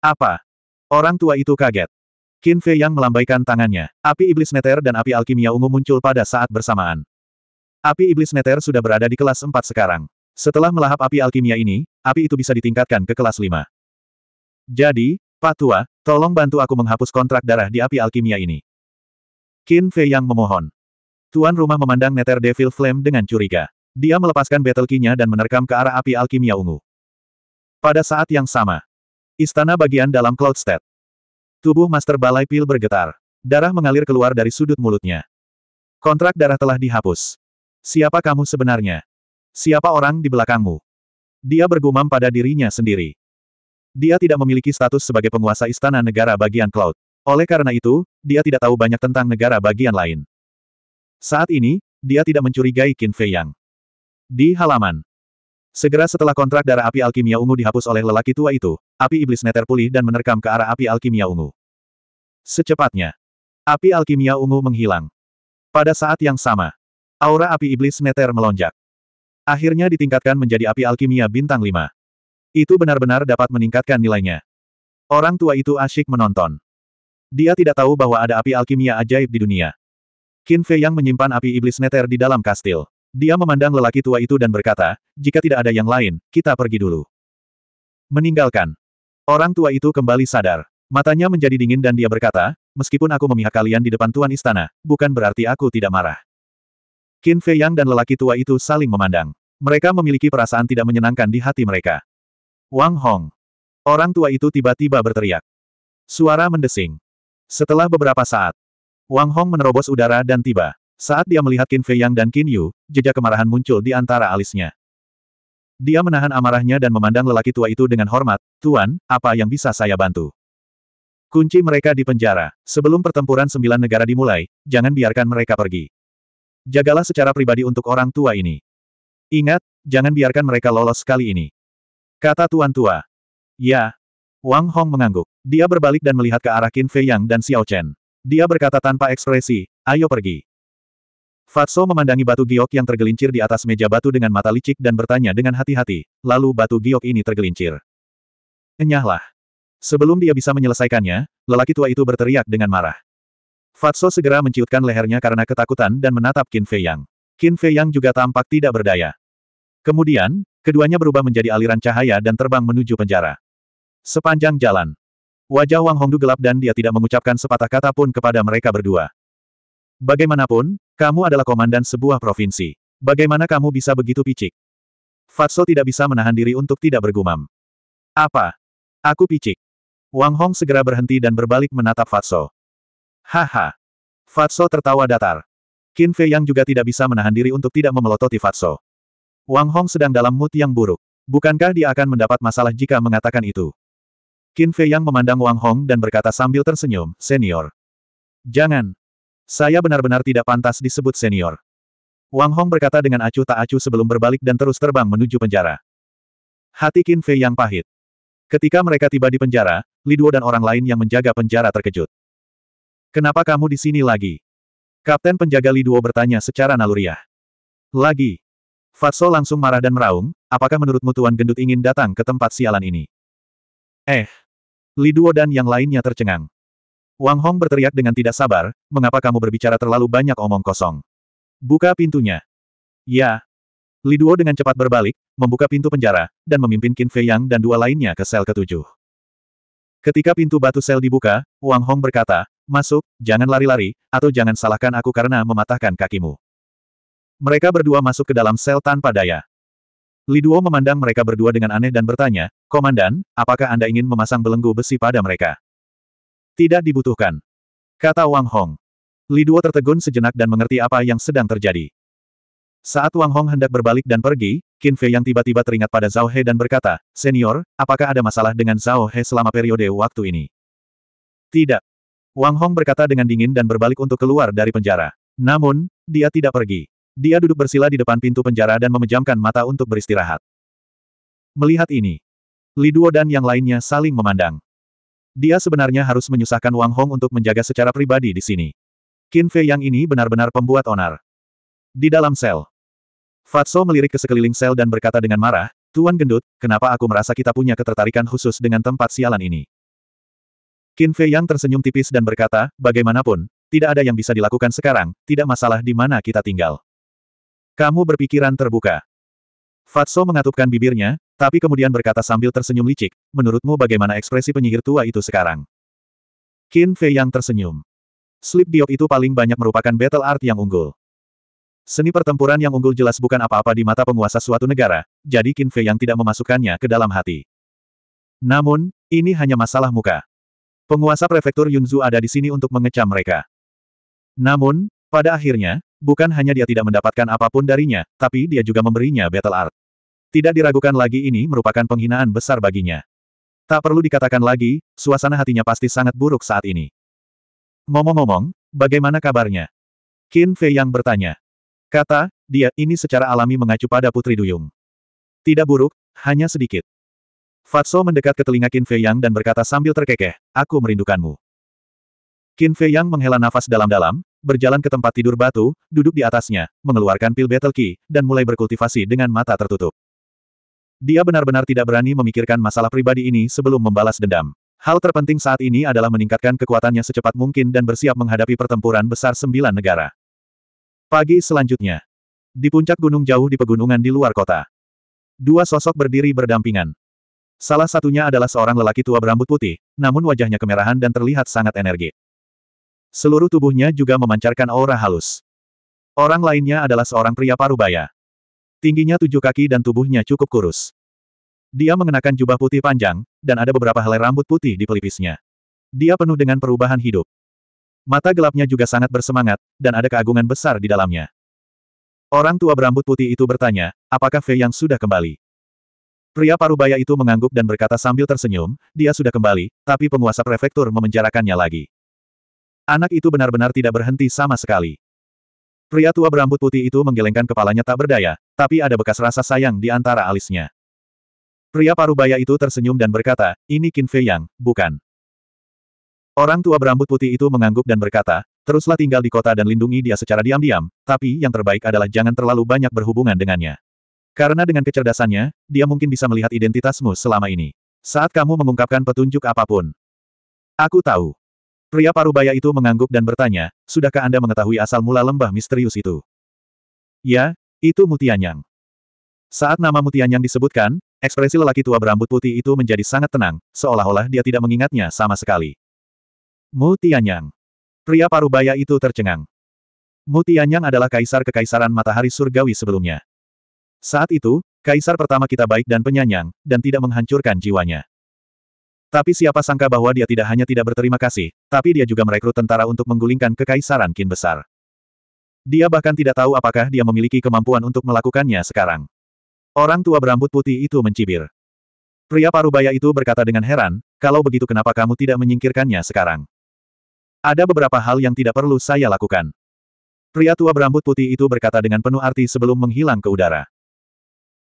Apa? Orang tua itu kaget. Qin Fei yang melambaikan tangannya. Api iblis neter dan api alkimia ungu muncul pada saat bersamaan. Api iblis neter sudah berada di kelas 4 sekarang. Setelah melahap api alkimia ini, api itu bisa ditingkatkan ke kelas 5. Jadi, Pak Tua, tolong bantu aku menghapus kontrak darah di api alkimia ini. Qin Fei yang memohon. Tuan rumah memandang neter Devil Flame dengan curiga. Dia melepaskan battle key-nya dan menerkam ke arah api alkimia ungu. Pada saat yang sama, Istana bagian dalam Cloudstead. Tubuh Master Balai Pil bergetar. Darah mengalir keluar dari sudut mulutnya. Kontrak darah telah dihapus. Siapa kamu sebenarnya? Siapa orang di belakangmu? Dia bergumam pada dirinya sendiri. Dia tidak memiliki status sebagai penguasa istana negara bagian Cloud. Oleh karena itu, dia tidak tahu banyak tentang negara bagian lain. Saat ini, dia tidak mencurigai Qin Fei Yang. Di halaman, Segera setelah kontrak darah api alkimia ungu dihapus oleh lelaki tua itu, api iblis neter pulih dan menerkam ke arah api alkimia ungu. Secepatnya, api alkimia ungu menghilang. Pada saat yang sama, aura api iblis neter melonjak. Akhirnya ditingkatkan menjadi api alkimia bintang 5. Itu benar-benar dapat meningkatkan nilainya. Orang tua itu asyik menonton. Dia tidak tahu bahwa ada api alkimia ajaib di dunia. Qin Fei yang menyimpan api iblis neter di dalam kastil. Dia memandang lelaki tua itu dan berkata, jika tidak ada yang lain, kita pergi dulu. Meninggalkan. Orang tua itu kembali sadar. Matanya menjadi dingin dan dia berkata, meskipun aku memihak kalian di depan Tuan Istana, bukan berarti aku tidak marah. Qin Fei Yang dan lelaki tua itu saling memandang. Mereka memiliki perasaan tidak menyenangkan di hati mereka. Wang Hong. Orang tua itu tiba-tiba berteriak. Suara mendesing. Setelah beberapa saat, Wang Hong menerobos udara dan tiba. Saat dia melihat Qin Fei Yang dan Qin Yu, jejak kemarahan muncul di antara alisnya. Dia menahan amarahnya dan memandang lelaki tua itu dengan hormat, Tuan, apa yang bisa saya bantu? Kunci mereka di penjara. Sebelum pertempuran sembilan negara dimulai, jangan biarkan mereka pergi. Jagalah secara pribadi untuk orang tua ini. Ingat, jangan biarkan mereka lolos kali ini. Kata Tuan Tua. Ya. Wang Hong mengangguk. Dia berbalik dan melihat ke arah Qin Fei Yang dan Xiao Chen. Dia berkata tanpa ekspresi, ayo pergi. Fatso memandangi batu giok yang tergelincir di atas meja batu dengan mata licik dan bertanya dengan hati-hati, lalu batu giok ini tergelincir. Enyahlah. Sebelum dia bisa menyelesaikannya, lelaki tua itu berteriak dengan marah. Fatso segera menciutkan lehernya karena ketakutan dan menatap Qin Fei Yang. Qin Fei Yang juga tampak tidak berdaya. Kemudian, keduanya berubah menjadi aliran cahaya dan terbang menuju penjara. Sepanjang jalan, wajah Wang Hongdu gelap dan dia tidak mengucapkan sepatah kata pun kepada mereka berdua. Bagaimanapun, kamu adalah komandan sebuah provinsi. Bagaimana kamu bisa begitu picik? Fatso tidak bisa menahan diri untuk tidak bergumam. Apa? Aku picik. Wang Hong segera berhenti dan berbalik menatap Fatso. Haha. Fatso tertawa datar. Qin Fei Yang juga tidak bisa menahan diri untuk tidak memelototi Fatso. Wang Hong sedang dalam mood yang buruk. Bukankah dia akan mendapat masalah jika mengatakan itu? Qin Fei Yang memandang Wang Hong dan berkata sambil tersenyum, Senior. Jangan. Saya benar-benar tidak pantas disebut senior. Wang Hong berkata dengan acuh tak acuh sebelum berbalik dan terus terbang menuju penjara. Hati Qin Fei yang pahit. Ketika mereka tiba di penjara, Li Duo dan orang lain yang menjaga penjara terkejut. Kenapa kamu di sini lagi? Kapten penjaga Li Duo bertanya secara naluriah. Lagi. Fatso langsung marah dan meraung, apakah menurutmu Tuan Gendut ingin datang ke tempat sialan ini? Eh. Li Duo dan yang lainnya tercengang. Wang Hong berteriak dengan tidak sabar, mengapa kamu berbicara terlalu banyak omong kosong? Buka pintunya. Ya. Li Duo dengan cepat berbalik, membuka pintu penjara, dan memimpin Qin Fei Yang dan dua lainnya ke sel ketujuh. Ketika pintu batu sel dibuka, Wang Hong berkata, masuk, jangan lari-lari, atau jangan salahkan aku karena mematahkan kakimu. Mereka berdua masuk ke dalam sel tanpa daya. Li Duo memandang mereka berdua dengan aneh dan bertanya, Komandan, apakah Anda ingin memasang belenggu besi pada mereka? Tidak dibutuhkan. Kata Wang Hong. Li Duo tertegun sejenak dan mengerti apa yang sedang terjadi. Saat Wang Hong hendak berbalik dan pergi, Qin Fei yang tiba-tiba teringat pada Zhao He dan berkata, Senior, apakah ada masalah dengan Zhao He selama periode waktu ini? Tidak. Wang Hong berkata dengan dingin dan berbalik untuk keluar dari penjara. Namun, dia tidak pergi. Dia duduk bersila di depan pintu penjara dan memejamkan mata untuk beristirahat. Melihat ini, Li Duo dan yang lainnya saling memandang. Dia sebenarnya harus menyusahkan Wang Hong untuk menjaga secara pribadi di sini. Qin Fei yang ini benar-benar pembuat onar. Di dalam sel. Fatso melirik ke sekeliling sel dan berkata dengan marah, Tuan Gendut, kenapa aku merasa kita punya ketertarikan khusus dengan tempat sialan ini? Qin Fei yang tersenyum tipis dan berkata, bagaimanapun, tidak ada yang bisa dilakukan sekarang, tidak masalah di mana kita tinggal. Kamu berpikiran terbuka. Fatso mengatupkan bibirnya, tapi kemudian berkata sambil tersenyum licik, menurutmu bagaimana ekspresi penyihir tua itu sekarang? Qin Fei yang tersenyum. Slip Diok itu paling banyak merupakan battle art yang unggul. Seni pertempuran yang unggul jelas bukan apa-apa di mata penguasa suatu negara, jadi Qin Fei yang tidak memasukkannya ke dalam hati. Namun, ini hanya masalah muka. Penguasa prefektur Yunzu ada di sini untuk mengecam mereka. Namun, pada akhirnya, bukan hanya dia tidak mendapatkan apapun darinya, tapi dia juga memberinya battle art. Tidak diragukan lagi ini merupakan penghinaan besar baginya. Tak perlu dikatakan lagi, suasana hatinya pasti sangat buruk saat ini. Ngomong-ngomong, bagaimana kabarnya? Qin Fei yang bertanya. Kata, dia, ini secara alami mengacu pada Putri Duyung. Tidak buruk, hanya sedikit. Fatso mendekat ke telinga Qin Fei Yang dan berkata sambil terkekeh, aku merindukanmu. Qin Fei Yang menghela nafas dalam-dalam, berjalan ke tempat tidur batu, duduk di atasnya, mengeluarkan pil battle key, dan mulai berkultivasi dengan mata tertutup. Dia benar-benar tidak berani memikirkan masalah pribadi ini sebelum membalas dendam. Hal terpenting saat ini adalah meningkatkan kekuatannya secepat mungkin dan bersiap menghadapi pertempuran besar sembilan negara. Pagi selanjutnya. Di puncak gunung jauh di pegunungan di luar kota. Dua sosok berdiri berdampingan. Salah satunya adalah seorang lelaki tua berambut putih, namun wajahnya kemerahan dan terlihat sangat energi. Seluruh tubuhnya juga memancarkan aura halus. Orang lainnya adalah seorang pria parubaya. Tingginya tujuh kaki dan tubuhnya cukup kurus. Dia mengenakan jubah putih panjang, dan ada beberapa helai rambut putih di pelipisnya. Dia penuh dengan perubahan hidup. Mata gelapnya juga sangat bersemangat, dan ada keagungan besar di dalamnya. Orang tua berambut putih itu bertanya, apakah Fei yang sudah kembali? Pria parubaya itu mengangguk dan berkata sambil tersenyum, dia sudah kembali, tapi penguasa prefektur memenjarakannya lagi. Anak itu benar-benar tidak berhenti sama sekali. Pria tua berambut putih itu menggelengkan kepalanya tak berdaya, tapi ada bekas rasa sayang di antara alisnya. Pria parubaya itu tersenyum dan berkata, ini Qin Fei Yang, bukan. Orang tua berambut putih itu mengangguk dan berkata, teruslah tinggal di kota dan lindungi dia secara diam-diam, tapi yang terbaik adalah jangan terlalu banyak berhubungan dengannya. Karena dengan kecerdasannya, dia mungkin bisa melihat identitasmu selama ini. Saat kamu mengungkapkan petunjuk apapun. Aku tahu. Pria parubaya itu mengangguk dan bertanya, sudahkah Anda mengetahui asal mula lembah misterius itu? Ya, itu Mutianyang. Saat nama Mutianyang disebutkan, ekspresi lelaki tua berambut putih itu menjadi sangat tenang, seolah-olah dia tidak mengingatnya sama sekali. Mutianyang. Pria parubaya itu tercengang. Mutianyang adalah kaisar kekaisaran matahari surgawi sebelumnya. Saat itu, kaisar pertama kita baik dan penyanyang, dan tidak menghancurkan jiwanya. Tapi siapa sangka bahwa dia tidak hanya tidak berterima kasih, tapi dia juga merekrut tentara untuk menggulingkan kekaisaran Qin besar. Dia bahkan tidak tahu apakah dia memiliki kemampuan untuk melakukannya sekarang. Orang tua berambut putih itu mencibir. Pria parubaya itu berkata dengan heran, kalau begitu kenapa kamu tidak menyingkirkannya sekarang? Ada beberapa hal yang tidak perlu saya lakukan. Pria tua berambut putih itu berkata dengan penuh arti sebelum menghilang ke udara.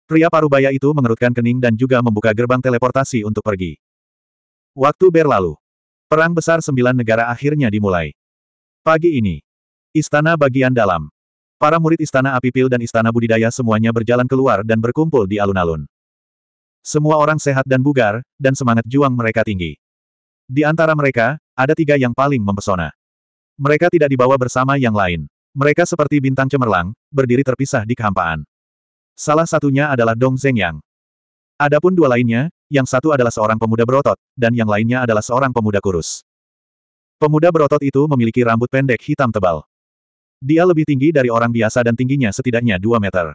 Pria parubaya itu mengerutkan kening dan juga membuka gerbang teleportasi untuk pergi. Waktu berlalu. Perang besar sembilan negara akhirnya dimulai. Pagi ini. Istana bagian dalam. Para murid Istana api pil dan Istana Budidaya semuanya berjalan keluar dan berkumpul di alun-alun. Semua orang sehat dan bugar, dan semangat juang mereka tinggi. Di antara mereka, ada tiga yang paling mempesona. Mereka tidak dibawa bersama yang lain. Mereka seperti bintang cemerlang, berdiri terpisah di kehampaan. Salah satunya adalah Dong Zhengyang. Adapun dua lainnya, yang satu adalah seorang pemuda berotot, dan yang lainnya adalah seorang pemuda kurus. Pemuda berotot itu memiliki rambut pendek hitam tebal. Dia lebih tinggi dari orang biasa dan tingginya setidaknya dua meter.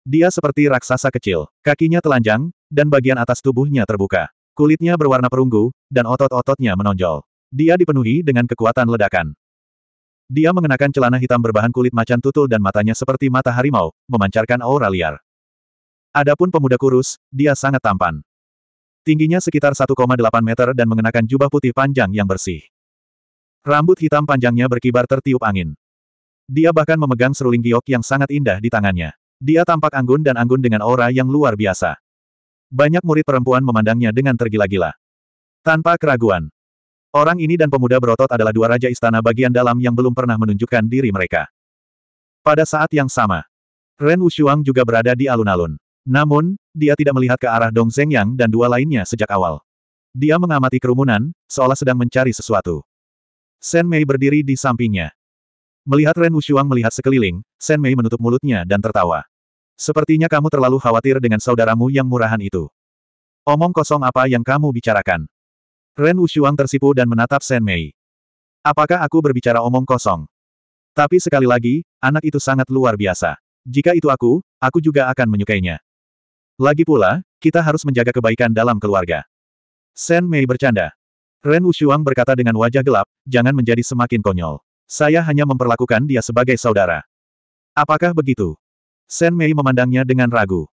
Dia seperti raksasa kecil, kakinya telanjang, dan bagian atas tubuhnya terbuka. Kulitnya berwarna perunggu, dan otot-ototnya menonjol. Dia dipenuhi dengan kekuatan ledakan. Dia mengenakan celana hitam berbahan kulit macan tutul dan matanya seperti mata harimau, memancarkan aura liar. Adapun pemuda kurus, dia sangat tampan. Tingginya sekitar 1,8 meter dan mengenakan jubah putih panjang yang bersih. Rambut hitam panjangnya berkibar tertiup angin. Dia bahkan memegang seruling giok yang sangat indah di tangannya. Dia tampak anggun dan anggun dengan aura yang luar biasa. Banyak murid perempuan memandangnya dengan tergila-gila. Tanpa keraguan. Orang ini dan pemuda berotot adalah dua raja istana bagian dalam yang belum pernah menunjukkan diri mereka. Pada saat yang sama, Ren Wushuang juga berada di alun-alun. Namun, dia tidak melihat ke arah Dong Zeng Yang dan dua lainnya sejak awal. Dia mengamati kerumunan, seolah sedang mencari sesuatu. Shen Mei berdiri di sampingnya. Melihat Ren Wushuang melihat sekeliling, Shen Mei menutup mulutnya dan tertawa. Sepertinya kamu terlalu khawatir dengan saudaramu yang murahan itu. Omong kosong apa yang kamu bicarakan? Ren Wushuang tersipu dan menatap Shen Mei. Apakah aku berbicara omong kosong? Tapi sekali lagi, anak itu sangat luar biasa. Jika itu aku, aku juga akan menyukainya. Lagi pula, kita harus menjaga kebaikan dalam keluarga. Sen Mei bercanda. Ren Wushuang berkata dengan wajah gelap, jangan menjadi semakin konyol. Saya hanya memperlakukan dia sebagai saudara. Apakah begitu? Sen Mei memandangnya dengan ragu.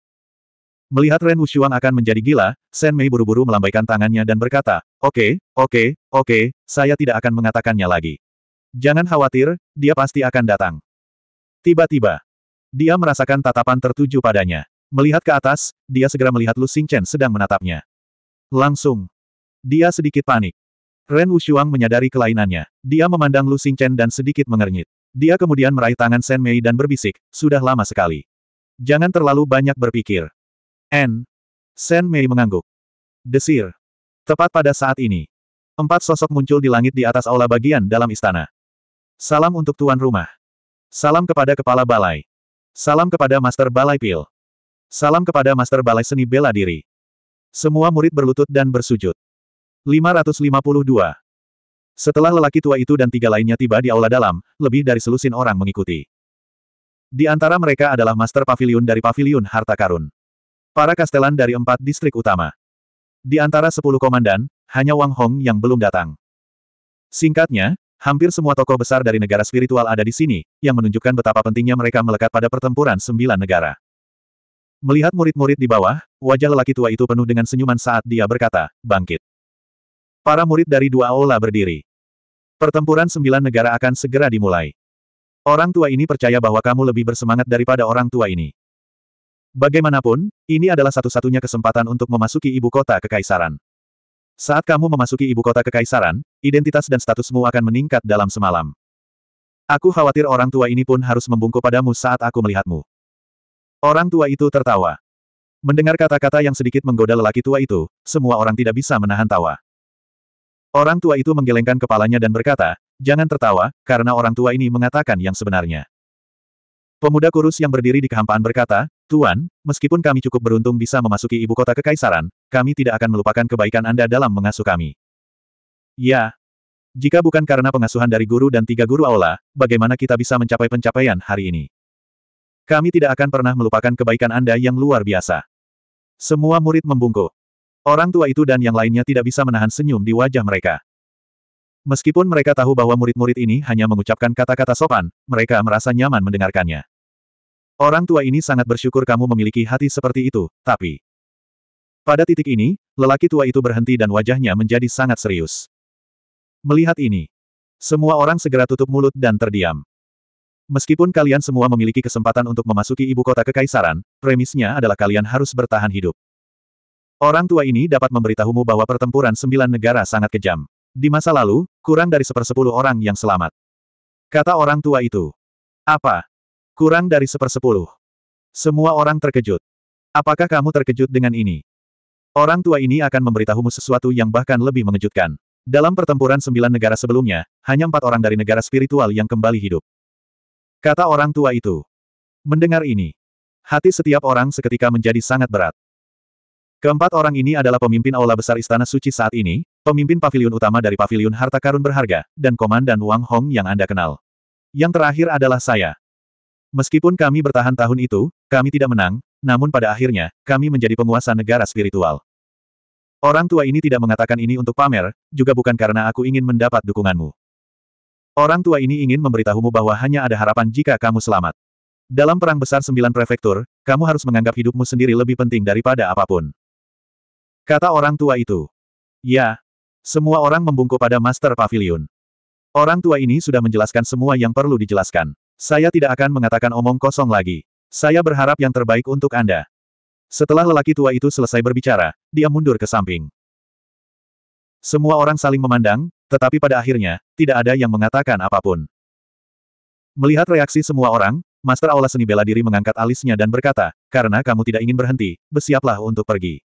Melihat Ren Wushuang akan menjadi gila, Sen Mei buru-buru melambaikan tangannya dan berkata, Oke, okay, oke, okay, oke, okay, saya tidak akan mengatakannya lagi. Jangan khawatir, dia pasti akan datang. Tiba-tiba, dia merasakan tatapan tertuju padanya. Melihat ke atas, dia segera melihat Lu Xingchen sedang menatapnya. Langsung. Dia sedikit panik. Ren Wushuang menyadari kelainannya. Dia memandang Lu Xingchen dan sedikit mengernyit. Dia kemudian meraih tangan Shen Mei dan berbisik, sudah lama sekali. Jangan terlalu banyak berpikir. N. Shen Mei mengangguk. Desir. Tepat pada saat ini. Empat sosok muncul di langit di atas aula bagian dalam istana. Salam untuk tuan rumah. Salam kepada kepala balai. Salam kepada master balai pil. Salam kepada Master Balai Seni Bela Diri. Semua murid berlutut dan bersujud. 552. Setelah lelaki tua itu dan tiga lainnya tiba di aula dalam, lebih dari selusin orang mengikuti. Di antara mereka adalah Master Pavilion dari Pavilion Harta Karun. Para kastelan dari empat distrik utama. Di antara sepuluh komandan, hanya Wang Hong yang belum datang. Singkatnya, hampir semua tokoh besar dari negara spiritual ada di sini, yang menunjukkan betapa pentingnya mereka melekat pada pertempuran sembilan negara. Melihat murid-murid di bawah, wajah lelaki tua itu penuh dengan senyuman saat dia berkata, bangkit. Para murid dari dua aula berdiri. Pertempuran sembilan negara akan segera dimulai. Orang tua ini percaya bahwa kamu lebih bersemangat daripada orang tua ini. Bagaimanapun, ini adalah satu-satunya kesempatan untuk memasuki ibu kota kekaisaran. Saat kamu memasuki ibu kota kekaisaran, identitas dan statusmu akan meningkat dalam semalam. Aku khawatir orang tua ini pun harus membungkuk padamu saat aku melihatmu. Orang tua itu tertawa. Mendengar kata-kata yang sedikit menggoda lelaki tua itu, semua orang tidak bisa menahan tawa. Orang tua itu menggelengkan kepalanya dan berkata, jangan tertawa, karena orang tua ini mengatakan yang sebenarnya. Pemuda kurus yang berdiri di kehampaan berkata, Tuan, meskipun kami cukup beruntung bisa memasuki ibu kota kekaisaran, kami tidak akan melupakan kebaikan Anda dalam mengasuh kami. Ya. Jika bukan karena pengasuhan dari guru dan tiga guru aula, bagaimana kita bisa mencapai pencapaian hari ini? Kami tidak akan pernah melupakan kebaikan Anda yang luar biasa. Semua murid membungkuk. Orang tua itu dan yang lainnya tidak bisa menahan senyum di wajah mereka. Meskipun mereka tahu bahwa murid-murid ini hanya mengucapkan kata-kata sopan, mereka merasa nyaman mendengarkannya. Orang tua ini sangat bersyukur kamu memiliki hati seperti itu, tapi... Pada titik ini, lelaki tua itu berhenti dan wajahnya menjadi sangat serius. Melihat ini, semua orang segera tutup mulut dan terdiam. Meskipun kalian semua memiliki kesempatan untuk memasuki ibu kota kekaisaran, premisnya adalah kalian harus bertahan hidup. Orang tua ini dapat memberitahumu bahwa pertempuran sembilan negara sangat kejam. Di masa lalu, kurang dari sepersepuluh orang yang selamat. Kata orang tua itu. Apa? Kurang dari sepersepuluh. Semua orang terkejut. Apakah kamu terkejut dengan ini? Orang tua ini akan memberitahumu sesuatu yang bahkan lebih mengejutkan. Dalam pertempuran sembilan negara sebelumnya, hanya empat orang dari negara spiritual yang kembali hidup. Kata orang tua itu. Mendengar ini. Hati setiap orang seketika menjadi sangat berat. Keempat orang ini adalah pemimpin aula besar Istana Suci saat ini, pemimpin pavilion utama dari pavilion harta karun berharga, dan komandan Wang Hong yang Anda kenal. Yang terakhir adalah saya. Meskipun kami bertahan tahun itu, kami tidak menang, namun pada akhirnya, kami menjadi penguasa negara spiritual. Orang tua ini tidak mengatakan ini untuk pamer, juga bukan karena aku ingin mendapat dukunganmu. Orang tua ini ingin memberitahumu bahwa hanya ada harapan jika kamu selamat. Dalam perang besar sembilan prefektur, kamu harus menganggap hidupmu sendiri lebih penting daripada apapun. Kata orang tua itu. Ya. Semua orang membungkuk pada Master Pavilion. Orang tua ini sudah menjelaskan semua yang perlu dijelaskan. Saya tidak akan mengatakan omong kosong lagi. Saya berharap yang terbaik untuk Anda. Setelah lelaki tua itu selesai berbicara, dia mundur ke samping. Semua orang saling memandang, tetapi pada akhirnya, tidak ada yang mengatakan apapun. Melihat reaksi semua orang, Master Aula Seni Bela Diri mengangkat alisnya dan berkata, karena kamu tidak ingin berhenti, bersiaplah untuk pergi.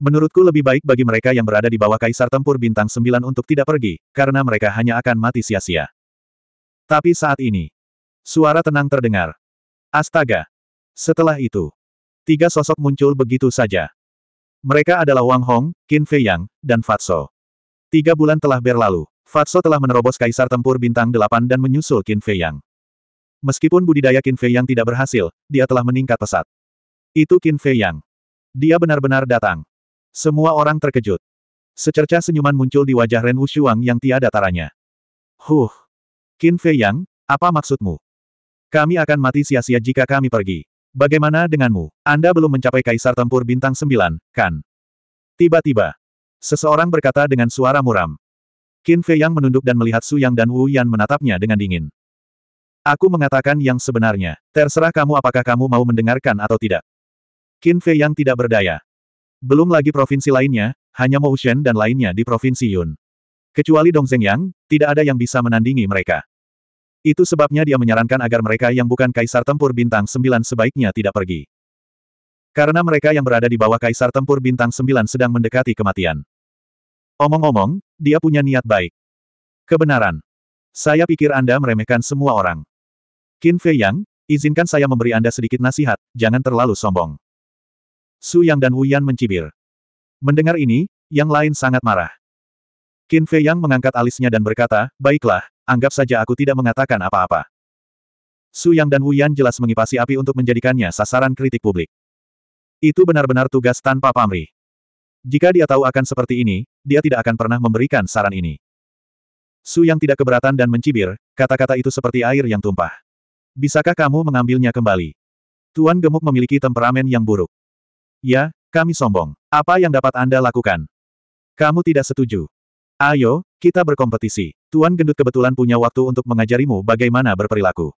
Menurutku lebih baik bagi mereka yang berada di bawah Kaisar Tempur Bintang 9 untuk tidak pergi, karena mereka hanya akan mati sia-sia. Tapi saat ini, suara tenang terdengar. Astaga! Setelah itu, tiga sosok muncul begitu saja. Mereka adalah Wang Hong, Qin Fei Yang, dan Fatso. Tiga bulan telah berlalu, Fatso telah menerobos Kaisar Tempur Bintang 8 dan menyusul Qin Fei Yang. Meskipun budidaya Qin Fei Yang tidak berhasil, dia telah meningkat pesat. Itu Qin Fei Yang. Dia benar-benar datang. Semua orang terkejut. Secerca senyuman muncul di wajah Ren Wushuang yang tiada taranya. Huh! Qin Fei Yang, apa maksudmu? Kami akan mati sia-sia jika kami pergi. Bagaimana denganmu? Anda belum mencapai Kaisar Tempur Bintang 9, kan? Tiba-tiba, Seseorang berkata dengan suara muram. Qin Fei Yang menunduk dan melihat Su Yang dan Wu Yan menatapnya dengan dingin. Aku mengatakan yang sebenarnya. Terserah kamu apakah kamu mau mendengarkan atau tidak. Qin Fei Yang tidak berdaya. Belum lagi provinsi lainnya, hanya Mo Shen dan lainnya di provinsi Yun. Kecuali Dong Zeng Yang, tidak ada yang bisa menandingi mereka. Itu sebabnya dia menyarankan agar mereka yang bukan kaisar tempur bintang Sembilan sebaiknya tidak pergi. Karena mereka yang berada di bawah kaisar tempur bintang Sembilan sedang mendekati kematian. Omong-omong, dia punya niat baik. Kebenaran. Saya pikir Anda meremehkan semua orang. Qin Fei Yang, izinkan saya memberi Anda sedikit nasihat, jangan terlalu sombong. Su Yang dan Wu Yan mencibir. Mendengar ini, yang lain sangat marah. Qin Fei Yang mengangkat alisnya dan berkata, baiklah, anggap saja aku tidak mengatakan apa-apa. Su Yang dan Wu Yan jelas mengipasi api untuk menjadikannya sasaran kritik publik. Itu benar-benar tugas tanpa pamrih. Jika dia tahu akan seperti ini, dia tidak akan pernah memberikan saran ini. Su yang tidak keberatan dan mencibir, kata-kata itu seperti air yang tumpah. Bisakah kamu mengambilnya kembali? Tuan Gemuk memiliki temperamen yang buruk. Ya, kami sombong. Apa yang dapat Anda lakukan? Kamu tidak setuju. Ayo, kita berkompetisi. Tuan Gendut kebetulan punya waktu untuk mengajarimu bagaimana berperilaku.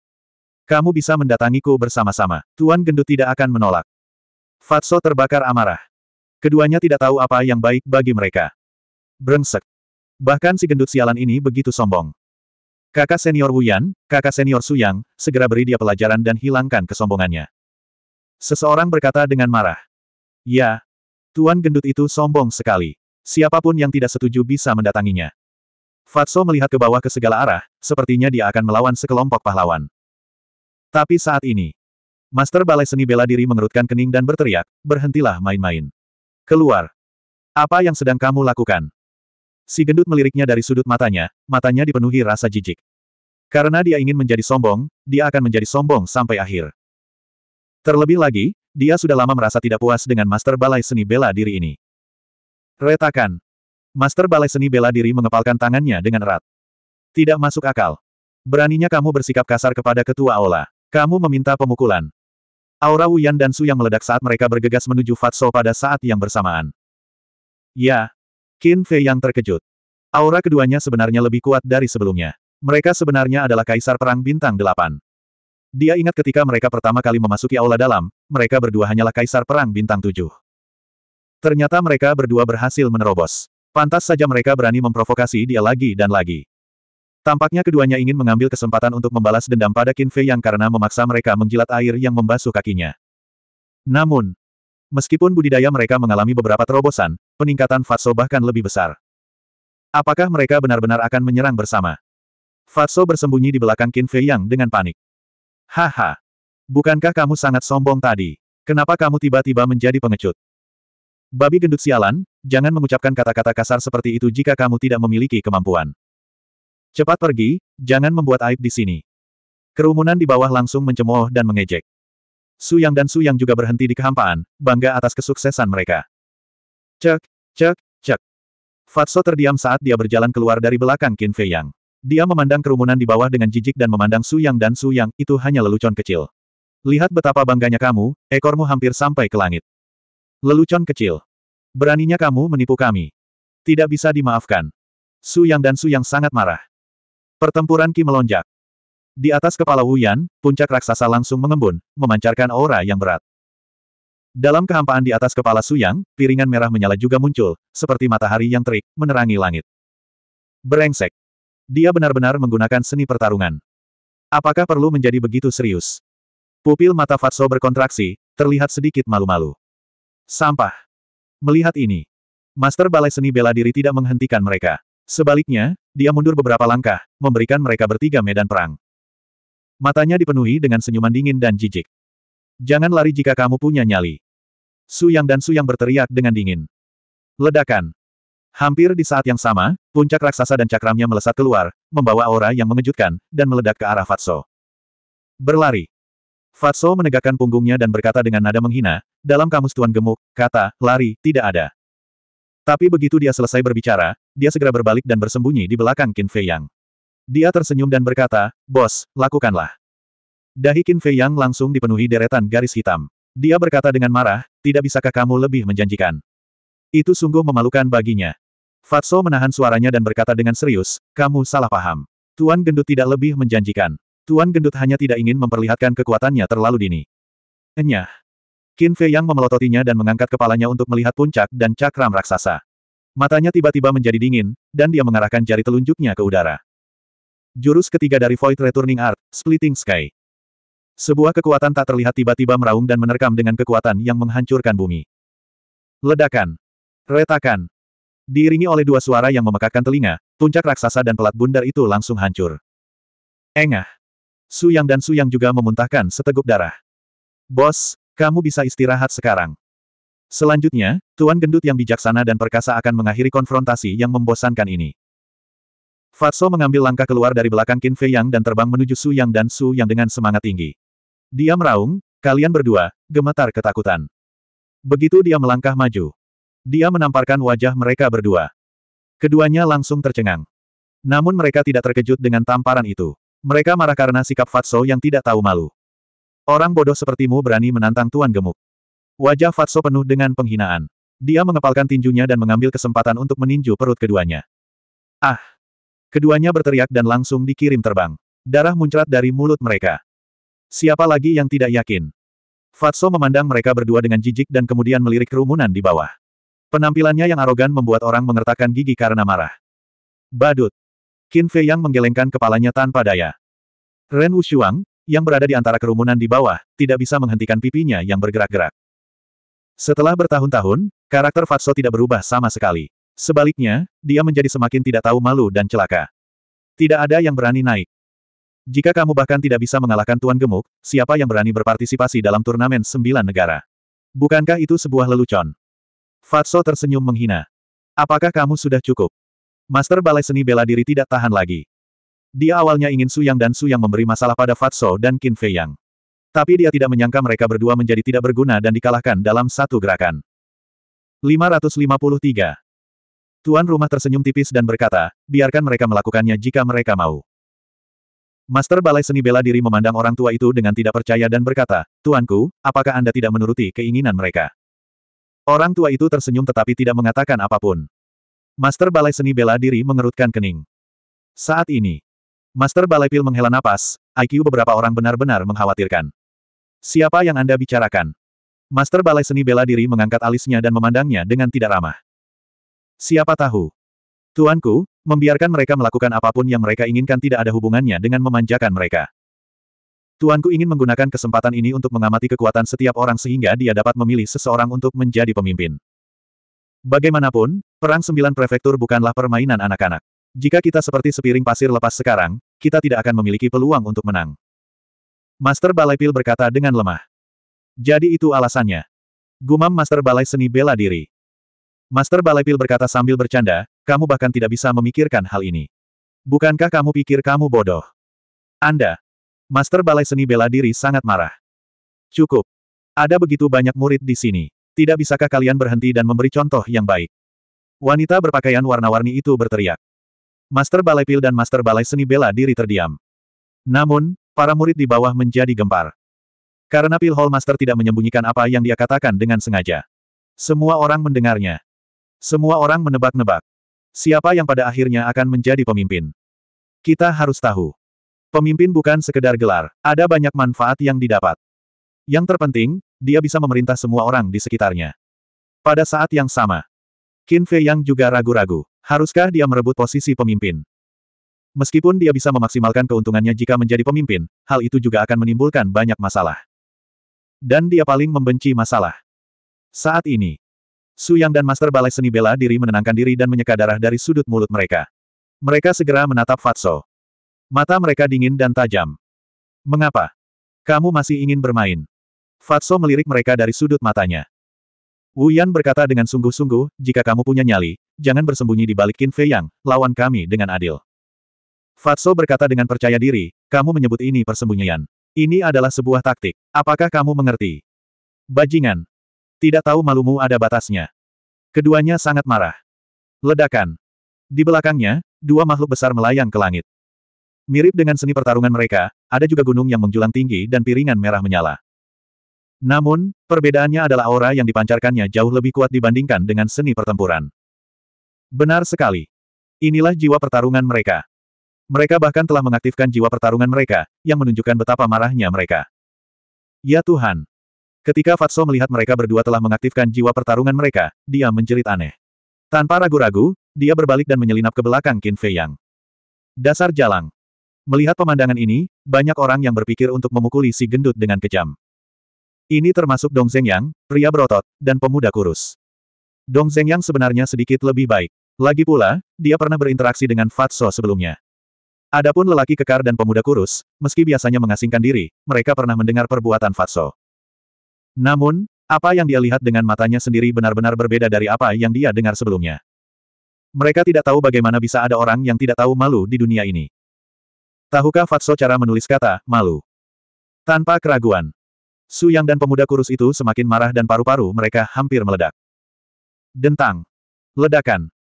Kamu bisa mendatangiku bersama-sama. Tuan Gendut tidak akan menolak. Fatso terbakar amarah. Keduanya tidak tahu apa yang baik bagi mereka. Brengsek. Bahkan si gendut sialan ini begitu sombong. Kakak senior Wuyan, kakak senior Suyang, segera beri dia pelajaran dan hilangkan kesombongannya. Seseorang berkata dengan marah. Ya, Tuan gendut itu sombong sekali. Siapapun yang tidak setuju bisa mendatanginya. Fatso melihat ke bawah ke segala arah, sepertinya dia akan melawan sekelompok pahlawan. Tapi saat ini, Master Balai Seni Bela Diri mengerutkan kening dan berteriak, berhentilah main-main. Keluar. Apa yang sedang kamu lakukan? Si gendut meliriknya dari sudut matanya, matanya dipenuhi rasa jijik. Karena dia ingin menjadi sombong, dia akan menjadi sombong sampai akhir. Terlebih lagi, dia sudah lama merasa tidak puas dengan Master Balai Seni Bela Diri ini. Retakan. Master Balai Seni Bela Diri mengepalkan tangannya dengan erat. Tidak masuk akal. Beraninya kamu bersikap kasar kepada Ketua Aula. Kamu meminta pemukulan. Aura Wuyan dan Su yang meledak saat mereka bergegas menuju Fatso pada saat yang bersamaan. Ya. Qin Fei yang terkejut. Aura keduanya sebenarnya lebih kuat dari sebelumnya. Mereka sebenarnya adalah Kaisar Perang Bintang Delapan. Dia ingat ketika mereka pertama kali memasuki aula dalam, mereka berdua hanyalah Kaisar Perang Bintang Tujuh. Ternyata mereka berdua berhasil menerobos. Pantas saja mereka berani memprovokasi dia lagi dan lagi. Tampaknya keduanya ingin mengambil kesempatan untuk membalas dendam pada Qin Fei yang karena memaksa mereka menjilat air yang membasuh kakinya. Namun, meskipun budidaya mereka mengalami beberapa terobosan, peningkatan Fatso bahkan lebih besar. Apakah mereka benar-benar akan menyerang bersama? Fatso bersembunyi di belakang Qin Fei Yang dengan panik. Haha! Bukankah kamu sangat sombong tadi? Kenapa kamu tiba-tiba menjadi pengecut? Babi gendut sialan, jangan mengucapkan kata-kata kasar seperti itu jika kamu tidak memiliki kemampuan. Cepat pergi, jangan membuat aib di sini. Kerumunan di bawah langsung mencemooh dan mengejek. Su Yang dan Su Yang juga berhenti di kehampaan, bangga atas kesuksesan mereka. Cek, cek, cek. Fatso terdiam saat dia berjalan keluar dari belakang Qin Fei Yang. Dia memandang kerumunan di bawah dengan jijik dan memandang Su Yang dan Su Yang, itu hanya lelucon kecil. Lihat betapa bangganya kamu, ekormu hampir sampai ke langit. Lelucon kecil. Beraninya kamu menipu kami. Tidak bisa dimaafkan. Su Yang dan Su Yang sangat marah. Pertempuran Ki melonjak. Di atas kepala Wuyan, puncak raksasa langsung mengembun, memancarkan aura yang berat. Dalam kehampaan di atas kepala Su Yang, piringan merah menyala juga muncul, seperti matahari yang terik, menerangi langit. Berengsek. Dia benar-benar menggunakan seni pertarungan. Apakah perlu menjadi begitu serius? Pupil mata Fatso berkontraksi, terlihat sedikit malu-malu. Sampah. Melihat ini, Master Balai Seni Bela Diri tidak menghentikan mereka. Sebaliknya, dia mundur beberapa langkah, memberikan mereka bertiga medan perang. Matanya dipenuhi dengan senyuman dingin dan jijik. Jangan lari jika kamu punya nyali. Su Yang dan Su Yang berteriak dengan dingin. Ledakan. Hampir di saat yang sama, puncak raksasa dan cakramnya melesat keluar, membawa aura yang mengejutkan, dan meledak ke arah Fatso. Berlari. Fatso menegakkan punggungnya dan berkata dengan nada menghina, dalam kamus Tuan Gemuk, kata, lari, tidak ada. Tapi begitu dia selesai berbicara, dia segera berbalik dan bersembunyi di belakang Qin Fei Yang. Dia tersenyum dan berkata, Bos, lakukanlah. Dahi Qin Fei Yang langsung dipenuhi deretan garis hitam. Dia berkata dengan marah, tidak bisakah kamu lebih menjanjikan. Itu sungguh memalukan baginya. Fatso menahan suaranya dan berkata dengan serius, kamu salah paham. Tuan Gendut tidak lebih menjanjikan. Tuan Gendut hanya tidak ingin memperlihatkan kekuatannya terlalu dini. Enyah. Qin Fei Yang memelototinya dan mengangkat kepalanya untuk melihat puncak dan cakram raksasa. Matanya tiba-tiba menjadi dingin, dan dia mengarahkan jari telunjuknya ke udara. Jurus ketiga dari Void Returning Art, Splitting Sky. Sebuah kekuatan tak terlihat tiba-tiba meraung dan menerkam dengan kekuatan yang menghancurkan bumi. Ledakan. Retakan. Diiringi oleh dua suara yang memekakkan telinga, puncak raksasa dan pelat bundar itu langsung hancur. Engah. Yang dan Su Yang juga memuntahkan seteguk darah. Bos, kamu bisa istirahat sekarang. Selanjutnya, Tuan Gendut yang bijaksana dan perkasa akan mengakhiri konfrontasi yang membosankan ini. Fatso mengambil langkah keluar dari belakang Qin Fei Yang dan terbang menuju Su Yang dan Su Yang dengan semangat tinggi. Dia meraung, kalian berdua, gemetar ketakutan. Begitu dia melangkah maju. Dia menamparkan wajah mereka berdua. Keduanya langsung tercengang. Namun mereka tidak terkejut dengan tamparan itu. Mereka marah karena sikap Fatso yang tidak tahu malu. Orang bodoh sepertimu berani menantang Tuan Gemuk. Wajah Fatso penuh dengan penghinaan. Dia mengepalkan tinjunya dan mengambil kesempatan untuk meninju perut keduanya. Ah! Keduanya berteriak dan langsung dikirim terbang. Darah muncrat dari mulut mereka. Siapa lagi yang tidak yakin? Fatso memandang mereka berdua dengan jijik dan kemudian melirik kerumunan di bawah. Penampilannya yang arogan membuat orang mengertakkan gigi karena marah. Badut! Qin Fei yang menggelengkan kepalanya tanpa daya. Ren Wushuang, yang berada di antara kerumunan di bawah, tidak bisa menghentikan pipinya yang bergerak-gerak. Setelah bertahun-tahun, karakter Fatso tidak berubah sama sekali. Sebaliknya, dia menjadi semakin tidak tahu malu dan celaka. Tidak ada yang berani naik. Jika kamu bahkan tidak bisa mengalahkan Tuan Gemuk, siapa yang berani berpartisipasi dalam turnamen sembilan negara? Bukankah itu sebuah lelucon? Fatso tersenyum menghina. Apakah kamu sudah cukup? Master Balai Seni Bela Diri tidak tahan lagi. Dia awalnya ingin Su Yang dan Su Yang memberi masalah pada Fatso dan Qin Fei Yang. Tapi dia tidak menyangka mereka berdua menjadi tidak berguna dan dikalahkan dalam satu gerakan. 553. Tuan rumah tersenyum tipis dan berkata, biarkan mereka melakukannya jika mereka mau. Master Balai Seni Bela Diri memandang orang tua itu dengan tidak percaya dan berkata, Tuanku, apakah Anda tidak menuruti keinginan mereka? Orang tua itu tersenyum tetapi tidak mengatakan apapun. Master Balai Seni Bela Diri mengerutkan kening. Saat ini, Master Balai Pil menghela napas, IQ beberapa orang benar-benar mengkhawatirkan. Siapa yang Anda bicarakan? Master Balai Seni Bela Diri mengangkat alisnya dan memandangnya dengan tidak ramah. Siapa tahu? Tuanku, membiarkan mereka melakukan apapun yang mereka inginkan tidak ada hubungannya dengan memanjakan mereka. Tuanku ingin menggunakan kesempatan ini untuk mengamati kekuatan setiap orang sehingga dia dapat memilih seseorang untuk menjadi pemimpin. Bagaimanapun, Perang Sembilan Prefektur bukanlah permainan anak-anak. Jika kita seperti sepiring pasir lepas sekarang, kita tidak akan memiliki peluang untuk menang. Master Balai Pil berkata dengan lemah. Jadi itu alasannya. Gumam Master Balai Seni Bela Diri. Master Balai Pil berkata sambil bercanda, kamu bahkan tidak bisa memikirkan hal ini. Bukankah kamu pikir kamu bodoh? Anda. Master Balai Seni Bela Diri sangat marah. Cukup. Ada begitu banyak murid di sini. Tidak bisakah kalian berhenti dan memberi contoh yang baik? Wanita berpakaian warna-warni itu berteriak. Master Balai Pil dan Master Balai Seni Bela Diri terdiam. Namun, para murid di bawah menjadi gempar. Karena Pil Hall Master tidak menyembunyikan apa yang dia katakan dengan sengaja. Semua orang mendengarnya. Semua orang menebak-nebak. Siapa yang pada akhirnya akan menjadi pemimpin? Kita harus tahu. Pemimpin bukan sekedar gelar, ada banyak manfaat yang didapat. Yang terpenting, dia bisa memerintah semua orang di sekitarnya. Pada saat yang sama, Qin Fei Yang juga ragu-ragu. Haruskah dia merebut posisi pemimpin? Meskipun dia bisa memaksimalkan keuntungannya jika menjadi pemimpin, hal itu juga akan menimbulkan banyak masalah. Dan dia paling membenci masalah. Saat ini, Su Yang dan Master Balai Seni Bela Diri menenangkan diri dan menyeka darah dari sudut mulut mereka. Mereka segera menatap Fatso. Mata mereka dingin dan tajam. Mengapa? Kamu masih ingin bermain? Fatso melirik mereka dari sudut matanya. Wu Yan berkata dengan sungguh-sungguh, jika kamu punya nyali, jangan bersembunyi di balik Qin Fei Yang, lawan kami dengan adil. Fatso berkata dengan percaya diri, kamu menyebut ini persembunyian. Ini adalah sebuah taktik. Apakah kamu mengerti? Bajingan. Tidak tahu malumu ada batasnya. Keduanya sangat marah. Ledakan. Di belakangnya, dua makhluk besar melayang ke langit. Mirip dengan seni pertarungan mereka, ada juga gunung yang menjulang tinggi dan piringan merah menyala. Namun, perbedaannya adalah aura yang dipancarkannya jauh lebih kuat dibandingkan dengan seni pertempuran. Benar sekali. Inilah jiwa pertarungan mereka. Mereka bahkan telah mengaktifkan jiwa pertarungan mereka, yang menunjukkan betapa marahnya mereka. Ya Tuhan! Ketika Fatso melihat mereka berdua telah mengaktifkan jiwa pertarungan mereka, dia menjerit aneh. Tanpa ragu-ragu, dia berbalik dan menyelinap ke belakang Qin Fei Yang. Dasar jalang. Melihat pemandangan ini, banyak orang yang berpikir untuk memukuli si gendut dengan kejam. Ini termasuk Dong Zeng Yang, pria berotot, dan pemuda kurus. Dong Zeng Yang sebenarnya sedikit lebih baik. Lagi pula, dia pernah berinteraksi dengan Fatso sebelumnya. Adapun lelaki kekar dan pemuda kurus, meski biasanya mengasingkan diri, mereka pernah mendengar perbuatan Fatso. Namun, apa yang dia lihat dengan matanya sendiri benar-benar berbeda dari apa yang dia dengar sebelumnya. Mereka tidak tahu bagaimana bisa ada orang yang tidak tahu malu di dunia ini. Tahukah Fatso cara menulis kata, malu? Tanpa keraguan. Su Yang dan pemuda kurus itu semakin marah dan paru-paru mereka hampir meledak. Dentang. Ledakan.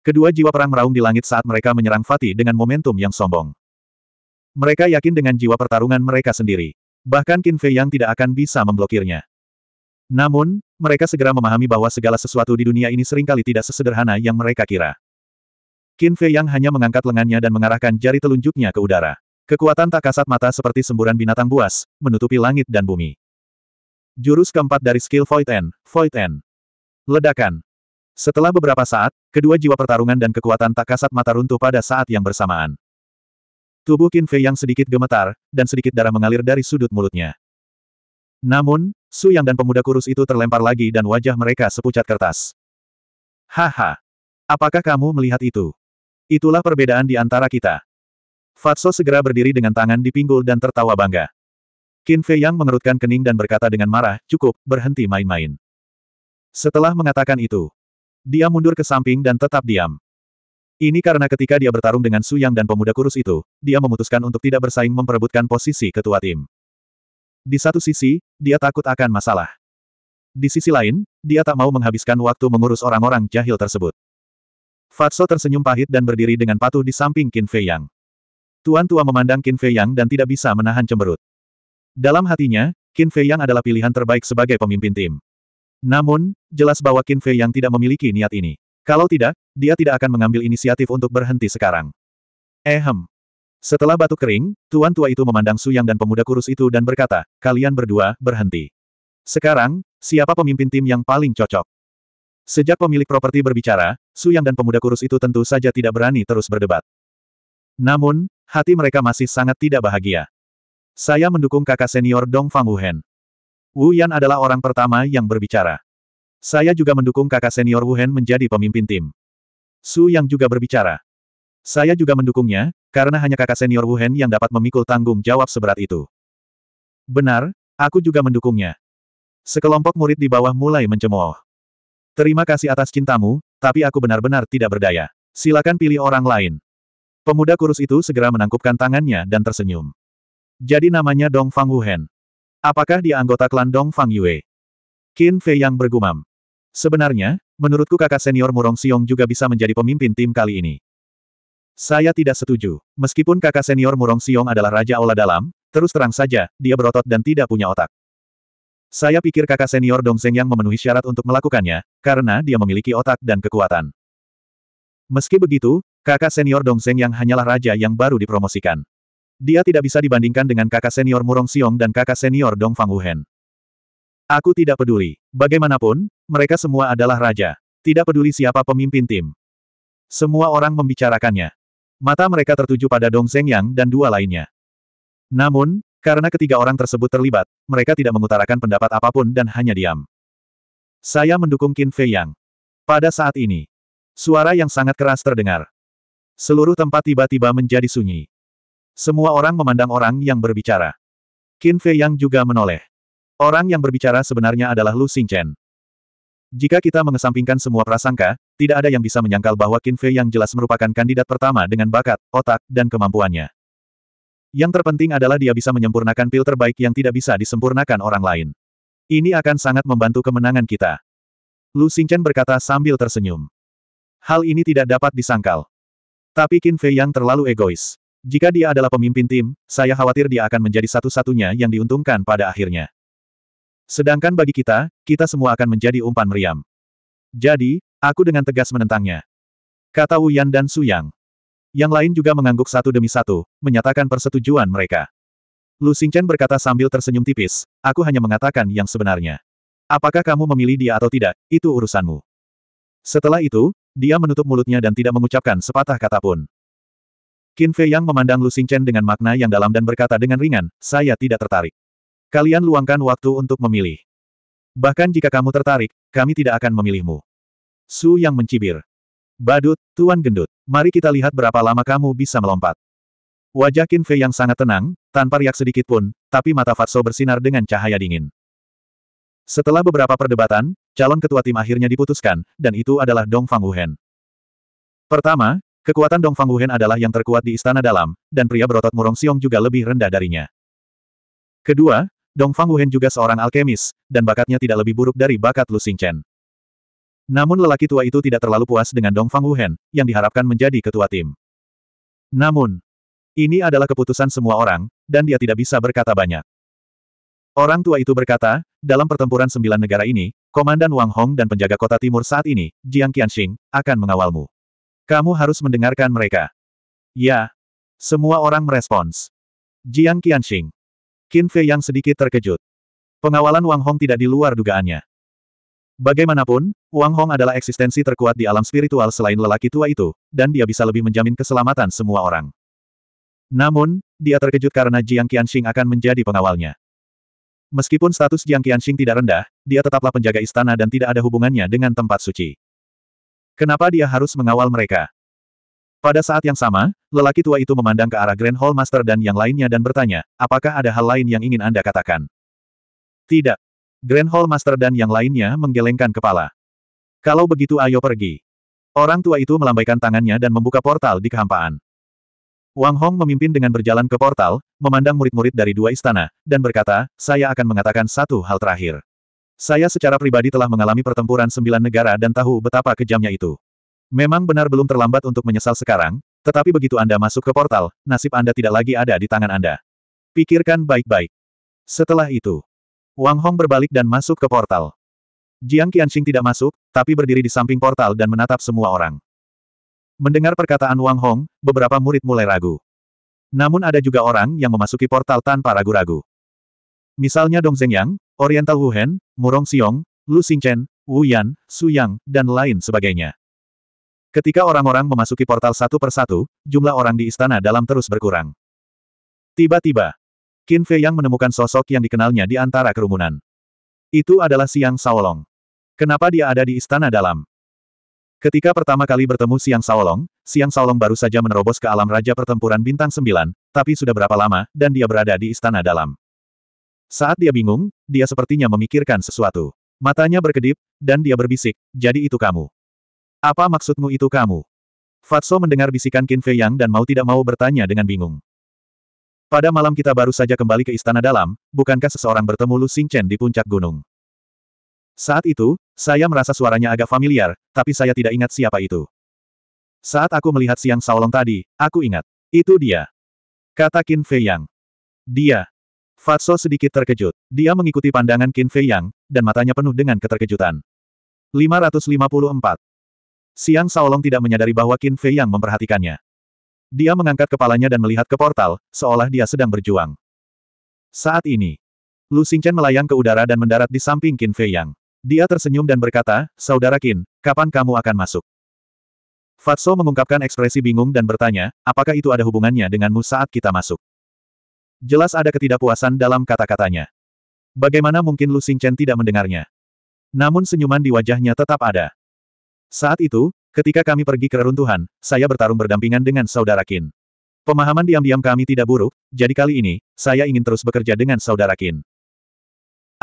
Kedua jiwa perang meraung di langit saat mereka menyerang Fatih dengan momentum yang sombong. Mereka yakin dengan jiwa pertarungan mereka sendiri. Bahkan Qin Fei yang tidak akan bisa memblokirnya. Namun, mereka segera memahami bahwa segala sesuatu di dunia ini seringkali tidak sesederhana yang mereka kira. Qin Fei yang hanya mengangkat lengannya dan mengarahkan jari telunjuknya ke udara. Kekuatan tak kasat mata seperti semburan binatang buas, menutupi langit dan bumi. Jurus keempat dari skill Void End, Void End. Ledakan. Setelah beberapa saat, kedua jiwa pertarungan dan kekuatan tak kasat mata runtuh pada saat yang bersamaan. Tubuh Qin Fei yang sedikit gemetar, dan sedikit darah mengalir dari sudut mulutnya. Namun, Su Yang dan pemuda kurus itu terlempar lagi dan wajah mereka sepucat kertas. Haha! Apakah kamu melihat itu? Itulah perbedaan di antara kita. Fatso segera berdiri dengan tangan di pinggul dan tertawa bangga. Qin Fei Yang mengerutkan kening dan berkata dengan marah, cukup, berhenti main-main. Setelah mengatakan itu, dia mundur ke samping dan tetap diam. Ini karena ketika dia bertarung dengan Su Yang dan pemuda kurus itu, dia memutuskan untuk tidak bersaing memperebutkan posisi ketua tim. Di satu sisi, dia takut akan masalah. Di sisi lain, dia tak mau menghabiskan waktu mengurus orang-orang jahil tersebut. Fatso tersenyum pahit dan berdiri dengan patuh di samping Qin Fei Yang. Tuan tua memandang Qin Fei Yang dan tidak bisa menahan cemberut. Dalam hatinya, Qin Fei Yang adalah pilihan terbaik sebagai pemimpin tim. Namun, jelas bahwa Qin Fei yang tidak memiliki niat ini. Kalau tidak, dia tidak akan mengambil inisiatif untuk berhenti sekarang. Ehem. Eh, Setelah batu kering, tuan tua itu memandang Suyang dan pemuda kurus itu dan berkata, kalian berdua, berhenti. Sekarang, siapa pemimpin tim yang paling cocok? Sejak pemilik properti berbicara, Suyang dan pemuda kurus itu tentu saja tidak berani terus berdebat. Namun, hati mereka masih sangat tidak bahagia. Saya mendukung kakak senior Dong Fang Wuhen. Wu Yan adalah orang pertama yang berbicara. Saya juga mendukung kakak senior Wu Hen menjadi pemimpin tim. Su Yang juga berbicara. Saya juga mendukungnya, karena hanya kakak senior Wu Hen yang dapat memikul tanggung jawab seberat itu. Benar, aku juga mendukungnya. Sekelompok murid di bawah mulai mencemooh. Terima kasih atas cintamu, tapi aku benar-benar tidak berdaya. Silakan pilih orang lain. Pemuda kurus itu segera menangkupkan tangannya dan tersenyum. Jadi namanya Dong Fang Hen. Apakah dia anggota klan Dong Fang Yue? Qin Fei yang bergumam. Sebenarnya, menurutku kakak senior Murong Xiong juga bisa menjadi pemimpin tim kali ini. Saya tidak setuju. Meskipun kakak senior Murong Xiong adalah Raja Aula Dalam, terus terang saja, dia berotot dan tidak punya otak. Saya pikir kakak senior Dong Zeng yang memenuhi syarat untuk melakukannya, karena dia memiliki otak dan kekuatan. Meski begitu, kakak senior Dong Zeng yang hanyalah raja yang baru dipromosikan. Dia tidak bisa dibandingkan dengan kakak senior Murong Xiong dan kakak senior Dong Fang Wuhen. Aku tidak peduli. Bagaimanapun, mereka semua adalah raja. Tidak peduli siapa pemimpin tim. Semua orang membicarakannya. Mata mereka tertuju pada Dong Zhengyang dan dua lainnya. Namun, karena ketiga orang tersebut terlibat, mereka tidak mengutarakan pendapat apapun dan hanya diam. Saya mendukung Qin Fei Yang. Pada saat ini, suara yang sangat keras terdengar. Seluruh tempat tiba-tiba menjadi sunyi. Semua orang memandang orang yang berbicara. Qin Fei Yang juga menoleh. Orang yang berbicara sebenarnya adalah Lu Xingchen. Jika kita mengesampingkan semua prasangka, tidak ada yang bisa menyangkal bahwa Qin Fei Yang jelas merupakan kandidat pertama dengan bakat, otak, dan kemampuannya. Yang terpenting adalah dia bisa menyempurnakan pil terbaik yang tidak bisa disempurnakan orang lain. Ini akan sangat membantu kemenangan kita. Lu Xingchen berkata sambil tersenyum. Hal ini tidak dapat disangkal. Tapi Qin Fei Yang terlalu egois. Jika dia adalah pemimpin tim, saya khawatir dia akan menjadi satu-satunya yang diuntungkan pada akhirnya. Sedangkan bagi kita, kita semua akan menjadi umpan meriam. Jadi, aku dengan tegas menentangnya. Kata Wu Yan dan Su Yang. Yang lain juga mengangguk satu demi satu, menyatakan persetujuan mereka. Lu Xingchen berkata sambil tersenyum tipis, aku hanya mengatakan yang sebenarnya. Apakah kamu memilih dia atau tidak, itu urusanmu. Setelah itu, dia menutup mulutnya dan tidak mengucapkan sepatah kata pun. Qin Fei Yang memandang Lu Xingchen dengan makna yang dalam dan berkata dengan ringan, saya tidak tertarik. Kalian luangkan waktu untuk memilih. Bahkan jika kamu tertarik, kami tidak akan memilihmu. Su Yang mencibir. Badut, Tuan Gendut, mari kita lihat berapa lama kamu bisa melompat. Wajah Qin Fei Yang sangat tenang, tanpa riak sedikit pun, tapi mata Fatso bersinar dengan cahaya dingin. Setelah beberapa perdebatan, calon ketua tim akhirnya diputuskan, dan itu adalah Dong Fang Wuhen. Pertama, Kekuatan Dong Fang Wuhen adalah yang terkuat di istana dalam, dan pria berotot Murong Xiong juga lebih rendah darinya. Kedua, Dong Fang Wuhen juga seorang alkemis, dan bakatnya tidak lebih buruk dari bakat Lu Xingchen. Namun lelaki tua itu tidak terlalu puas dengan Dong Fang Wuhen, yang diharapkan menjadi ketua tim. Namun, ini adalah keputusan semua orang, dan dia tidak bisa berkata banyak. Orang tua itu berkata, dalam pertempuran sembilan negara ini, Komandan Wang Hong dan penjaga kota timur saat ini, Jiang Qianxing, akan mengawalmu. Kamu harus mendengarkan mereka. Ya. Semua orang merespons. Jiang Qianxing. Qin Fei yang sedikit terkejut. Pengawalan Wang Hong tidak di luar dugaannya. Bagaimanapun, Wang Hong adalah eksistensi terkuat di alam spiritual selain lelaki tua itu, dan dia bisa lebih menjamin keselamatan semua orang. Namun, dia terkejut karena Jiang Qianxing akan menjadi pengawalnya. Meskipun status Jiang Qianxing tidak rendah, dia tetaplah penjaga istana dan tidak ada hubungannya dengan tempat suci. Kenapa dia harus mengawal mereka? Pada saat yang sama, lelaki tua itu memandang ke arah Grand Hall Master dan yang lainnya dan bertanya, apakah ada hal lain yang ingin Anda katakan? Tidak. Grand Hall Master dan yang lainnya menggelengkan kepala. Kalau begitu ayo pergi. Orang tua itu melambaikan tangannya dan membuka portal di kehampaan. Wang Hong memimpin dengan berjalan ke portal, memandang murid-murid dari dua istana, dan berkata, saya akan mengatakan satu hal terakhir. Saya secara pribadi telah mengalami pertempuran sembilan negara dan tahu betapa kejamnya itu. Memang benar belum terlambat untuk menyesal sekarang, tetapi begitu Anda masuk ke portal, nasib Anda tidak lagi ada di tangan Anda. Pikirkan baik-baik. Setelah itu, Wang Hong berbalik dan masuk ke portal. Jiang Qianxing tidak masuk, tapi berdiri di samping portal dan menatap semua orang. Mendengar perkataan Wang Hong, beberapa murid mulai ragu. Namun ada juga orang yang memasuki portal tanpa ragu-ragu. Misalnya Dong Zhengyang, Oriental Wuhan, Murong Xiong, Lu Xingchen, Wu Yan, Su Yang, dan lain sebagainya. Ketika orang-orang memasuki portal satu persatu, jumlah orang di istana dalam terus berkurang. Tiba-tiba, Qin Fei Yang menemukan sosok yang dikenalnya di antara kerumunan. Itu adalah Siang Saolong. Kenapa dia ada di istana dalam? Ketika pertama kali bertemu Siang Saolong, Siang Saolong baru saja menerobos ke alam Raja Pertempuran Bintang sembilan, tapi sudah berapa lama, dan dia berada di istana dalam. Saat dia bingung, dia sepertinya memikirkan sesuatu. Matanya berkedip, dan dia berbisik, jadi itu kamu. Apa maksudmu itu kamu? Fatso mendengar bisikan Qin Fei Yang dan mau tidak mau bertanya dengan bingung. Pada malam kita baru saja kembali ke istana dalam, bukankah seseorang bertemu Lu Chen di puncak gunung? Saat itu, saya merasa suaranya agak familiar, tapi saya tidak ingat siapa itu. Saat aku melihat siang Saolong tadi, aku ingat. Itu dia. Kata Qin Fei Yang. Dia. Fatso sedikit terkejut. Dia mengikuti pandangan Qin Fei Yang, dan matanya penuh dengan keterkejutan. 554. Siang Saolong tidak menyadari bahwa Qin Fei Yang memperhatikannya. Dia mengangkat kepalanya dan melihat ke portal, seolah dia sedang berjuang. Saat ini, Lu Xingchen melayang ke udara dan mendarat di samping Qin Fei Yang. Dia tersenyum dan berkata, Saudara Qin, kapan kamu akan masuk? Fatso mengungkapkan ekspresi bingung dan bertanya, apakah itu ada hubungannya denganmu saat kita masuk? Jelas ada ketidakpuasan dalam kata-katanya. Bagaimana mungkin Lu Xingchen tidak mendengarnya? Namun senyuman di wajahnya tetap ada. Saat itu, ketika kami pergi ke reruntuhan, saya bertarung berdampingan dengan saudara Qin. Pemahaman diam-diam kami tidak buruk, jadi kali ini, saya ingin terus bekerja dengan saudara Qin.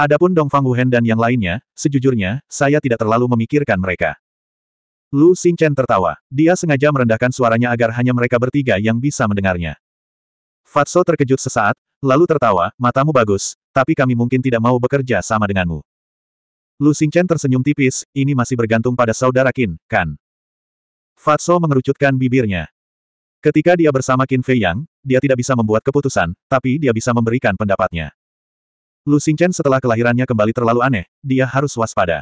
Adapun Dongfang Fang Wuhen dan yang lainnya, sejujurnya, saya tidak terlalu memikirkan mereka. Lu Xingchen tertawa. Dia sengaja merendahkan suaranya agar hanya mereka bertiga yang bisa mendengarnya. Fatso terkejut sesaat, lalu tertawa, matamu bagus, tapi kami mungkin tidak mau bekerja sama denganmu. Lu Xingchen tersenyum tipis, ini masih bergantung pada saudara Qin, kan? Fatso mengerucutkan bibirnya. Ketika dia bersama Qin Fei Yang, dia tidak bisa membuat keputusan, tapi dia bisa memberikan pendapatnya. Lu Xingchen setelah kelahirannya kembali terlalu aneh, dia harus waspada.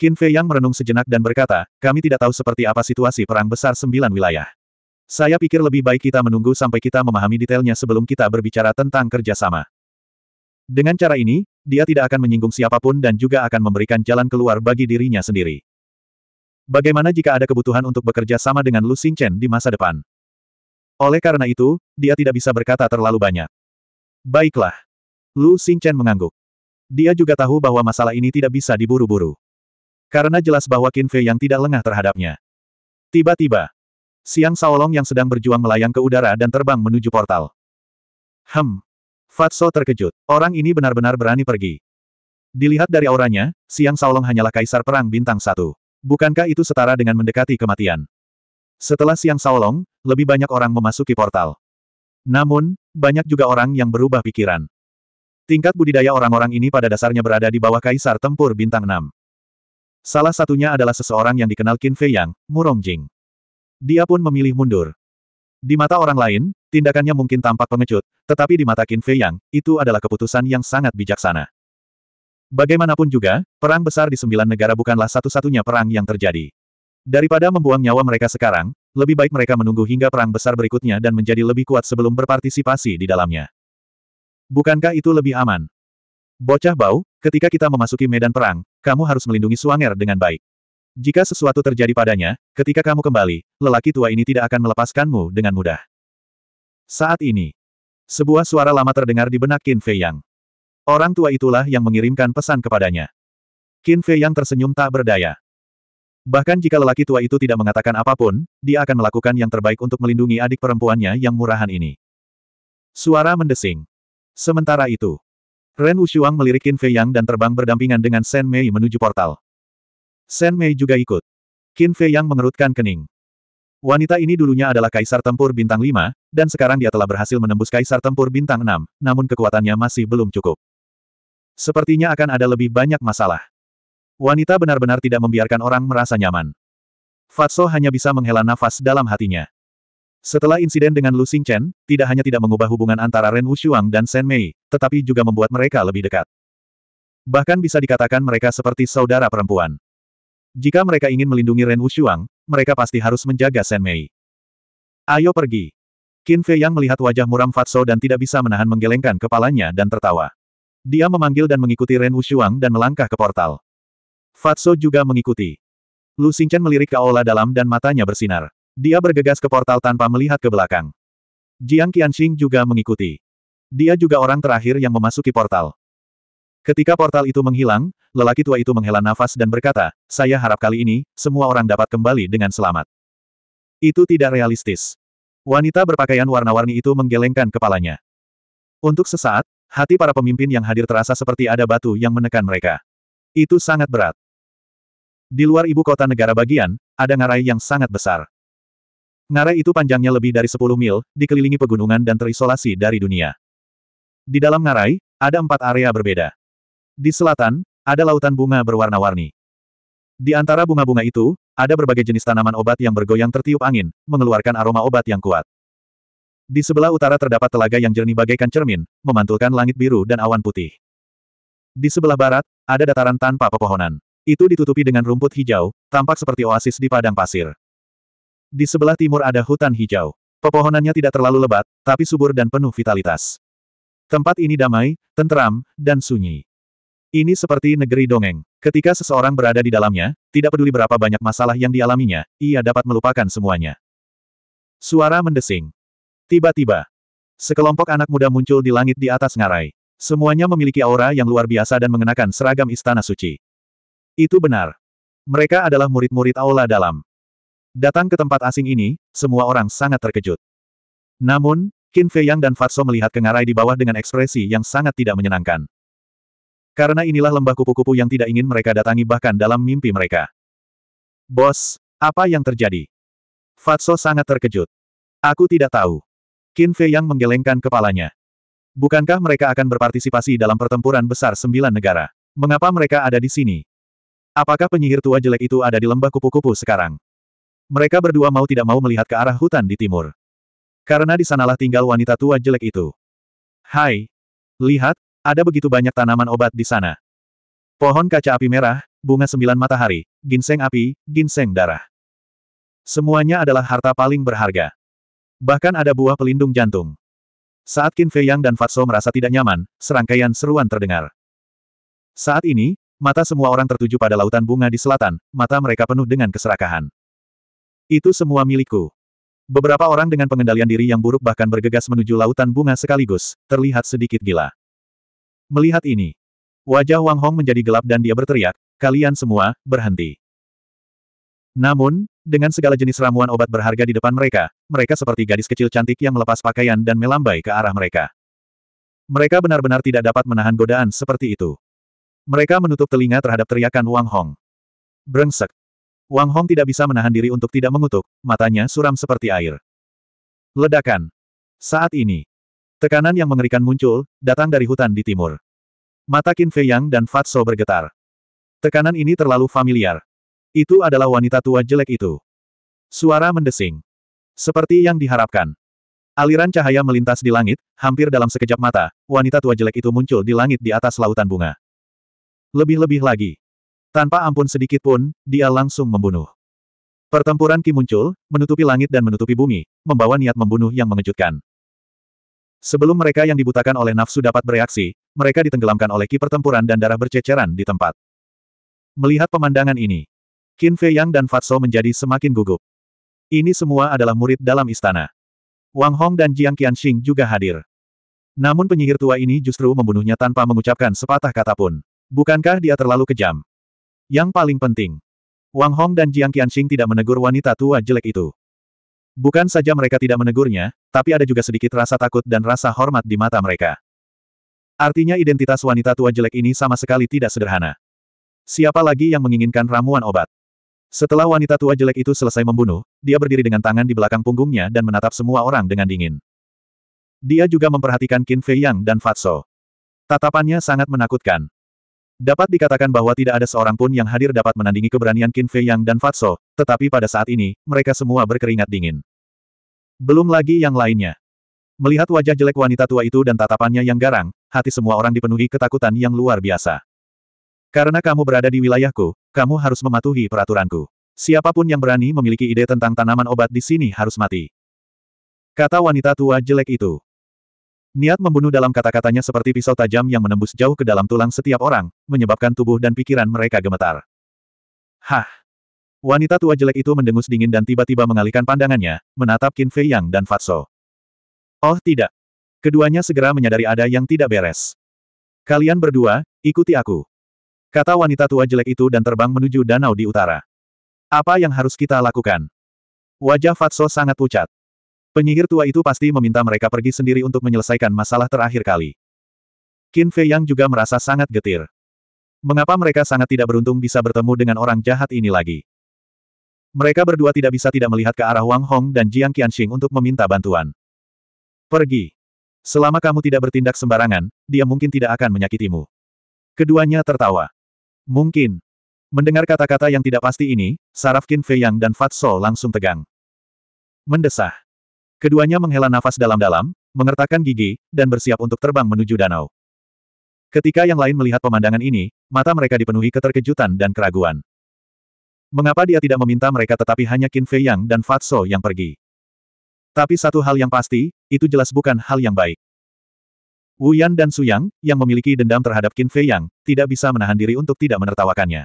Qin Fei Yang merenung sejenak dan berkata, kami tidak tahu seperti apa situasi perang besar sembilan wilayah. Saya pikir lebih baik kita menunggu sampai kita memahami detailnya sebelum kita berbicara tentang kerjasama. Dengan cara ini, dia tidak akan menyinggung siapapun dan juga akan memberikan jalan keluar bagi dirinya sendiri. Bagaimana jika ada kebutuhan untuk bekerja sama dengan Lu Xingchen di masa depan? Oleh karena itu, dia tidak bisa berkata terlalu banyak. Baiklah. Lu Xingchen mengangguk. Dia juga tahu bahwa masalah ini tidak bisa diburu-buru. Karena jelas bahwa Qin Fei yang tidak lengah terhadapnya. Tiba-tiba, Siang Saolong yang sedang berjuang melayang ke udara dan terbang menuju portal. Hem. Fatso terkejut. Orang ini benar-benar berani pergi. Dilihat dari auranya, Siang Saolong hanyalah kaisar perang bintang satu. Bukankah itu setara dengan mendekati kematian? Setelah Siang Saolong, lebih banyak orang memasuki portal. Namun, banyak juga orang yang berubah pikiran. Tingkat budidaya orang-orang ini pada dasarnya berada di bawah kaisar tempur bintang enam. Salah satunya adalah seseorang yang dikenal Qin Fei Yang, Murong Jing. Dia pun memilih mundur. Di mata orang lain, tindakannya mungkin tampak pengecut, tetapi di mata Qin Fei Yang, itu adalah keputusan yang sangat bijaksana. Bagaimanapun juga, perang besar di sembilan negara bukanlah satu-satunya perang yang terjadi. Daripada membuang nyawa mereka sekarang, lebih baik mereka menunggu hingga perang besar berikutnya dan menjadi lebih kuat sebelum berpartisipasi di dalamnya. Bukankah itu lebih aman? Bocah bau, ketika kita memasuki medan perang, kamu harus melindungi Suanger dengan baik. Jika sesuatu terjadi padanya, ketika kamu kembali, lelaki tua ini tidak akan melepaskanmu dengan mudah. Saat ini, sebuah suara lama terdengar di benak Qin Fei Yang. Orang tua itulah yang mengirimkan pesan kepadanya. Qin Fei Yang tersenyum tak berdaya. Bahkan jika lelaki tua itu tidak mengatakan apapun, dia akan melakukan yang terbaik untuk melindungi adik perempuannya yang murahan ini. Suara mendesing. Sementara itu, Ren Wushuang melirik Qin Fei Yang dan terbang berdampingan dengan Shen Mei menuju portal. Shen Mei juga ikut. Qin Fei yang mengerutkan kening. Wanita ini dulunya adalah kaisar tempur bintang 5, dan sekarang dia telah berhasil menembus kaisar tempur bintang 6, namun kekuatannya masih belum cukup. Sepertinya akan ada lebih banyak masalah. Wanita benar-benar tidak membiarkan orang merasa nyaman. Fatso hanya bisa menghela nafas dalam hatinya. Setelah insiden dengan Lu Xingchen, tidak hanya tidak mengubah hubungan antara Ren Wushuang dan Shen Mei, tetapi juga membuat mereka lebih dekat. Bahkan bisa dikatakan mereka seperti saudara perempuan. Jika mereka ingin melindungi Ren Wushuang, mereka pasti harus menjaga Shen Mei. Ayo pergi. Qin Fei yang melihat wajah muram Fatso dan tidak bisa menahan menggelengkan kepalanya dan tertawa. Dia memanggil dan mengikuti Ren Wushuang dan melangkah ke portal. Fatso juga mengikuti. Lu Xingchen melirik ke aula dalam dan matanya bersinar. Dia bergegas ke portal tanpa melihat ke belakang. Jiang Qianxing juga mengikuti. Dia juga orang terakhir yang memasuki portal. Ketika portal itu menghilang, lelaki tua itu menghela nafas dan berkata, saya harap kali ini, semua orang dapat kembali dengan selamat. Itu tidak realistis. Wanita berpakaian warna-warni itu menggelengkan kepalanya. Untuk sesaat, hati para pemimpin yang hadir terasa seperti ada batu yang menekan mereka. Itu sangat berat. Di luar ibu kota negara bagian, ada ngarai yang sangat besar. Ngarai itu panjangnya lebih dari 10 mil, dikelilingi pegunungan dan terisolasi dari dunia. Di dalam ngarai, ada empat area berbeda. Di selatan, ada lautan bunga berwarna-warni. Di antara bunga-bunga itu, ada berbagai jenis tanaman obat yang bergoyang tertiup angin, mengeluarkan aroma obat yang kuat. Di sebelah utara terdapat telaga yang jernih bagaikan cermin, memantulkan langit biru dan awan putih. Di sebelah barat, ada dataran tanpa pepohonan. Itu ditutupi dengan rumput hijau, tampak seperti oasis di padang pasir. Di sebelah timur ada hutan hijau. Pepohonannya tidak terlalu lebat, tapi subur dan penuh vitalitas. Tempat ini damai, tentram, dan sunyi. Ini seperti negeri dongeng. Ketika seseorang berada di dalamnya, tidak peduli berapa banyak masalah yang dialaminya, ia dapat melupakan semuanya. Suara mendesing. Tiba-tiba, sekelompok anak muda muncul di langit di atas ngarai. Semuanya memiliki aura yang luar biasa dan mengenakan seragam istana suci. Itu benar. Mereka adalah murid-murid aula dalam. Datang ke tempat asing ini, semua orang sangat terkejut. Namun, Qin Fei Yang dan Fatso melihat ke ngarai di bawah dengan ekspresi yang sangat tidak menyenangkan. Karena inilah lembah kupu-kupu yang tidak ingin mereka datangi bahkan dalam mimpi mereka. Bos, apa yang terjadi? Fatso sangat terkejut. Aku tidak tahu. Qin Fei yang menggelengkan kepalanya. Bukankah mereka akan berpartisipasi dalam pertempuran besar sembilan negara? Mengapa mereka ada di sini? Apakah penyihir tua jelek itu ada di lembah kupu-kupu sekarang? Mereka berdua mau tidak mau melihat ke arah hutan di timur. Karena di sanalah tinggal wanita tua jelek itu. Hai. Lihat, ada begitu banyak tanaman obat di sana. Pohon kaca api merah, bunga sembilan matahari, ginseng api, ginseng darah. Semuanya adalah harta paling berharga. Bahkan ada buah pelindung jantung. Saat Qin Fei Yang dan Fatso merasa tidak nyaman, serangkaian seruan terdengar. Saat ini, mata semua orang tertuju pada lautan bunga di selatan, mata mereka penuh dengan keserakahan. Itu semua milikku. Beberapa orang dengan pengendalian diri yang buruk bahkan bergegas menuju lautan bunga sekaligus, terlihat sedikit gila. Melihat ini, wajah Wang Hong menjadi gelap dan dia berteriak, kalian semua, berhenti. Namun, dengan segala jenis ramuan obat berharga di depan mereka, mereka seperti gadis kecil cantik yang melepas pakaian dan melambai ke arah mereka. Mereka benar-benar tidak dapat menahan godaan seperti itu. Mereka menutup telinga terhadap teriakan Wang Hong. Brengsek. Wang Hong tidak bisa menahan diri untuk tidak mengutuk, matanya suram seperti air. Ledakan. Saat ini, Tekanan yang mengerikan muncul, datang dari hutan di timur. Mata Qin Fei Yang dan Fatso bergetar. Tekanan ini terlalu familiar. Itu adalah wanita tua jelek itu. Suara mendesing. Seperti yang diharapkan. Aliran cahaya melintas di langit, hampir dalam sekejap mata, wanita tua jelek itu muncul di langit di atas lautan bunga. Lebih-lebih lagi. Tanpa ampun sedikit pun, dia langsung membunuh. Pertempuran Ki muncul, menutupi langit dan menutupi bumi, membawa niat membunuh yang mengejutkan. Sebelum mereka yang dibutakan oleh nafsu dapat bereaksi, mereka ditenggelamkan oleh ki pertempuran dan darah berceceran di tempat. Melihat pemandangan ini, Qin Fei Yang dan Fatso menjadi semakin gugup. Ini semua adalah murid dalam istana. Wang Hong dan Jiang Qianxing juga hadir. Namun penyihir tua ini justru membunuhnya tanpa mengucapkan sepatah kata pun. Bukankah dia terlalu kejam? Yang paling penting, Wang Hong dan Jiang Qianxing tidak menegur wanita tua jelek itu. Bukan saja mereka tidak menegurnya, tapi ada juga sedikit rasa takut dan rasa hormat di mata mereka. Artinya identitas wanita tua jelek ini sama sekali tidak sederhana. Siapa lagi yang menginginkan ramuan obat? Setelah wanita tua jelek itu selesai membunuh, dia berdiri dengan tangan di belakang punggungnya dan menatap semua orang dengan dingin. Dia juga memperhatikan Qin Fei Yang dan Fatso. Tatapannya sangat menakutkan. Dapat dikatakan bahwa tidak ada seorang pun yang hadir dapat menandingi keberanian Qin Fei Yang dan Fatso, tetapi pada saat ini, mereka semua berkeringat dingin. Belum lagi yang lainnya. Melihat wajah jelek wanita tua itu dan tatapannya yang garang, hati semua orang dipenuhi ketakutan yang luar biasa. Karena kamu berada di wilayahku, kamu harus mematuhi peraturanku. Siapapun yang berani memiliki ide tentang tanaman obat di sini harus mati. Kata wanita tua jelek itu. Niat membunuh dalam kata-katanya seperti pisau tajam yang menembus jauh ke dalam tulang setiap orang, menyebabkan tubuh dan pikiran mereka gemetar. Hah! Wanita tua jelek itu mendengus dingin dan tiba-tiba mengalihkan pandangannya, menatap Qin Fei Yang dan Fatso. Oh tidak! Keduanya segera menyadari ada yang tidak beres. Kalian berdua, ikuti aku. Kata wanita tua jelek itu dan terbang menuju danau di utara. Apa yang harus kita lakukan? Wajah Fatso sangat pucat. Penyihir tua itu pasti meminta mereka pergi sendiri untuk menyelesaikan masalah terakhir kali. Qin Fei Yang juga merasa sangat getir. Mengapa mereka sangat tidak beruntung bisa bertemu dengan orang jahat ini lagi? Mereka berdua tidak bisa tidak melihat ke arah Wang Hong dan Jiang Qianxing untuk meminta bantuan. Pergi. Selama kamu tidak bertindak sembarangan, dia mungkin tidak akan menyakitimu. Keduanya tertawa. Mungkin. Mendengar kata-kata yang tidak pasti ini, saraf Qin Fei Yang dan Fat Sol langsung tegang. Mendesah. Keduanya menghela nafas dalam-dalam, mengertakkan gigi, dan bersiap untuk terbang menuju danau. Ketika yang lain melihat pemandangan ini, mata mereka dipenuhi keterkejutan dan keraguan. Mengapa dia tidak meminta mereka tetapi hanya Qin Fei Yang dan Fatso yang pergi? Tapi satu hal yang pasti, itu jelas bukan hal yang baik. Wu Yan dan Su Yang, yang memiliki dendam terhadap Qin Fei Yang, tidak bisa menahan diri untuk tidak menertawakannya.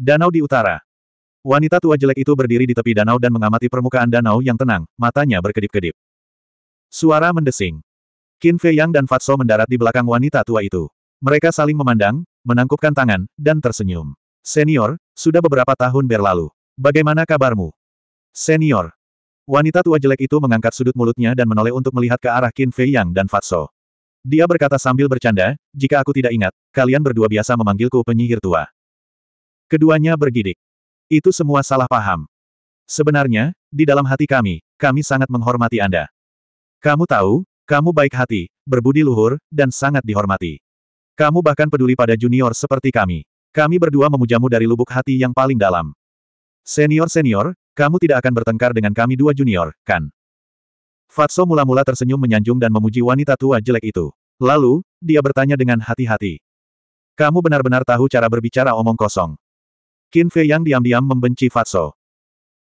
Danau di utara. Wanita tua jelek itu berdiri di tepi danau dan mengamati permukaan danau yang tenang, matanya berkedip-kedip. Suara mendesing. Qin Fei Yang dan Fatso mendarat di belakang wanita tua itu. Mereka saling memandang, menangkupkan tangan, dan tersenyum. Senior, sudah beberapa tahun berlalu. Bagaimana kabarmu? Senior. Wanita tua jelek itu mengangkat sudut mulutnya dan menoleh untuk melihat ke arah Qin Fei Yang dan Fatso. Dia berkata sambil bercanda, jika aku tidak ingat, kalian berdua biasa memanggilku penyihir tua. Keduanya bergidik. Itu semua salah paham. Sebenarnya, di dalam hati kami, kami sangat menghormati Anda. Kamu tahu, kamu baik hati, berbudi luhur, dan sangat dihormati. Kamu bahkan peduli pada junior seperti kami. Kami berdua memujamu dari lubuk hati yang paling dalam. Senior-senior, kamu tidak akan bertengkar dengan kami dua junior, kan? Fatso mula-mula tersenyum menyanjung dan memuji wanita tua jelek itu. Lalu, dia bertanya dengan hati-hati. Kamu benar-benar tahu cara berbicara omong kosong. Qin Fei yang diam-diam membenci Fatso.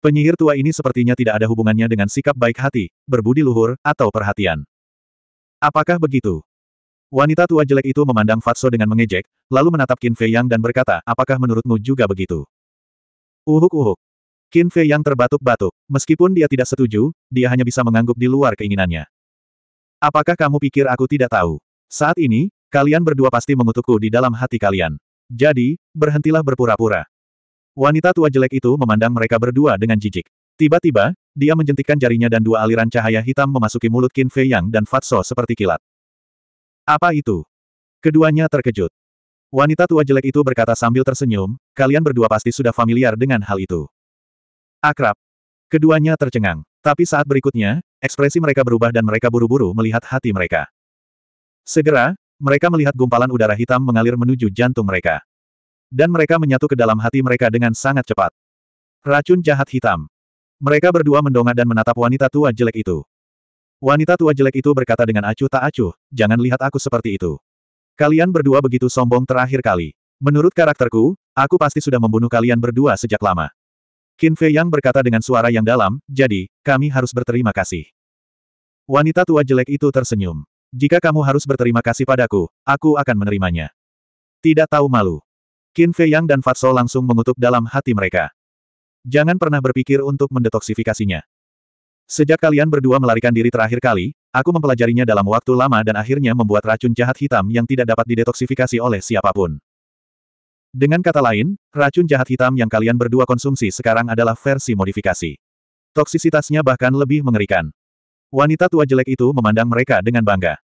Penyihir tua ini sepertinya tidak ada hubungannya dengan sikap baik hati, berbudi luhur, atau perhatian. Apakah begitu? Wanita tua jelek itu memandang Fatso dengan mengejek, lalu menatap Qin Fei Yang dan berkata, apakah menurutmu juga begitu? Uhuk-uhuk. Qin Fei Yang terbatuk-batuk. Meskipun dia tidak setuju, dia hanya bisa mengangguk di luar keinginannya. Apakah kamu pikir aku tidak tahu? Saat ini, kalian berdua pasti mengutukku di dalam hati kalian. Jadi, berhentilah berpura-pura. Wanita tua jelek itu memandang mereka berdua dengan jijik. Tiba-tiba, dia menjentikkan jarinya dan dua aliran cahaya hitam memasuki mulut Qin Fei Yang dan Fatso seperti kilat. Apa itu? Keduanya terkejut. Wanita tua jelek itu berkata sambil tersenyum, kalian berdua pasti sudah familiar dengan hal itu. Akrab. Keduanya tercengang. Tapi saat berikutnya, ekspresi mereka berubah dan mereka buru-buru melihat hati mereka. Segera, mereka melihat gumpalan udara hitam mengalir menuju jantung mereka. Dan mereka menyatu ke dalam hati mereka dengan sangat cepat. Racun jahat hitam. Mereka berdua mendongak dan menatap wanita tua jelek itu. Wanita tua jelek itu berkata dengan acuh tak acuh, jangan lihat aku seperti itu. Kalian berdua begitu sombong terakhir kali. Menurut karakterku, aku pasti sudah membunuh kalian berdua sejak lama. Qin Fei Yang berkata dengan suara yang dalam, jadi, kami harus berterima kasih. Wanita tua jelek itu tersenyum. Jika kamu harus berterima kasih padaku, aku akan menerimanya. Tidak tahu malu. Qin Fei Yang dan Fatso langsung mengutuk dalam hati mereka. Jangan pernah berpikir untuk mendetoksifikasinya. Sejak kalian berdua melarikan diri terakhir kali, aku mempelajarinya dalam waktu lama dan akhirnya membuat racun jahat hitam yang tidak dapat didetoksifikasi oleh siapapun. Dengan kata lain, racun jahat hitam yang kalian berdua konsumsi sekarang adalah versi modifikasi. Toksisitasnya bahkan lebih mengerikan. Wanita tua jelek itu memandang mereka dengan bangga.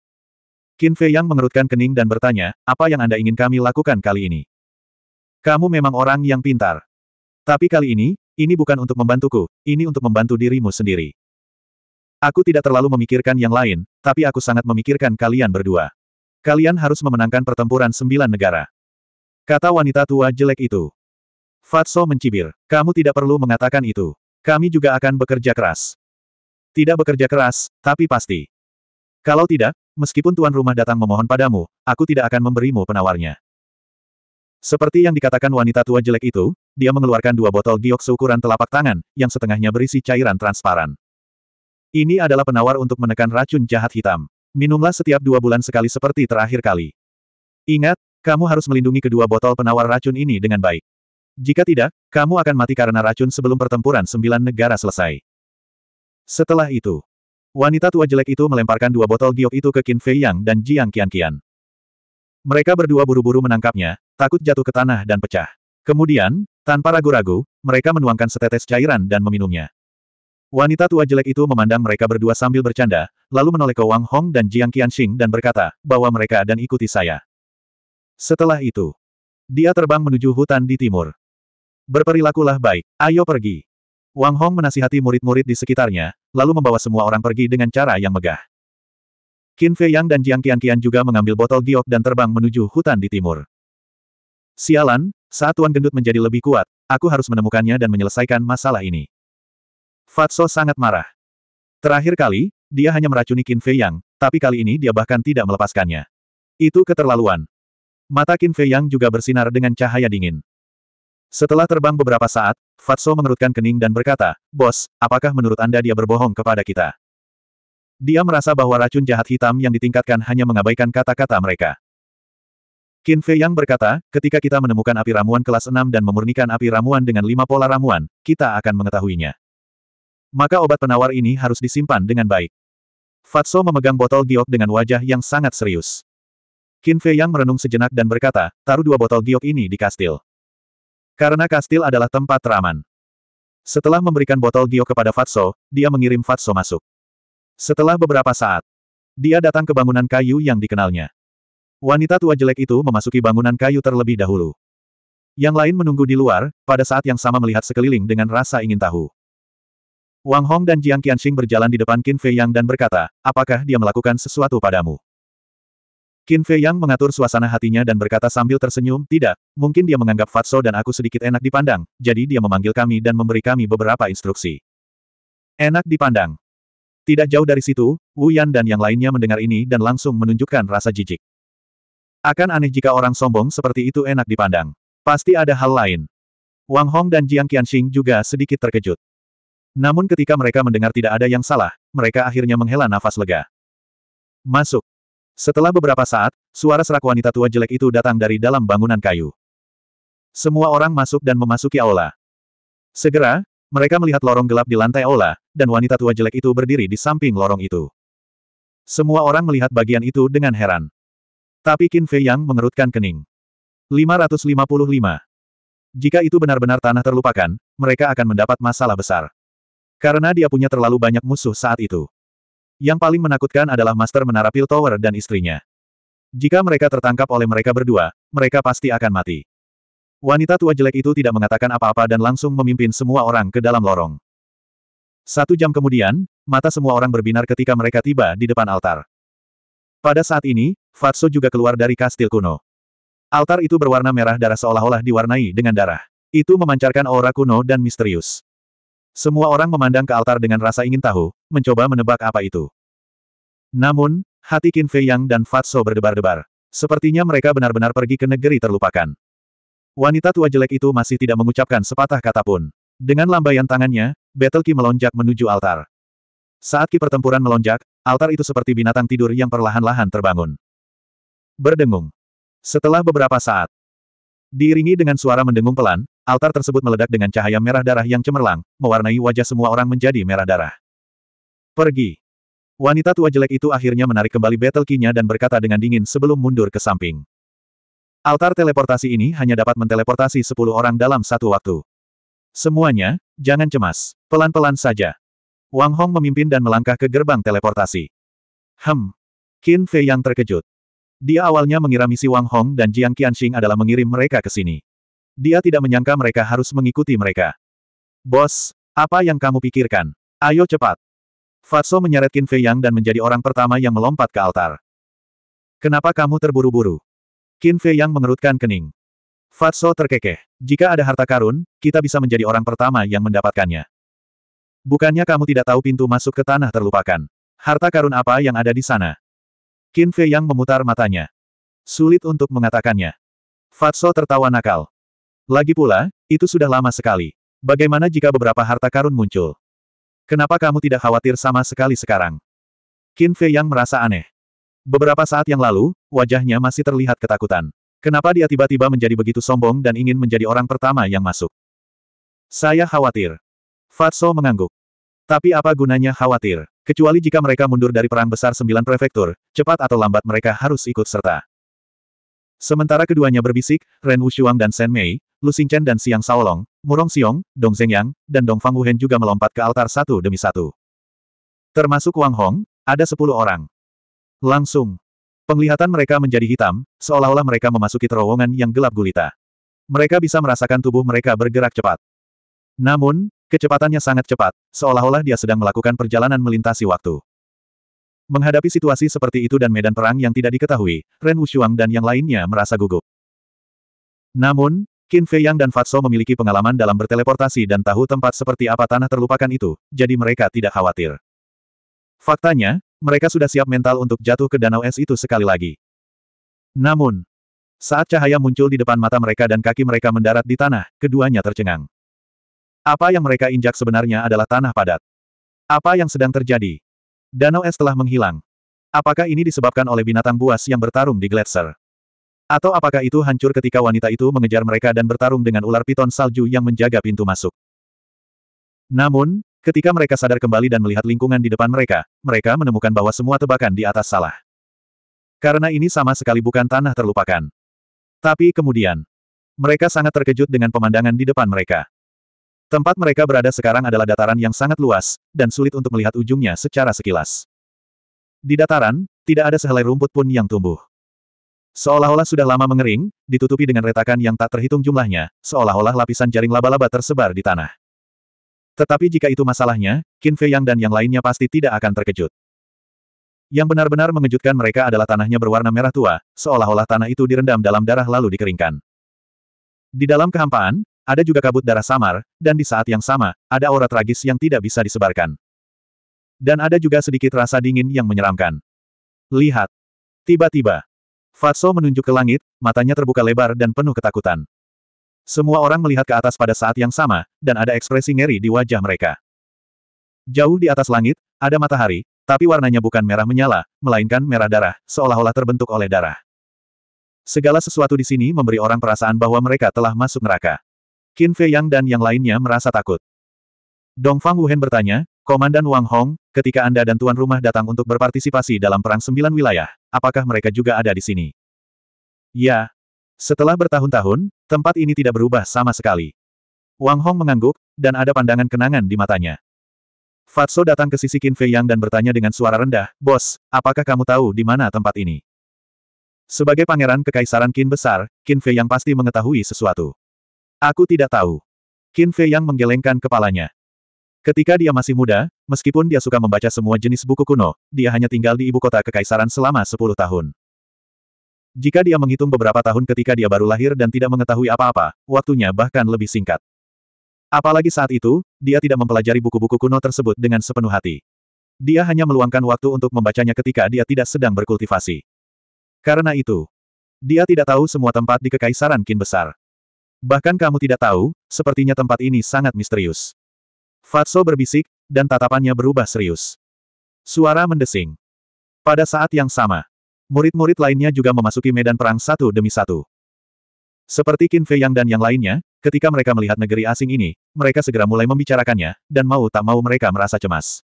Qin Fei Yang mengerutkan kening dan bertanya, apa yang Anda ingin kami lakukan kali ini? Kamu memang orang yang pintar. Tapi kali ini, ini bukan untuk membantuku, ini untuk membantu dirimu sendiri. Aku tidak terlalu memikirkan yang lain, tapi aku sangat memikirkan kalian berdua. Kalian harus memenangkan pertempuran sembilan negara. Kata wanita tua jelek itu. Fatso mencibir, kamu tidak perlu mengatakan itu. Kami juga akan bekerja keras. Tidak bekerja keras, tapi pasti. Kalau tidak, meskipun tuan rumah datang memohon padamu, aku tidak akan memberimu penawarnya. Seperti yang dikatakan wanita tua jelek itu, dia mengeluarkan dua botol giok seukuran telapak tangan, yang setengahnya berisi cairan transparan. Ini adalah penawar untuk menekan racun jahat hitam. Minumlah setiap dua bulan sekali seperti terakhir kali. Ingat, kamu harus melindungi kedua botol penawar racun ini dengan baik. Jika tidak, kamu akan mati karena racun sebelum pertempuran sembilan negara selesai. Setelah itu, wanita tua jelek itu melemparkan dua botol giok itu ke Qin Fei Yang dan Jiang Qian Qian. Mereka berdua buru-buru menangkapnya, takut jatuh ke tanah dan pecah. Kemudian, tanpa ragu-ragu, mereka menuangkan setetes cairan dan meminumnya. Wanita tua jelek itu memandang mereka berdua sambil bercanda, lalu menoleh ke Wang Hong dan Jiang Qianxing dan berkata, bawa mereka dan ikuti saya. Setelah itu, dia terbang menuju hutan di timur. Berperilakulah baik, ayo pergi. Wang Hong menasihati murid-murid di sekitarnya, lalu membawa semua orang pergi dengan cara yang megah. Qin Fei Yang dan Jiang Qian Qian juga mengambil botol giok dan terbang menuju hutan di timur. Sialan, saat Tuan Gendut menjadi lebih kuat, aku harus menemukannya dan menyelesaikan masalah ini. Fatso sangat marah. Terakhir kali, dia hanya meracuni Qin Fei Yang, tapi kali ini dia bahkan tidak melepaskannya. Itu keterlaluan. Mata Qin Fei Yang juga bersinar dengan cahaya dingin. Setelah terbang beberapa saat, Fatso mengerutkan kening dan berkata, Bos, apakah menurut Anda dia berbohong kepada kita? Dia merasa bahwa racun jahat hitam yang ditingkatkan hanya mengabaikan kata-kata mereka. Qin Fei Yang berkata, ketika kita menemukan api ramuan kelas 6 dan memurnikan api ramuan dengan lima pola ramuan, kita akan mengetahuinya. Maka obat penawar ini harus disimpan dengan baik. Fatso memegang botol giok dengan wajah yang sangat serius. Qin Fei Yang merenung sejenak dan berkata, taruh dua botol giok ini di kastil. Karena kastil adalah tempat teraman. Setelah memberikan botol giok kepada Fatso, dia mengirim Fatso masuk. Setelah beberapa saat, dia datang ke bangunan kayu yang dikenalnya. Wanita tua jelek itu memasuki bangunan kayu terlebih dahulu. Yang lain menunggu di luar, pada saat yang sama melihat sekeliling dengan rasa ingin tahu. Wang Hong dan Jiang Qianxing berjalan di depan Qin Fei Yang dan berkata, apakah dia melakukan sesuatu padamu? Qin Fei Yang mengatur suasana hatinya dan berkata sambil tersenyum, tidak, mungkin dia menganggap Fatso dan aku sedikit enak dipandang, jadi dia memanggil kami dan memberi kami beberapa instruksi. Enak dipandang. Tidak jauh dari situ, Wu Yan dan yang lainnya mendengar ini dan langsung menunjukkan rasa jijik. Akan aneh jika orang sombong seperti itu enak dipandang. Pasti ada hal lain. Wang Hong dan Jiang Qianxing juga sedikit terkejut. Namun ketika mereka mendengar tidak ada yang salah, mereka akhirnya menghela nafas lega. Masuk. Setelah beberapa saat, suara serak wanita tua jelek itu datang dari dalam bangunan kayu. Semua orang masuk dan memasuki aula. Segera, mereka melihat lorong gelap di lantai aula, dan wanita tua jelek itu berdiri di samping lorong itu. Semua orang melihat bagian itu dengan heran. Tapi Qin Fei Yang mengerutkan kening. 555. Jika itu benar-benar tanah terlupakan, mereka akan mendapat masalah besar. Karena dia punya terlalu banyak musuh saat itu. Yang paling menakutkan adalah Master Menara Pil Tower dan istrinya. Jika mereka tertangkap oleh mereka berdua, mereka pasti akan mati. Wanita tua jelek itu tidak mengatakan apa-apa dan langsung memimpin semua orang ke dalam lorong. Satu jam kemudian, mata semua orang berbinar ketika mereka tiba di depan altar. Pada saat ini, Fatso juga keluar dari kastil kuno. Altar itu berwarna merah darah seolah-olah diwarnai dengan darah. Itu memancarkan aura kuno dan misterius. Semua orang memandang ke altar dengan rasa ingin tahu, mencoba menebak apa itu. Namun, hati Qin Fei Yang dan Fatso berdebar-debar. Sepertinya mereka benar-benar pergi ke negeri terlupakan. Wanita tua jelek itu masih tidak mengucapkan sepatah kata pun. Dengan lambaian tangannya, battle ki melonjak menuju altar. Saat ki pertempuran melonjak, altar itu seperti binatang tidur yang perlahan-lahan terbangun. Berdengung. Setelah beberapa saat, diiringi dengan suara mendengung pelan, altar tersebut meledak dengan cahaya merah darah yang cemerlang, mewarnai wajah semua orang menjadi merah darah. Pergi. Wanita tua jelek itu akhirnya menarik kembali battle key-nya dan berkata dengan dingin sebelum mundur ke samping. Altar teleportasi ini hanya dapat menteleportasi 10 orang dalam satu waktu. Semuanya, jangan cemas. Pelan-pelan saja. Wang Hong memimpin dan melangkah ke gerbang teleportasi. Hem. Qin Fei yang terkejut. Dia awalnya mengira misi Wang Hong dan Jiang Qianxing adalah mengirim mereka ke sini. Dia tidak menyangka mereka harus mengikuti mereka. Bos, apa yang kamu pikirkan? Ayo cepat. Fatso menyeret Qin Fei Yang dan menjadi orang pertama yang melompat ke altar. Kenapa kamu terburu-buru? Qin Fei Yang mengerutkan kening. Fatso terkekeh. Jika ada harta karun, kita bisa menjadi orang pertama yang mendapatkannya. Bukannya kamu tidak tahu pintu masuk ke tanah terlupakan. Harta karun apa yang ada di sana? Qin Fei yang memutar matanya. Sulit untuk mengatakannya. Fatso tertawa nakal. Lagi pula, itu sudah lama sekali. Bagaimana jika beberapa harta karun muncul? Kenapa kamu tidak khawatir sama sekali sekarang? Qin Fei yang merasa aneh. Beberapa saat yang lalu, wajahnya masih terlihat ketakutan. Kenapa dia tiba-tiba menjadi begitu sombong dan ingin menjadi orang pertama yang masuk? Saya khawatir. Fatso mengangguk. Tapi apa gunanya khawatir? Kecuali jika mereka mundur dari perang besar sembilan prefektur, cepat atau lambat mereka harus ikut serta. Sementara keduanya berbisik, Ren Wushuang dan Shen Mei, Lu Xingchen dan Siang Saolong, Murong Xiong, Dong Zhengyang, dan Dong Fang Wuhen juga melompat ke altar satu demi satu. Termasuk Wang Hong, ada sepuluh orang. Langsung. Penglihatan mereka menjadi hitam, seolah-olah mereka memasuki terowongan yang gelap gulita. Mereka bisa merasakan tubuh mereka bergerak cepat. Namun, kecepatannya sangat cepat, seolah-olah dia sedang melakukan perjalanan melintasi waktu. Menghadapi situasi seperti itu dan medan perang yang tidak diketahui, Ren Wushuang dan yang lainnya merasa gugup. Namun, Qin Feiyang dan Fatso memiliki pengalaman dalam berteleportasi dan tahu tempat seperti apa tanah terlupakan itu, jadi mereka tidak khawatir. Faktanya, mereka sudah siap mental untuk jatuh ke danau es itu sekali lagi. Namun, saat cahaya muncul di depan mata mereka dan kaki mereka mendarat di tanah, keduanya tercengang. Apa yang mereka injak sebenarnya adalah tanah padat. Apa yang sedang terjadi? Danau es telah menghilang. Apakah ini disebabkan oleh binatang buas yang bertarung di gletser? Atau apakah itu hancur ketika wanita itu mengejar mereka dan bertarung dengan ular piton salju yang menjaga pintu masuk? Namun, Ketika mereka sadar kembali dan melihat lingkungan di depan mereka, mereka menemukan bahwa semua tebakan di atas salah. Karena ini sama sekali bukan tanah terlupakan. Tapi kemudian, mereka sangat terkejut dengan pemandangan di depan mereka. Tempat mereka berada sekarang adalah dataran yang sangat luas, dan sulit untuk melihat ujungnya secara sekilas. Di dataran, tidak ada sehelai rumput pun yang tumbuh. Seolah-olah sudah lama mengering, ditutupi dengan retakan yang tak terhitung jumlahnya, seolah-olah lapisan jaring laba-laba tersebar di tanah. Tetapi jika itu masalahnya, Qin Fei Yang dan yang lainnya pasti tidak akan terkejut. Yang benar-benar mengejutkan mereka adalah tanahnya berwarna merah tua, seolah-olah tanah itu direndam dalam darah lalu dikeringkan. Di dalam kehampaan, ada juga kabut darah samar, dan di saat yang sama, ada aura tragis yang tidak bisa disebarkan. Dan ada juga sedikit rasa dingin yang menyeramkan. Lihat. Tiba-tiba. Fatso menunjuk ke langit, matanya terbuka lebar dan penuh ketakutan. Semua orang melihat ke atas pada saat yang sama, dan ada ekspresi ngeri di wajah mereka. Jauh di atas langit, ada matahari, tapi warnanya bukan merah menyala, melainkan merah darah, seolah-olah terbentuk oleh darah. Segala sesuatu di sini memberi orang perasaan bahwa mereka telah masuk neraka. Qin Fei Yang dan yang lainnya merasa takut. Dong Fang Wuhen bertanya, Komandan Wang Hong, ketika Anda dan tuan rumah datang untuk berpartisipasi dalam Perang Sembilan Wilayah, apakah mereka juga ada di sini? Ya, setelah bertahun-tahun, tempat ini tidak berubah sama sekali. Wang Hong mengangguk, dan ada pandangan kenangan di matanya. Fatso datang ke sisi Qin Fei Yang dan bertanya dengan suara rendah, Bos, apakah kamu tahu di mana tempat ini? Sebagai pangeran kekaisaran Qin besar, Qin Fei Yang pasti mengetahui sesuatu. Aku tidak tahu. Qin Fei Yang menggelengkan kepalanya. Ketika dia masih muda, meskipun dia suka membaca semua jenis buku kuno, dia hanya tinggal di ibu kota kekaisaran selama 10 tahun. Jika dia menghitung beberapa tahun ketika dia baru lahir dan tidak mengetahui apa-apa, waktunya bahkan lebih singkat. Apalagi saat itu, dia tidak mempelajari buku-buku kuno tersebut dengan sepenuh hati. Dia hanya meluangkan waktu untuk membacanya ketika dia tidak sedang berkultivasi. Karena itu, dia tidak tahu semua tempat di Kekaisaran Kin Besar. Bahkan kamu tidak tahu, sepertinya tempat ini sangat misterius. Fatso berbisik, dan tatapannya berubah serius. Suara mendesing. Pada saat yang sama, Murid-murid lainnya juga memasuki medan perang satu demi satu. Seperti Qin Fei Yang dan yang lainnya, ketika mereka melihat negeri asing ini, mereka segera mulai membicarakannya, dan mau tak mau mereka merasa cemas.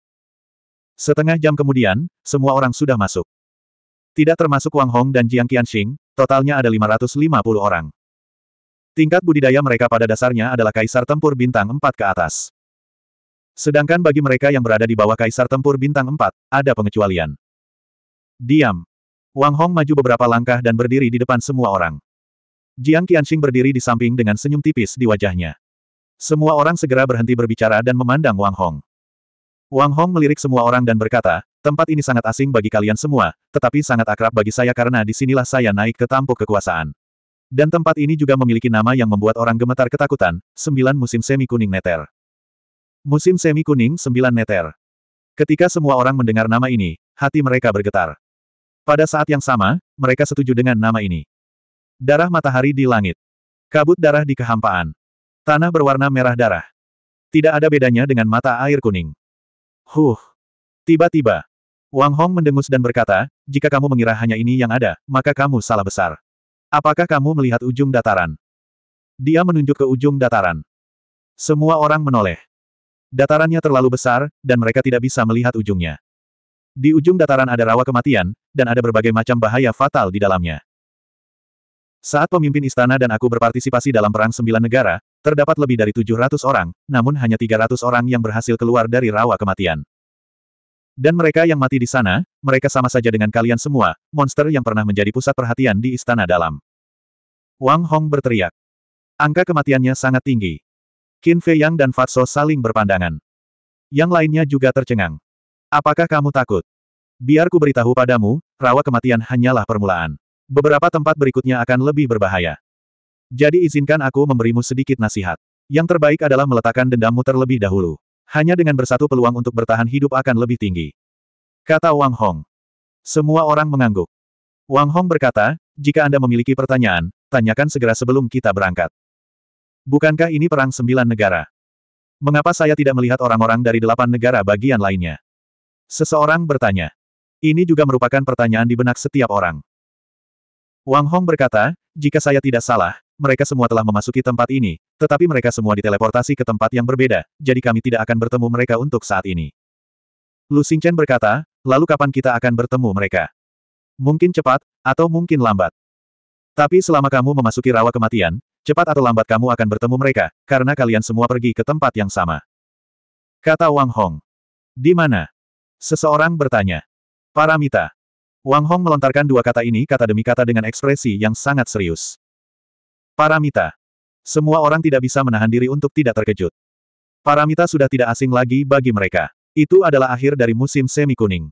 Setengah jam kemudian, semua orang sudah masuk. Tidak termasuk Wang Hong dan Jiang Qianxing, totalnya ada 550 orang. Tingkat budidaya mereka pada dasarnya adalah kaisar tempur bintang 4 ke atas. Sedangkan bagi mereka yang berada di bawah kaisar tempur bintang 4, ada pengecualian. Diam, Wang Hong maju beberapa langkah dan berdiri di depan semua orang. Jiang Qianxing berdiri di samping dengan senyum tipis di wajahnya. Semua orang segera berhenti berbicara dan memandang Wang Hong. Wang Hong melirik semua orang dan berkata, tempat ini sangat asing bagi kalian semua, tetapi sangat akrab bagi saya karena disinilah saya naik ke tampuk kekuasaan. Dan tempat ini juga memiliki nama yang membuat orang gemetar ketakutan, sembilan musim semi kuning neter. Musim semi kuning sembilan neter. Ketika semua orang mendengar nama ini, hati mereka bergetar. Pada saat yang sama, mereka setuju dengan nama ini. Darah matahari di langit. Kabut darah di kehampaan. Tanah berwarna merah darah. Tidak ada bedanya dengan mata air kuning. Huh. Tiba-tiba, Wang Hong mendengus dan berkata, jika kamu mengira hanya ini yang ada, maka kamu salah besar. Apakah kamu melihat ujung dataran? Dia menunjuk ke ujung dataran. Semua orang menoleh. Datarannya terlalu besar, dan mereka tidak bisa melihat ujungnya. Di ujung dataran ada rawa kematian, dan ada berbagai macam bahaya fatal di dalamnya. Saat pemimpin istana dan aku berpartisipasi dalam perang sembilan negara, terdapat lebih dari 700 orang, namun hanya 300 orang yang berhasil keluar dari rawa kematian. Dan mereka yang mati di sana, mereka sama saja dengan kalian semua, monster yang pernah menjadi pusat perhatian di istana dalam. Wang Hong berteriak. Angka kematiannya sangat tinggi. Qin Fei Yang dan Fatso saling berpandangan. Yang lainnya juga tercengang. Apakah kamu takut? Biar ku beritahu padamu, rawa kematian hanyalah permulaan. Beberapa tempat berikutnya akan lebih berbahaya. Jadi izinkan aku memberimu sedikit nasihat. Yang terbaik adalah meletakkan dendammu terlebih dahulu. Hanya dengan bersatu peluang untuk bertahan hidup akan lebih tinggi. Kata Wang Hong. Semua orang mengangguk. Wang Hong berkata, jika Anda memiliki pertanyaan, tanyakan segera sebelum kita berangkat. Bukankah ini perang sembilan negara? Mengapa saya tidak melihat orang-orang dari delapan negara bagian lainnya? Seseorang bertanya. Ini juga merupakan pertanyaan di benak setiap orang. Wang Hong berkata, jika saya tidak salah, mereka semua telah memasuki tempat ini, tetapi mereka semua diteleportasi ke tempat yang berbeda, jadi kami tidak akan bertemu mereka untuk saat ini. Lu Xingchen berkata, lalu kapan kita akan bertemu mereka? Mungkin cepat, atau mungkin lambat. Tapi selama kamu memasuki rawa kematian, cepat atau lambat kamu akan bertemu mereka, karena kalian semua pergi ke tempat yang sama. Kata Wang Hong. Di mana? Seseorang bertanya. Paramita. Wang Hong melontarkan dua kata ini kata demi kata dengan ekspresi yang sangat serius. Paramita. Semua orang tidak bisa menahan diri untuk tidak terkejut. Paramita sudah tidak asing lagi bagi mereka. Itu adalah akhir dari musim semi kuning.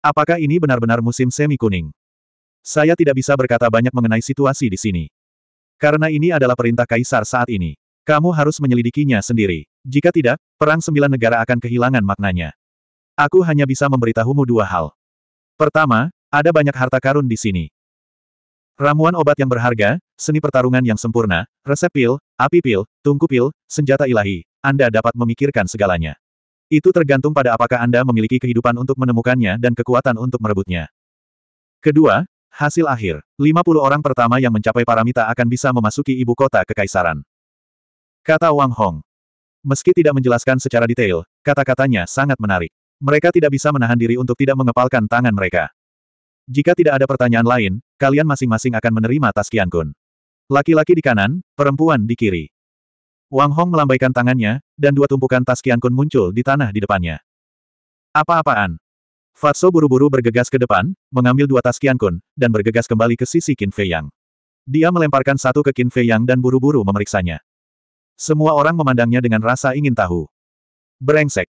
Apakah ini benar-benar musim semi kuning? Saya tidak bisa berkata banyak mengenai situasi di sini. Karena ini adalah perintah kaisar saat ini. Kamu harus menyelidikinya sendiri. Jika tidak, Perang Sembilan Negara akan kehilangan maknanya. Aku hanya bisa memberitahumu dua hal. Pertama, ada banyak harta karun di sini. Ramuan obat yang berharga, seni pertarungan yang sempurna, resep pil, api pil, tungku pil, senjata ilahi, Anda dapat memikirkan segalanya. Itu tergantung pada apakah Anda memiliki kehidupan untuk menemukannya dan kekuatan untuk merebutnya. Kedua, hasil akhir. 50 orang pertama yang mencapai paramita akan bisa memasuki ibu kota kekaisaran. Kata Wang Hong. Meski tidak menjelaskan secara detail, kata-katanya sangat menarik. Mereka tidak bisa menahan diri untuk tidak mengepalkan tangan mereka. Jika tidak ada pertanyaan lain, kalian masing-masing akan menerima tas Kun. Laki-laki di kanan, perempuan di kiri. Wang Hong melambaikan tangannya, dan dua tumpukan tas Kun muncul di tanah di depannya. Apa-apaan? Fatso buru-buru bergegas ke depan, mengambil dua tas Kun, dan bergegas kembali ke sisi Qin Fei Yang. Dia melemparkan satu ke Qin Fei Yang dan buru-buru memeriksanya. Semua orang memandangnya dengan rasa ingin tahu. Berengsek,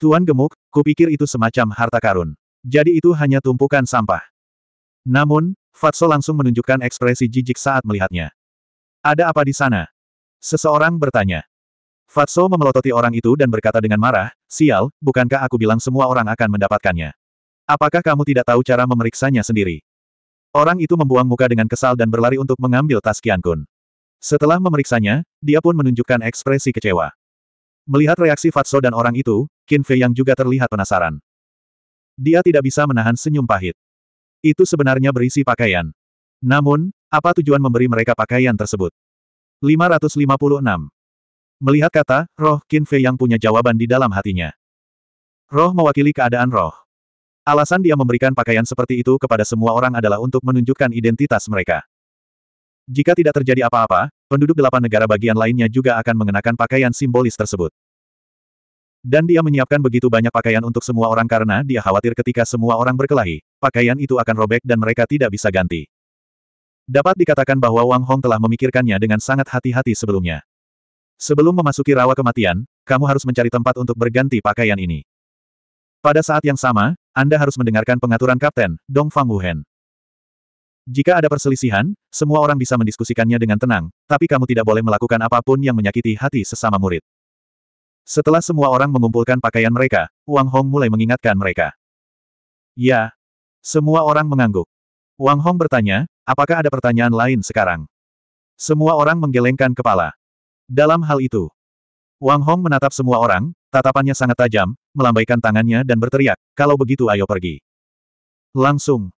Tuan gemuk, Kupikir itu semacam harta karun. Jadi itu hanya tumpukan sampah. Namun, Fatso langsung menunjukkan ekspresi jijik saat melihatnya. Ada apa di sana? Seseorang bertanya. Fatso memelototi orang itu dan berkata dengan marah, Sial, bukankah aku bilang semua orang akan mendapatkannya? Apakah kamu tidak tahu cara memeriksanya sendiri? Orang itu membuang muka dengan kesal dan berlari untuk mengambil tas Kian Kun. Setelah memeriksanya, dia pun menunjukkan ekspresi kecewa. Melihat reaksi Fatso dan orang itu, Qin Fei yang juga terlihat penasaran. Dia tidak bisa menahan senyum pahit. Itu sebenarnya berisi pakaian. Namun, apa tujuan memberi mereka pakaian tersebut? 556. Melihat kata, roh Qin Fei yang punya jawaban di dalam hatinya. Roh mewakili keadaan roh. Alasan dia memberikan pakaian seperti itu kepada semua orang adalah untuk menunjukkan identitas mereka. Jika tidak terjadi apa-apa, penduduk delapan negara bagian lainnya juga akan mengenakan pakaian simbolis tersebut. Dan dia menyiapkan begitu banyak pakaian untuk semua orang karena dia khawatir ketika semua orang berkelahi, pakaian itu akan robek dan mereka tidak bisa ganti. Dapat dikatakan bahwa Wang Hong telah memikirkannya dengan sangat hati-hati sebelumnya. Sebelum memasuki rawa kematian, kamu harus mencari tempat untuk berganti pakaian ini. Pada saat yang sama, Anda harus mendengarkan pengaturan Kapten, Dong Fang Wuhen. Jika ada perselisihan, semua orang bisa mendiskusikannya dengan tenang, tapi kamu tidak boleh melakukan apapun yang menyakiti hati sesama murid. Setelah semua orang mengumpulkan pakaian mereka, Wang Hong mulai mengingatkan mereka. Ya. Semua orang mengangguk. Wang Hong bertanya, apakah ada pertanyaan lain sekarang? Semua orang menggelengkan kepala. Dalam hal itu, Wang Hong menatap semua orang, tatapannya sangat tajam, melambaikan tangannya dan berteriak, kalau begitu ayo pergi. Langsung.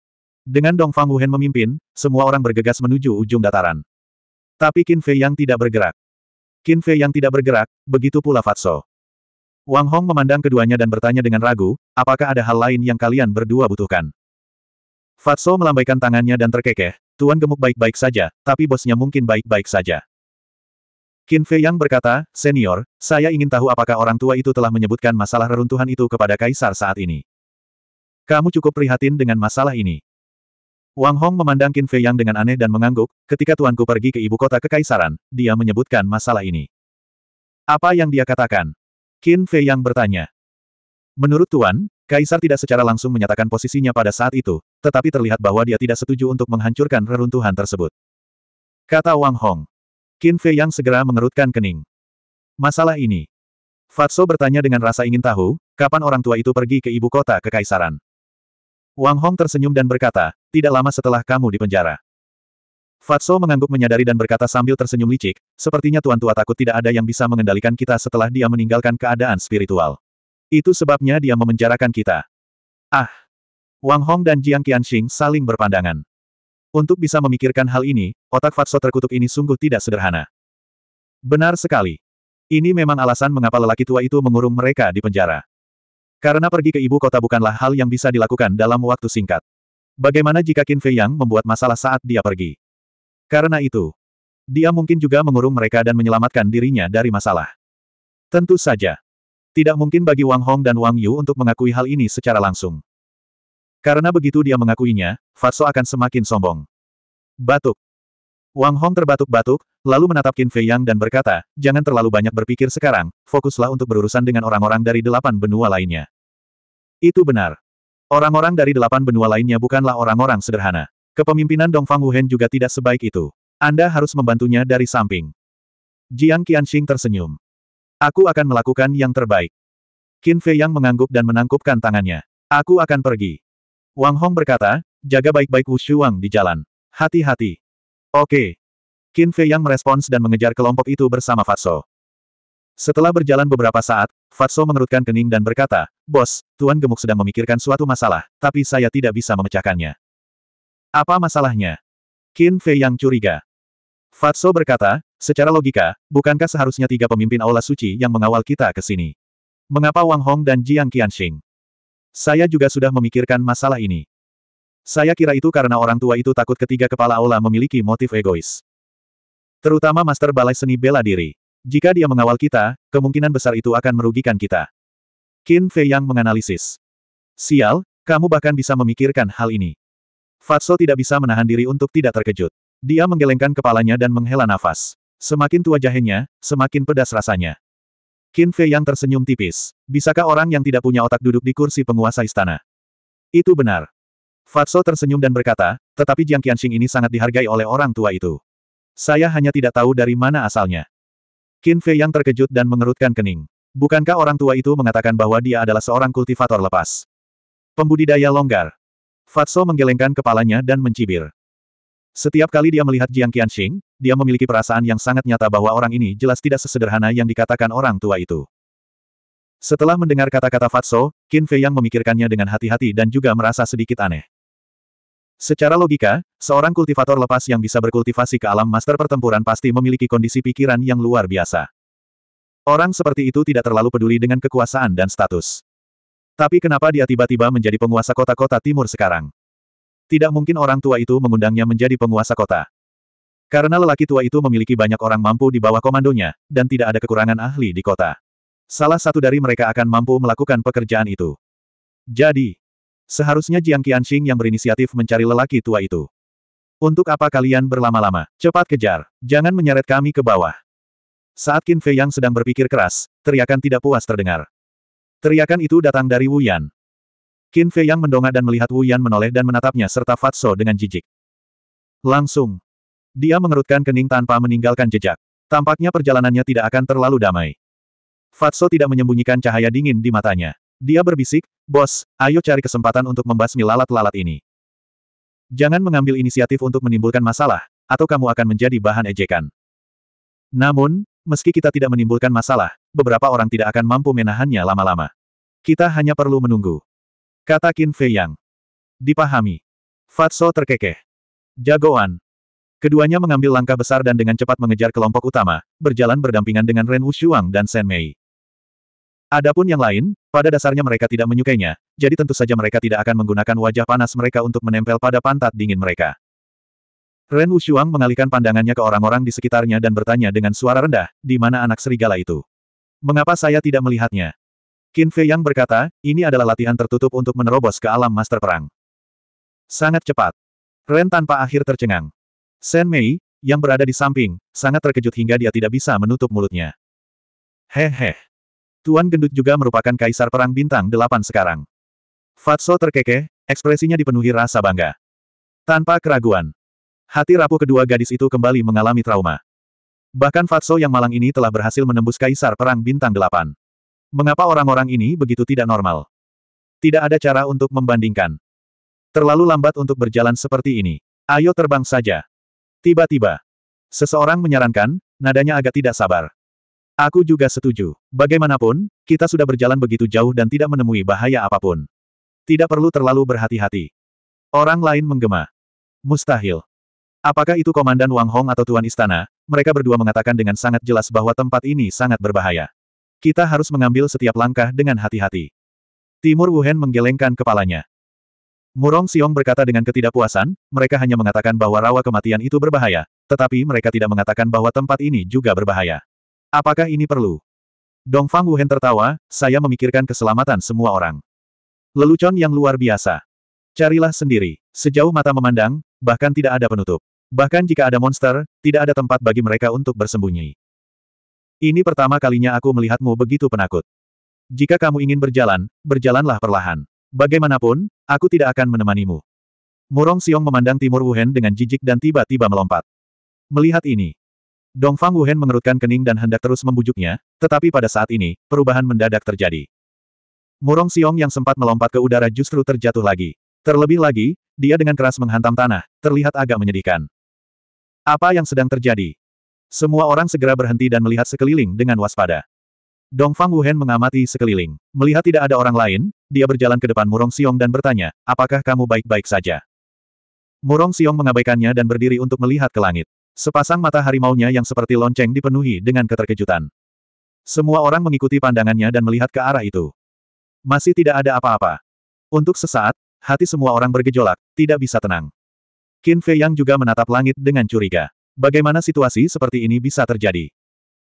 Dengan Dong Fang Wuhen memimpin, semua orang bergegas menuju ujung dataran. Tapi Qin Fei yang tidak bergerak. Qin Fei yang tidak bergerak, begitu pula Fatso. Wang Hong memandang keduanya dan bertanya dengan ragu, apakah ada hal lain yang kalian berdua butuhkan? Fatso melambaikan tangannya dan terkekeh, Tuan gemuk baik-baik saja, tapi bosnya mungkin baik-baik saja. Qin Fei yang berkata, Senior, saya ingin tahu apakah orang tua itu telah menyebutkan masalah reruntuhan itu kepada Kaisar saat ini. Kamu cukup prihatin dengan masalah ini. Wang Hong memandang Qin Fei Yang dengan aneh dan mengangguk, ketika tuanku pergi ke ibu kota kekaisaran, dia menyebutkan masalah ini. Apa yang dia katakan? Qin Fei Yang bertanya. Menurut Tuan, Kaisar tidak secara langsung menyatakan posisinya pada saat itu, tetapi terlihat bahwa dia tidak setuju untuk menghancurkan reruntuhan tersebut. Kata Wang Hong. Qin Fei Yang segera mengerutkan kening. Masalah ini. Fatso bertanya dengan rasa ingin tahu, kapan orang tua itu pergi ke ibu kota kekaisaran. Wang Hong tersenyum dan berkata, tidak lama setelah kamu di penjara. Fatso mengangguk menyadari dan berkata sambil tersenyum licik, sepertinya Tuan Tua takut tidak ada yang bisa mengendalikan kita setelah dia meninggalkan keadaan spiritual. Itu sebabnya dia memenjarakan kita. Ah! Wang Hong dan Jiang Qianxing saling berpandangan. Untuk bisa memikirkan hal ini, otak Fatso terkutuk ini sungguh tidak sederhana. Benar sekali. Ini memang alasan mengapa lelaki tua itu mengurung mereka di penjara. Karena pergi ke ibu kota bukanlah hal yang bisa dilakukan dalam waktu singkat. Bagaimana jika Qin Fei Yang membuat masalah saat dia pergi? Karena itu, dia mungkin juga mengurung mereka dan menyelamatkan dirinya dari masalah. Tentu saja. Tidak mungkin bagi Wang Hong dan Wang Yu untuk mengakui hal ini secara langsung. Karena begitu dia mengakuinya, Faso akan semakin sombong. Batuk. Wang Hong terbatuk-batuk, lalu menatap Qin Fei Yang dan berkata, jangan terlalu banyak berpikir sekarang, fokuslah untuk berurusan dengan orang-orang dari delapan benua lainnya. Itu benar. Orang-orang dari delapan benua lainnya bukanlah orang-orang sederhana. Kepemimpinan Dongfang Wuhen juga tidak sebaik itu. Anda harus membantunya dari samping. Jiang Qianxing tersenyum. Aku akan melakukan yang terbaik. Qin Fei Yang mengangguk dan menangkupkan tangannya. Aku akan pergi. Wang Hong berkata, jaga baik-baik Wu Shuang di jalan. Hati-hati. Oke. Qin Fei yang merespons dan mengejar kelompok itu bersama Fatso. Setelah berjalan beberapa saat, Fatso mengerutkan kening dan berkata, Bos, Tuan Gemuk sedang memikirkan suatu masalah, tapi saya tidak bisa memecahkannya. Apa masalahnya? Qin Fei yang curiga. Fatso berkata, secara logika, bukankah seharusnya tiga pemimpin Aula Suci yang mengawal kita ke sini? Mengapa Wang Hong dan Jiang Qianxing? Saya juga sudah memikirkan masalah ini. Saya kira itu karena orang tua itu takut ketiga kepala aula memiliki motif egois. Terutama Master Balai Seni Bela Diri. Jika dia mengawal kita, kemungkinan besar itu akan merugikan kita. Qin Fei Yang menganalisis. Sial, kamu bahkan bisa memikirkan hal ini. Fatso tidak bisa menahan diri untuk tidak terkejut. Dia menggelengkan kepalanya dan menghela nafas. Semakin tua jahenya, semakin pedas rasanya. Qin Fei yang tersenyum tipis. Bisakah orang yang tidak punya otak duduk di kursi penguasa istana? Itu benar. Fatso tersenyum dan berkata, tetapi Jiang Qianxing ini sangat dihargai oleh orang tua itu. Saya hanya tidak tahu dari mana asalnya. Qin Fei yang terkejut dan mengerutkan kening. Bukankah orang tua itu mengatakan bahwa dia adalah seorang kultivator lepas? Pembudidaya longgar. Fatso menggelengkan kepalanya dan mencibir. Setiap kali dia melihat Jiang Qianxing, dia memiliki perasaan yang sangat nyata bahwa orang ini jelas tidak sesederhana yang dikatakan orang tua itu. Setelah mendengar kata-kata Fatso, Qin Fei yang memikirkannya dengan hati-hati dan juga merasa sedikit aneh. Secara logika, seorang kultivator lepas yang bisa berkultivasi ke alam master pertempuran pasti memiliki kondisi pikiran yang luar biasa. Orang seperti itu tidak terlalu peduli dengan kekuasaan dan status. Tapi kenapa dia tiba-tiba menjadi penguasa kota-kota timur sekarang? Tidak mungkin orang tua itu mengundangnya menjadi penguasa kota. Karena lelaki tua itu memiliki banyak orang mampu di bawah komandonya, dan tidak ada kekurangan ahli di kota. Salah satu dari mereka akan mampu melakukan pekerjaan itu. Jadi, Seharusnya Jiang Qianxing yang berinisiatif mencari lelaki tua itu. Untuk apa kalian berlama-lama? Cepat kejar. Jangan menyeret kami ke bawah. Saat Qin Fei yang sedang berpikir keras, teriakan tidak puas terdengar. Teriakan itu datang dari Wu Yan. Qin Fei yang mendongak dan melihat Wu Yan menoleh dan menatapnya serta Fatso dengan jijik. Langsung. Dia mengerutkan kening tanpa meninggalkan jejak. Tampaknya perjalanannya tidak akan terlalu damai. Fatso tidak menyembunyikan cahaya dingin di matanya. Dia berbisik, Bos, ayo cari kesempatan untuk membasmi lalat-lalat ini. Jangan mengambil inisiatif untuk menimbulkan masalah, atau kamu akan menjadi bahan ejekan. Namun, meski kita tidak menimbulkan masalah, beberapa orang tidak akan mampu menahannya lama-lama. Kita hanya perlu menunggu. Kata Qin Fei Yang. Dipahami. Fatso terkekeh. Jagoan. Keduanya mengambil langkah besar dan dengan cepat mengejar kelompok utama, berjalan berdampingan dengan Ren Wushuang dan Shen Mei. Adapun yang lain, pada dasarnya mereka tidak menyukainya, jadi tentu saja mereka tidak akan menggunakan wajah panas mereka untuk menempel pada pantat dingin mereka. Ren Wushuang mengalihkan pandangannya ke orang-orang di sekitarnya dan bertanya dengan suara rendah, di mana anak serigala itu? Mengapa saya tidak melihatnya? Qin Fei Yang berkata, ini adalah latihan tertutup untuk menerobos ke alam master perang. Sangat cepat. Ren tanpa akhir tercengang. Shen Mei, yang berada di samping, sangat terkejut hingga dia tidak bisa menutup mulutnya. Hehe. Tuan Gendut juga merupakan kaisar perang bintang delapan sekarang. Fatso terkekeh, ekspresinya dipenuhi rasa bangga. Tanpa keraguan. Hati rapuh kedua gadis itu kembali mengalami trauma. Bahkan Fatso yang malang ini telah berhasil menembus kaisar perang bintang delapan. Mengapa orang-orang ini begitu tidak normal? Tidak ada cara untuk membandingkan. Terlalu lambat untuk berjalan seperti ini. Ayo terbang saja. Tiba-tiba. Seseorang menyarankan, nadanya agak tidak sabar. Aku juga setuju. Bagaimanapun, kita sudah berjalan begitu jauh dan tidak menemui bahaya apapun. Tidak perlu terlalu berhati-hati. Orang lain menggema. Mustahil. Apakah itu Komandan Wang Hong atau Tuan Istana? Mereka berdua mengatakan dengan sangat jelas bahwa tempat ini sangat berbahaya. Kita harus mengambil setiap langkah dengan hati-hati. Timur Wuhan menggelengkan kepalanya. Murong Xiong berkata dengan ketidakpuasan, mereka hanya mengatakan bahwa rawa kematian itu berbahaya, tetapi mereka tidak mengatakan bahwa tempat ini juga berbahaya. Apakah ini perlu? Dong Fang Wuhen tertawa, saya memikirkan keselamatan semua orang. Lelucon yang luar biasa. Carilah sendiri. Sejauh mata memandang, bahkan tidak ada penutup. Bahkan jika ada monster, tidak ada tempat bagi mereka untuk bersembunyi. Ini pertama kalinya aku melihatmu begitu penakut. Jika kamu ingin berjalan, berjalanlah perlahan. Bagaimanapun, aku tidak akan menemanimu. Murong Siong memandang Timur Wuhen dengan jijik dan tiba-tiba melompat. Melihat ini, Dong Fang Wuhen mengerutkan kening dan hendak terus membujuknya, tetapi pada saat ini, perubahan mendadak terjadi. Murong Xiong yang sempat melompat ke udara justru terjatuh lagi. Terlebih lagi, dia dengan keras menghantam tanah, terlihat agak menyedihkan. Apa yang sedang terjadi? Semua orang segera berhenti dan melihat sekeliling dengan waspada. Dong Fang Wuhen mengamati sekeliling. Melihat tidak ada orang lain, dia berjalan ke depan Murong Xiong dan bertanya, apakah kamu baik-baik saja? Murong Xiong mengabaikannya dan berdiri untuk melihat ke langit. Sepasang mata harimaunya yang seperti lonceng dipenuhi dengan keterkejutan. Semua orang mengikuti pandangannya dan melihat ke arah itu. Masih tidak ada apa-apa. Untuk sesaat, hati semua orang bergejolak, tidak bisa tenang. Qin Fei Yang juga menatap langit dengan curiga. Bagaimana situasi seperti ini bisa terjadi?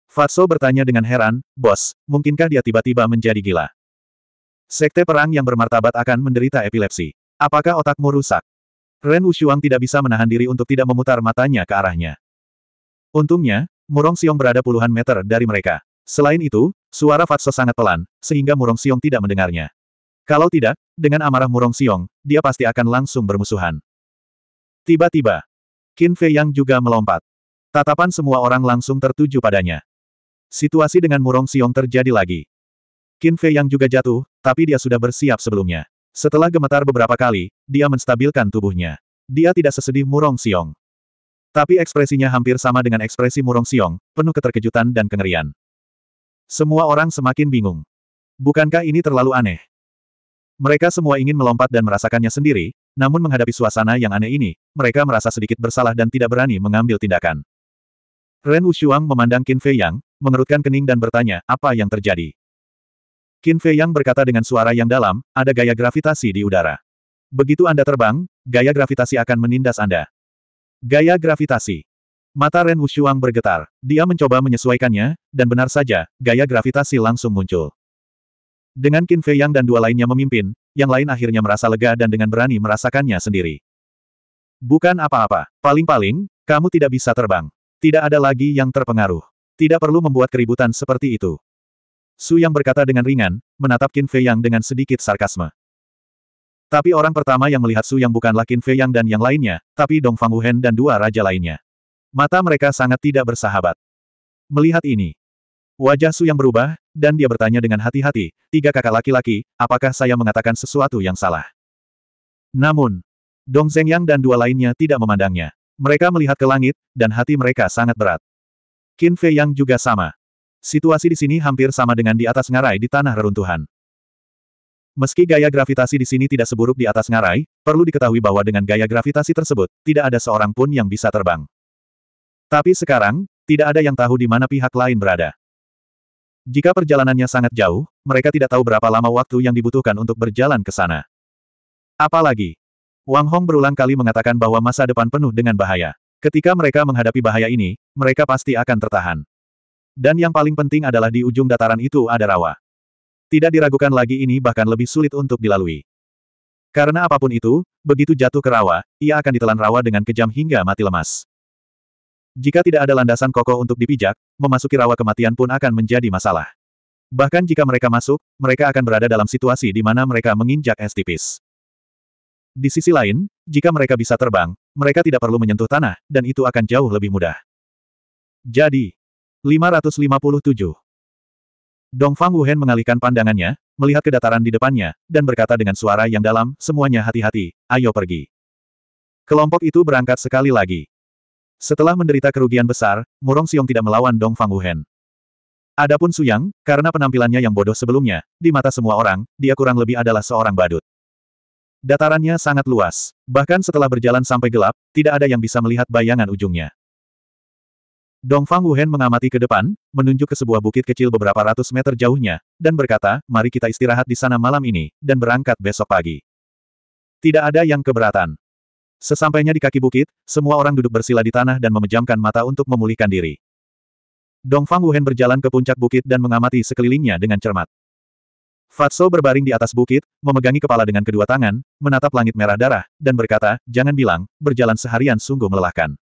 Fatso bertanya dengan heran, Bos, mungkinkah dia tiba-tiba menjadi gila? Sekte perang yang bermartabat akan menderita epilepsi. Apakah otakmu rusak? Ren Wushuang tidak bisa menahan diri untuk tidak memutar matanya ke arahnya. Untungnya, Murong Xiong berada puluhan meter dari mereka. Selain itu, suara Fatso sangat pelan, sehingga Murong Xiong tidak mendengarnya. Kalau tidak, dengan amarah Murong Xiong, dia pasti akan langsung bermusuhan. Tiba-tiba, Qin Fei Yang juga melompat. Tatapan semua orang langsung tertuju padanya. Situasi dengan Murong Xiong terjadi lagi. Qin Fei Yang juga jatuh, tapi dia sudah bersiap sebelumnya. Setelah gemetar beberapa kali, dia menstabilkan tubuhnya. Dia tidak sesedih Murong Xiong. Tapi ekspresinya hampir sama dengan ekspresi Murong Xiong, penuh keterkejutan dan kengerian. Semua orang semakin bingung. Bukankah ini terlalu aneh? Mereka semua ingin melompat dan merasakannya sendiri, namun menghadapi suasana yang aneh ini, mereka merasa sedikit bersalah dan tidak berani mengambil tindakan. Ren Wushuang memandang Qin Fei Yang, mengerutkan kening dan bertanya, apa yang terjadi? Qin Fei Yang berkata dengan suara yang dalam, ada gaya gravitasi di udara. Begitu Anda terbang, gaya gravitasi akan menindas Anda. Gaya gravitasi. Mata Ren Wushuang bergetar. Dia mencoba menyesuaikannya, dan benar saja, gaya gravitasi langsung muncul. Dengan Qin Fei Yang dan dua lainnya memimpin, yang lain akhirnya merasa lega dan dengan berani merasakannya sendiri. Bukan apa-apa. Paling-paling, kamu tidak bisa terbang. Tidak ada lagi yang terpengaruh. Tidak perlu membuat keributan seperti itu. Su Yang berkata dengan ringan, menatap Qin Fei Yang dengan sedikit sarkasme. Tapi orang pertama yang melihat Su Yang bukanlah Qin Fei Yang dan yang lainnya, tapi Dong Fang Wuhen dan dua raja lainnya. Mata mereka sangat tidak bersahabat. Melihat ini, wajah Su Yang berubah, dan dia bertanya dengan hati-hati, tiga kakak laki-laki, apakah saya mengatakan sesuatu yang salah? Namun, Dong Zeng Yang dan dua lainnya tidak memandangnya. Mereka melihat ke langit, dan hati mereka sangat berat. Qin Fei Yang juga sama. Situasi di sini hampir sama dengan di atas ngarai di tanah reruntuhan. Meski gaya gravitasi di sini tidak seburuk di atas ngarai, perlu diketahui bahwa dengan gaya gravitasi tersebut, tidak ada seorang pun yang bisa terbang. Tapi sekarang, tidak ada yang tahu di mana pihak lain berada. Jika perjalanannya sangat jauh, mereka tidak tahu berapa lama waktu yang dibutuhkan untuk berjalan ke sana. Apalagi, Wang Hong berulang kali mengatakan bahwa masa depan penuh dengan bahaya. Ketika mereka menghadapi bahaya ini, mereka pasti akan tertahan. Dan yang paling penting adalah di ujung dataran itu ada rawa. Tidak diragukan lagi ini bahkan lebih sulit untuk dilalui. Karena apapun itu, begitu jatuh ke rawa, ia akan ditelan rawa dengan kejam hingga mati lemas. Jika tidak ada landasan kokoh untuk dipijak, memasuki rawa kematian pun akan menjadi masalah. Bahkan jika mereka masuk, mereka akan berada dalam situasi di mana mereka menginjak es tipis. Di sisi lain, jika mereka bisa terbang, mereka tidak perlu menyentuh tanah, dan itu akan jauh lebih mudah. Jadi, 557. Dongfang Wuhen mengalihkan pandangannya, melihat kedataran di depannya, dan berkata dengan suara yang dalam, semuanya hati-hati, ayo pergi. Kelompok itu berangkat sekali lagi. Setelah menderita kerugian besar, Murong Xiong tidak melawan Dongfang Wuhen. Adapun Suyang, karena penampilannya yang bodoh sebelumnya, di mata semua orang, dia kurang lebih adalah seorang badut. Datarannya sangat luas. Bahkan setelah berjalan sampai gelap, tidak ada yang bisa melihat bayangan ujungnya. Dongfang Fang Wuhen mengamati ke depan, menunjuk ke sebuah bukit kecil beberapa ratus meter jauhnya, dan berkata, mari kita istirahat di sana malam ini, dan berangkat besok pagi. Tidak ada yang keberatan. Sesampainya di kaki bukit, semua orang duduk bersila di tanah dan memejamkan mata untuk memulihkan diri. Dongfang Fang Wuhen berjalan ke puncak bukit dan mengamati sekelilingnya dengan cermat. Fatso berbaring di atas bukit, memegangi kepala dengan kedua tangan, menatap langit merah darah, dan berkata, jangan bilang, berjalan seharian sungguh melelahkan.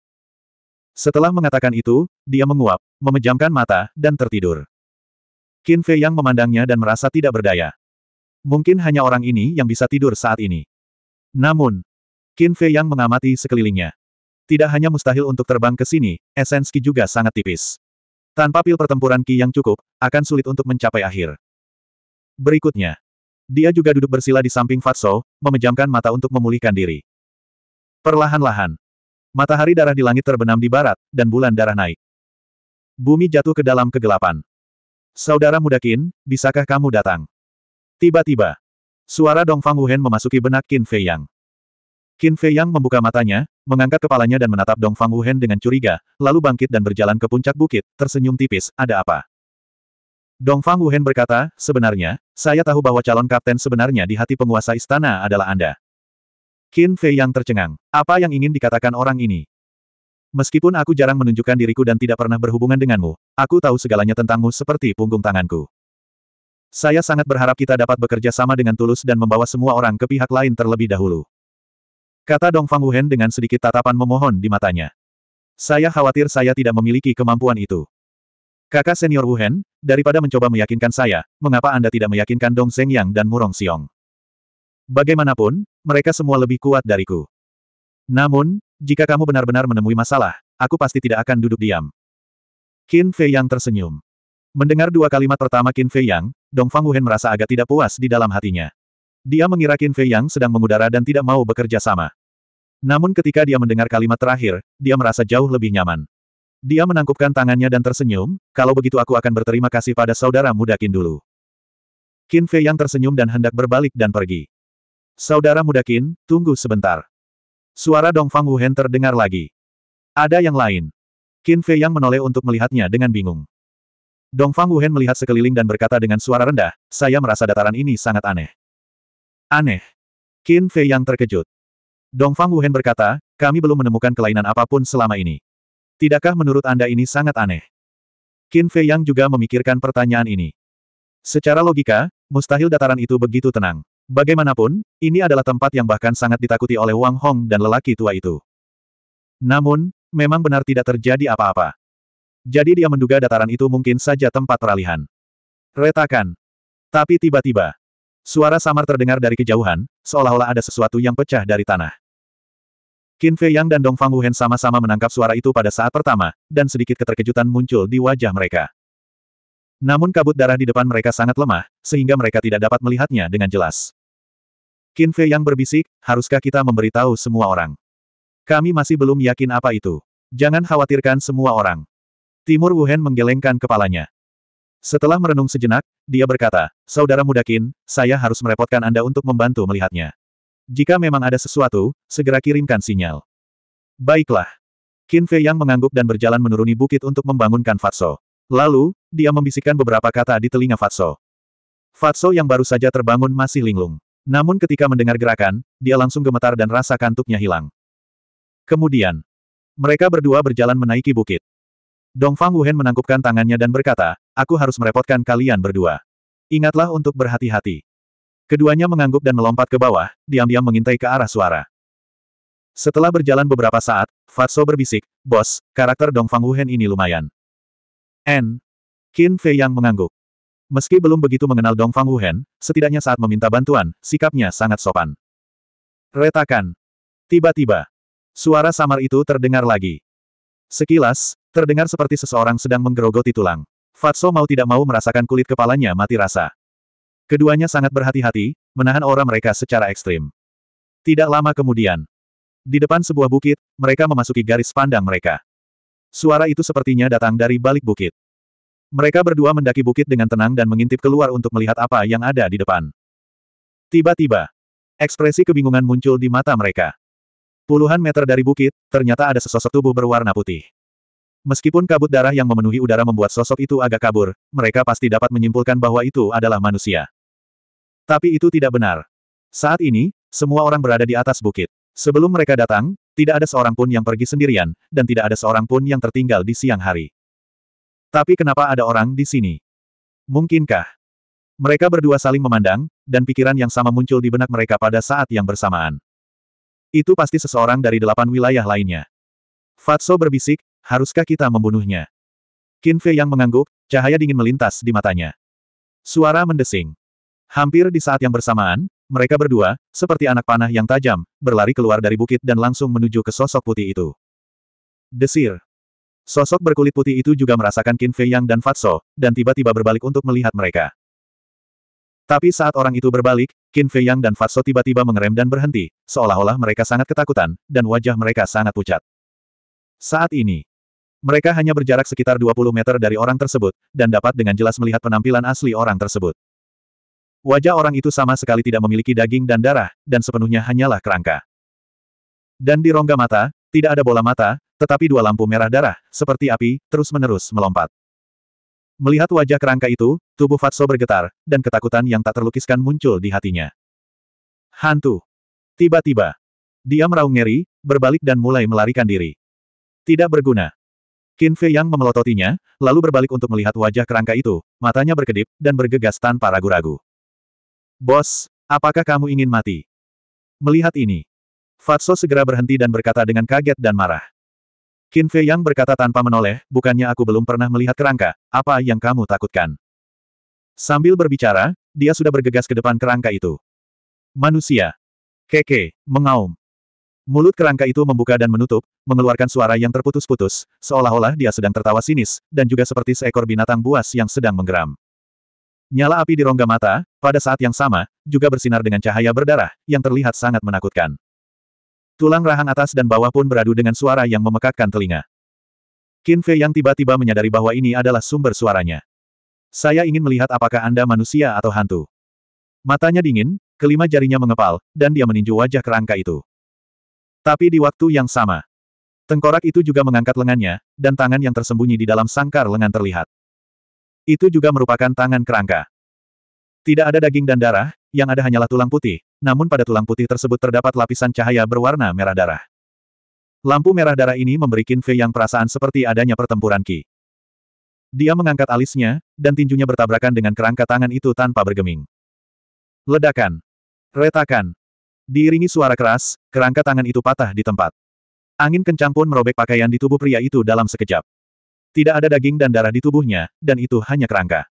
Setelah mengatakan itu, dia menguap, memejamkan mata, dan tertidur. Qin Fei yang memandangnya dan merasa tidak berdaya. Mungkin hanya orang ini yang bisa tidur saat ini. Namun, Qin Fei yang mengamati sekelilingnya. Tidak hanya mustahil untuk terbang ke sini, esens juga sangat tipis. Tanpa pil pertempuran Qi yang cukup, akan sulit untuk mencapai akhir. Berikutnya, dia juga duduk bersila di samping Fatso, memejamkan mata untuk memulihkan diri. Perlahan-lahan, Matahari darah di langit terbenam di barat, dan bulan darah naik. Bumi jatuh ke dalam kegelapan. Saudara muda Mudakin, bisakah kamu datang? Tiba-tiba, suara Dongfang Wuhen memasuki benak Qin Fei Yang. Qin Fei Yang membuka matanya, mengangkat kepalanya dan menatap Dongfang Wuhen dengan curiga, lalu bangkit dan berjalan ke puncak bukit, tersenyum tipis, ada apa? Dongfang Wuhen berkata, sebenarnya, saya tahu bahwa calon kapten sebenarnya di hati penguasa istana adalah Anda. Qin Fei yang tercengang. Apa yang ingin dikatakan orang ini? Meskipun aku jarang menunjukkan diriku dan tidak pernah berhubungan denganmu, aku tahu segalanya tentangmu seperti punggung tanganku. Saya sangat berharap kita dapat bekerja sama dengan tulus dan membawa semua orang ke pihak lain terlebih dahulu. Kata Dong Fang Wuhen dengan sedikit tatapan memohon di matanya. Saya khawatir saya tidak memiliki kemampuan itu. Kakak senior Wuhen, daripada mencoba meyakinkan saya, mengapa Anda tidak meyakinkan Dong Zeng Yang dan Murong Xiong? Bagaimanapun, mereka semua lebih kuat dariku. Namun, jika kamu benar-benar menemui masalah, aku pasti tidak akan duduk diam. Qin Fei Yang tersenyum. Mendengar dua kalimat pertama Qin Fei Yang, Dong Fang Wuhen merasa agak tidak puas di dalam hatinya. Dia mengira Qin Fei Yang sedang mengudara dan tidak mau bekerja sama. Namun ketika dia mendengar kalimat terakhir, dia merasa jauh lebih nyaman. Dia menangkupkan tangannya dan tersenyum, kalau begitu aku akan berterima kasih pada saudara muda Qin dulu. Qin Fei Yang tersenyum dan hendak berbalik dan pergi. Saudara muda Qin, tunggu sebentar. Suara Dongfang Wuhen terdengar lagi. Ada yang lain. Qin Fei yang menoleh untuk melihatnya dengan bingung. Dongfang Wuhen melihat sekeliling dan berkata dengan suara rendah, saya merasa dataran ini sangat aneh. Aneh. Qin Fei yang terkejut. Dongfang Wuhen berkata, kami belum menemukan kelainan apapun selama ini. Tidakkah menurut Anda ini sangat aneh? Qin Fei yang juga memikirkan pertanyaan ini. Secara logika, mustahil dataran itu begitu tenang. Bagaimanapun, ini adalah tempat yang bahkan sangat ditakuti oleh Wang Hong dan lelaki tua itu. Namun, memang benar tidak terjadi apa-apa. Jadi dia menduga dataran itu mungkin saja tempat peralihan. Retakan. Tapi tiba-tiba, suara samar terdengar dari kejauhan, seolah-olah ada sesuatu yang pecah dari tanah. Qin Fei Yang dan Dong Fang Wuhen sama-sama menangkap suara itu pada saat pertama, dan sedikit keterkejutan muncul di wajah mereka. Namun kabut darah di depan mereka sangat lemah, sehingga mereka tidak dapat melihatnya dengan jelas. Qin Fei yang berbisik, haruskah kita memberitahu semua orang? Kami masih belum yakin apa itu. Jangan khawatirkan semua orang. Timur Wuhan menggelengkan kepalanya. Setelah merenung sejenak, dia berkata, Saudara muda Qin, saya harus merepotkan Anda untuk membantu melihatnya. Jika memang ada sesuatu, segera kirimkan sinyal. Baiklah. Qin Fei Yang mengangguk dan berjalan menuruni bukit untuk membangunkan Fatso. Lalu, dia membisikkan beberapa kata di telinga Fatso. Fatso yang baru saja terbangun masih linglung. Namun ketika mendengar gerakan, dia langsung gemetar dan rasa kantuknya hilang. Kemudian, mereka berdua berjalan menaiki bukit. Dongfang Wuhen menangkupkan tangannya dan berkata, aku harus merepotkan kalian berdua. Ingatlah untuk berhati-hati. Keduanya mengangguk dan melompat ke bawah, diam-diam mengintai ke arah suara. Setelah berjalan beberapa saat, Fatso berbisik, Bos, karakter Dongfang Wuhen ini lumayan. N. Qin Fei yang mengangguk. Meski belum begitu mengenal Dong Fang Wuhen, setidaknya saat meminta bantuan, sikapnya sangat sopan. Retakan. Tiba-tiba. Suara samar itu terdengar lagi. Sekilas, terdengar seperti seseorang sedang menggerogoti tulang. Fatso mau tidak mau merasakan kulit kepalanya mati rasa. Keduanya sangat berhati-hati, menahan aura mereka secara ekstrim. Tidak lama kemudian. Di depan sebuah bukit, mereka memasuki garis pandang mereka. Suara itu sepertinya datang dari balik bukit. Mereka berdua mendaki bukit dengan tenang dan mengintip keluar untuk melihat apa yang ada di depan. Tiba-tiba, ekspresi kebingungan muncul di mata mereka. Puluhan meter dari bukit, ternyata ada sesosok tubuh berwarna putih. Meskipun kabut darah yang memenuhi udara membuat sosok itu agak kabur, mereka pasti dapat menyimpulkan bahwa itu adalah manusia. Tapi itu tidak benar. Saat ini, semua orang berada di atas bukit. Sebelum mereka datang, tidak ada seorang pun yang pergi sendirian, dan tidak ada seorang pun yang tertinggal di siang hari. Tapi kenapa ada orang di sini? Mungkinkah? Mereka berdua saling memandang, dan pikiran yang sama muncul di benak mereka pada saat yang bersamaan. Itu pasti seseorang dari delapan wilayah lainnya. Fatso berbisik, haruskah kita membunuhnya? Qin Fei yang mengangguk, cahaya dingin melintas di matanya. Suara mendesing. Hampir di saat yang bersamaan, mereka berdua, seperti anak panah yang tajam, berlari keluar dari bukit dan langsung menuju ke sosok putih itu. Desir. Sosok berkulit putih itu juga merasakan Qin Fei Yang dan Fatso, dan tiba-tiba berbalik untuk melihat mereka. Tapi saat orang itu berbalik, Qin Fei Yang dan Fatso tiba-tiba mengerem dan berhenti, seolah-olah mereka sangat ketakutan, dan wajah mereka sangat pucat. Saat ini, mereka hanya berjarak sekitar 20 meter dari orang tersebut, dan dapat dengan jelas melihat penampilan asli orang tersebut. Wajah orang itu sama sekali tidak memiliki daging dan darah, dan sepenuhnya hanyalah kerangka. Dan di rongga mata, tidak ada bola mata, tetapi dua lampu merah darah, seperti api, terus-menerus melompat. Melihat wajah kerangka itu, tubuh Fatso bergetar, dan ketakutan yang tak terlukiskan muncul di hatinya. Hantu. Tiba-tiba. Dia meraung ngeri, berbalik dan mulai melarikan diri. Tidak berguna. Qin Fei yang memelototinya, lalu berbalik untuk melihat wajah kerangka itu, matanya berkedip, dan bergegas tanpa ragu-ragu. Bos, apakah kamu ingin mati? Melihat ini. Fatso segera berhenti dan berkata dengan kaget dan marah. Qin Fei Yang berkata tanpa menoleh, bukannya aku belum pernah melihat kerangka, apa yang kamu takutkan? Sambil berbicara, dia sudah bergegas ke depan kerangka itu. Manusia. Keke, mengaum. Mulut kerangka itu membuka dan menutup, mengeluarkan suara yang terputus-putus, seolah-olah dia sedang tertawa sinis, dan juga seperti seekor binatang buas yang sedang menggeram. Nyala api di rongga mata, pada saat yang sama, juga bersinar dengan cahaya berdarah, yang terlihat sangat menakutkan. Tulang rahang atas dan bawah pun beradu dengan suara yang memekakkan telinga. Qin Fei yang tiba-tiba menyadari bahwa ini adalah sumber suaranya. Saya ingin melihat apakah Anda manusia atau hantu. Matanya dingin, kelima jarinya mengepal, dan dia meninju wajah kerangka itu. Tapi di waktu yang sama, tengkorak itu juga mengangkat lengannya, dan tangan yang tersembunyi di dalam sangkar lengan terlihat. Itu juga merupakan tangan kerangka. Tidak ada daging dan darah, yang ada hanyalah tulang putih, namun pada tulang putih tersebut terdapat lapisan cahaya berwarna merah darah. Lampu merah darah ini memberi Qin Fei yang perasaan seperti adanya pertempuran Qi. Dia mengangkat alisnya, dan tinjunya bertabrakan dengan kerangka tangan itu tanpa bergeming. Ledakan. Retakan. Diiringi suara keras, kerangka tangan itu patah di tempat. Angin kencang pun merobek pakaian di tubuh pria itu dalam sekejap. Tidak ada daging dan darah di tubuhnya, dan itu hanya kerangka.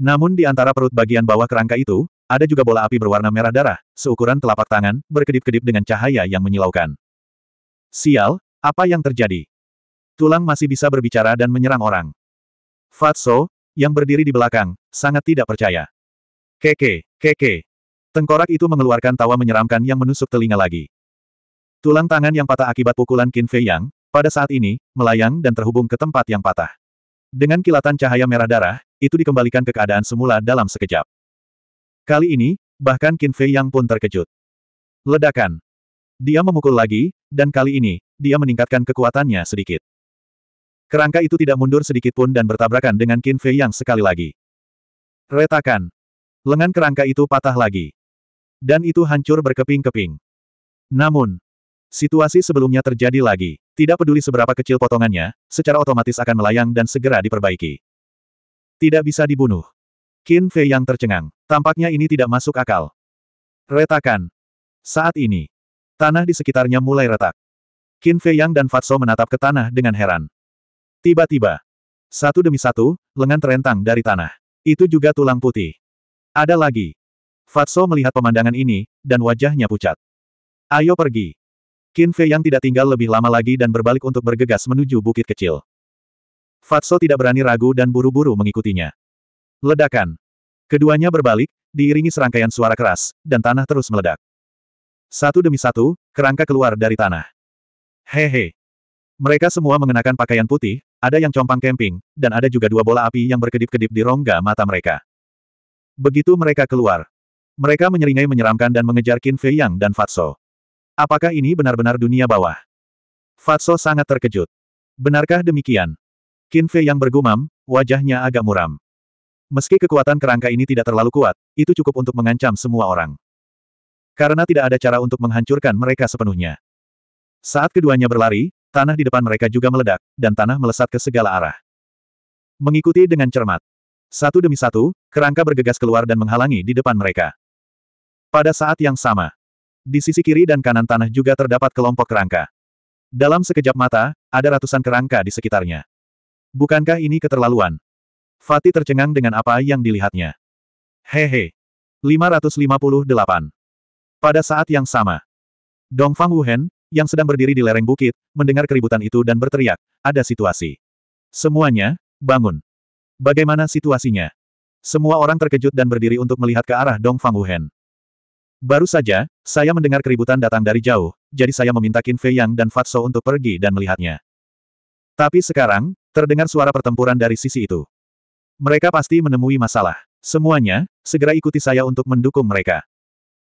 Namun di antara perut bagian bawah kerangka itu, ada juga bola api berwarna merah darah, seukuran telapak tangan, berkedip-kedip dengan cahaya yang menyilaukan. Sial, apa yang terjadi? Tulang masih bisa berbicara dan menyerang orang. Fatso, yang berdiri di belakang, sangat tidak percaya. Keke, keke. Tengkorak itu mengeluarkan tawa menyeramkan yang menusuk telinga lagi. Tulang tangan yang patah akibat pukulan Qin Fei Yang, pada saat ini, melayang dan terhubung ke tempat yang patah. Dengan kilatan cahaya merah darah, itu dikembalikan ke keadaan semula dalam sekejap. Kali ini, bahkan Qin Fei Yang pun terkejut. Ledakan. Dia memukul lagi, dan kali ini, dia meningkatkan kekuatannya sedikit. Kerangka itu tidak mundur sedikit pun dan bertabrakan dengan Qin Fei Yang sekali lagi. Retakan. Lengan kerangka itu patah lagi. Dan itu hancur berkeping-keping. Namun, situasi sebelumnya terjadi lagi. Tidak peduli seberapa kecil potongannya, secara otomatis akan melayang dan segera diperbaiki. Tidak bisa dibunuh. Qin Fei yang tercengang. Tampaknya ini tidak masuk akal. Retakan. Saat ini, tanah di sekitarnya mulai retak. Qin Fei Yang dan Fatso menatap ke tanah dengan heran. Tiba-tiba, satu demi satu, lengan terentang dari tanah. Itu juga tulang putih. Ada lagi. Fatso melihat pemandangan ini, dan wajahnya pucat. Ayo pergi. Qin Fei Yang tidak tinggal lebih lama lagi dan berbalik untuk bergegas menuju bukit kecil. Fatso tidak berani ragu dan buru-buru mengikutinya. Ledakan. Keduanya berbalik, diiringi serangkaian suara keras, dan tanah terus meledak. Satu demi satu, kerangka keluar dari tanah. Hehe. Mereka semua mengenakan pakaian putih, ada yang compang camping, dan ada juga dua bola api yang berkedip-kedip di rongga mata mereka. Begitu mereka keluar. Mereka menyeringai menyeramkan dan mengejar Qin Fei Yang dan Fatso. Apakah ini benar-benar dunia bawah? Fatso sangat terkejut. Benarkah demikian? Qin Fei Yang bergumam, wajahnya agak muram. Meski kekuatan kerangka ini tidak terlalu kuat, itu cukup untuk mengancam semua orang. Karena tidak ada cara untuk menghancurkan mereka sepenuhnya. Saat keduanya berlari, tanah di depan mereka juga meledak, dan tanah melesat ke segala arah. Mengikuti dengan cermat. Satu demi satu, kerangka bergegas keluar dan menghalangi di depan mereka. Pada saat yang sama, di sisi kiri dan kanan tanah juga terdapat kelompok kerangka. Dalam sekejap mata, ada ratusan kerangka di sekitarnya. Bukankah ini keterlaluan? Fatih tercengang dengan apa yang dilihatnya. Hehe. 558. Pada saat yang sama, Dongfang Wuhen, yang sedang berdiri di lereng bukit, mendengar keributan itu dan berteriak, ada situasi. Semuanya, bangun. Bagaimana situasinya? Semua orang terkejut dan berdiri untuk melihat ke arah Dongfang Wuhen. Baru saja, saya mendengar keributan datang dari jauh, jadi saya meminta Qin Fei Yang dan Fatso untuk pergi dan melihatnya. Tapi sekarang, terdengar suara pertempuran dari sisi itu. Mereka pasti menemui masalah. Semuanya, segera ikuti saya untuk mendukung mereka.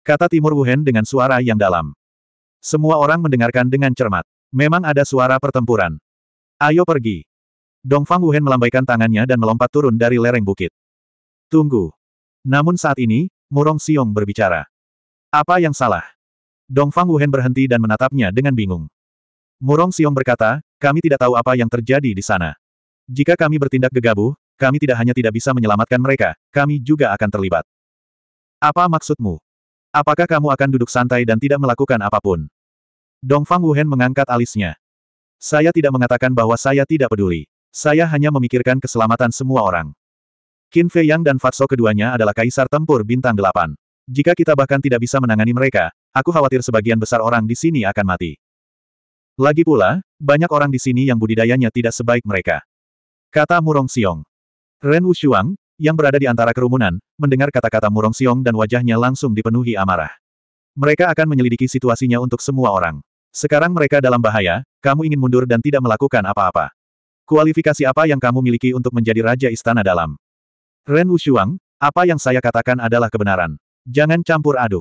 Kata Timur Wuhan dengan suara yang dalam. Semua orang mendengarkan dengan cermat. Memang ada suara pertempuran. Ayo pergi. Dongfang Wuhan melambaikan tangannya dan melompat turun dari lereng bukit. Tunggu. Namun saat ini, Murong Xiong berbicara. Apa yang salah? Dongfang Wuhan berhenti dan menatapnya dengan bingung. Murong Xiong berkata, kami tidak tahu apa yang terjadi di sana. Jika kami bertindak gegabah, kami tidak hanya tidak bisa menyelamatkan mereka, kami juga akan terlibat. Apa maksudmu? Apakah kamu akan duduk santai dan tidak melakukan apapun? Dongfang Wuhen mengangkat alisnya. Saya tidak mengatakan bahwa saya tidak peduli. Saya hanya memikirkan keselamatan semua orang. Qin Fei Yang dan Fatso keduanya adalah kaisar tempur bintang delapan. Jika kita bahkan tidak bisa menangani mereka, aku khawatir sebagian besar orang di sini akan mati. Lagi pula, banyak orang di sini yang budidayanya tidak sebaik mereka. Kata Murong Xiong. Ren Wushuang, yang berada di antara kerumunan, mendengar kata-kata Murong Xiong dan wajahnya langsung dipenuhi amarah. Mereka akan menyelidiki situasinya untuk semua orang. Sekarang mereka dalam bahaya, kamu ingin mundur dan tidak melakukan apa-apa. Kualifikasi apa yang kamu miliki untuk menjadi Raja Istana Dalam? Ren Wushuang, apa yang saya katakan adalah kebenaran. Jangan campur aduk.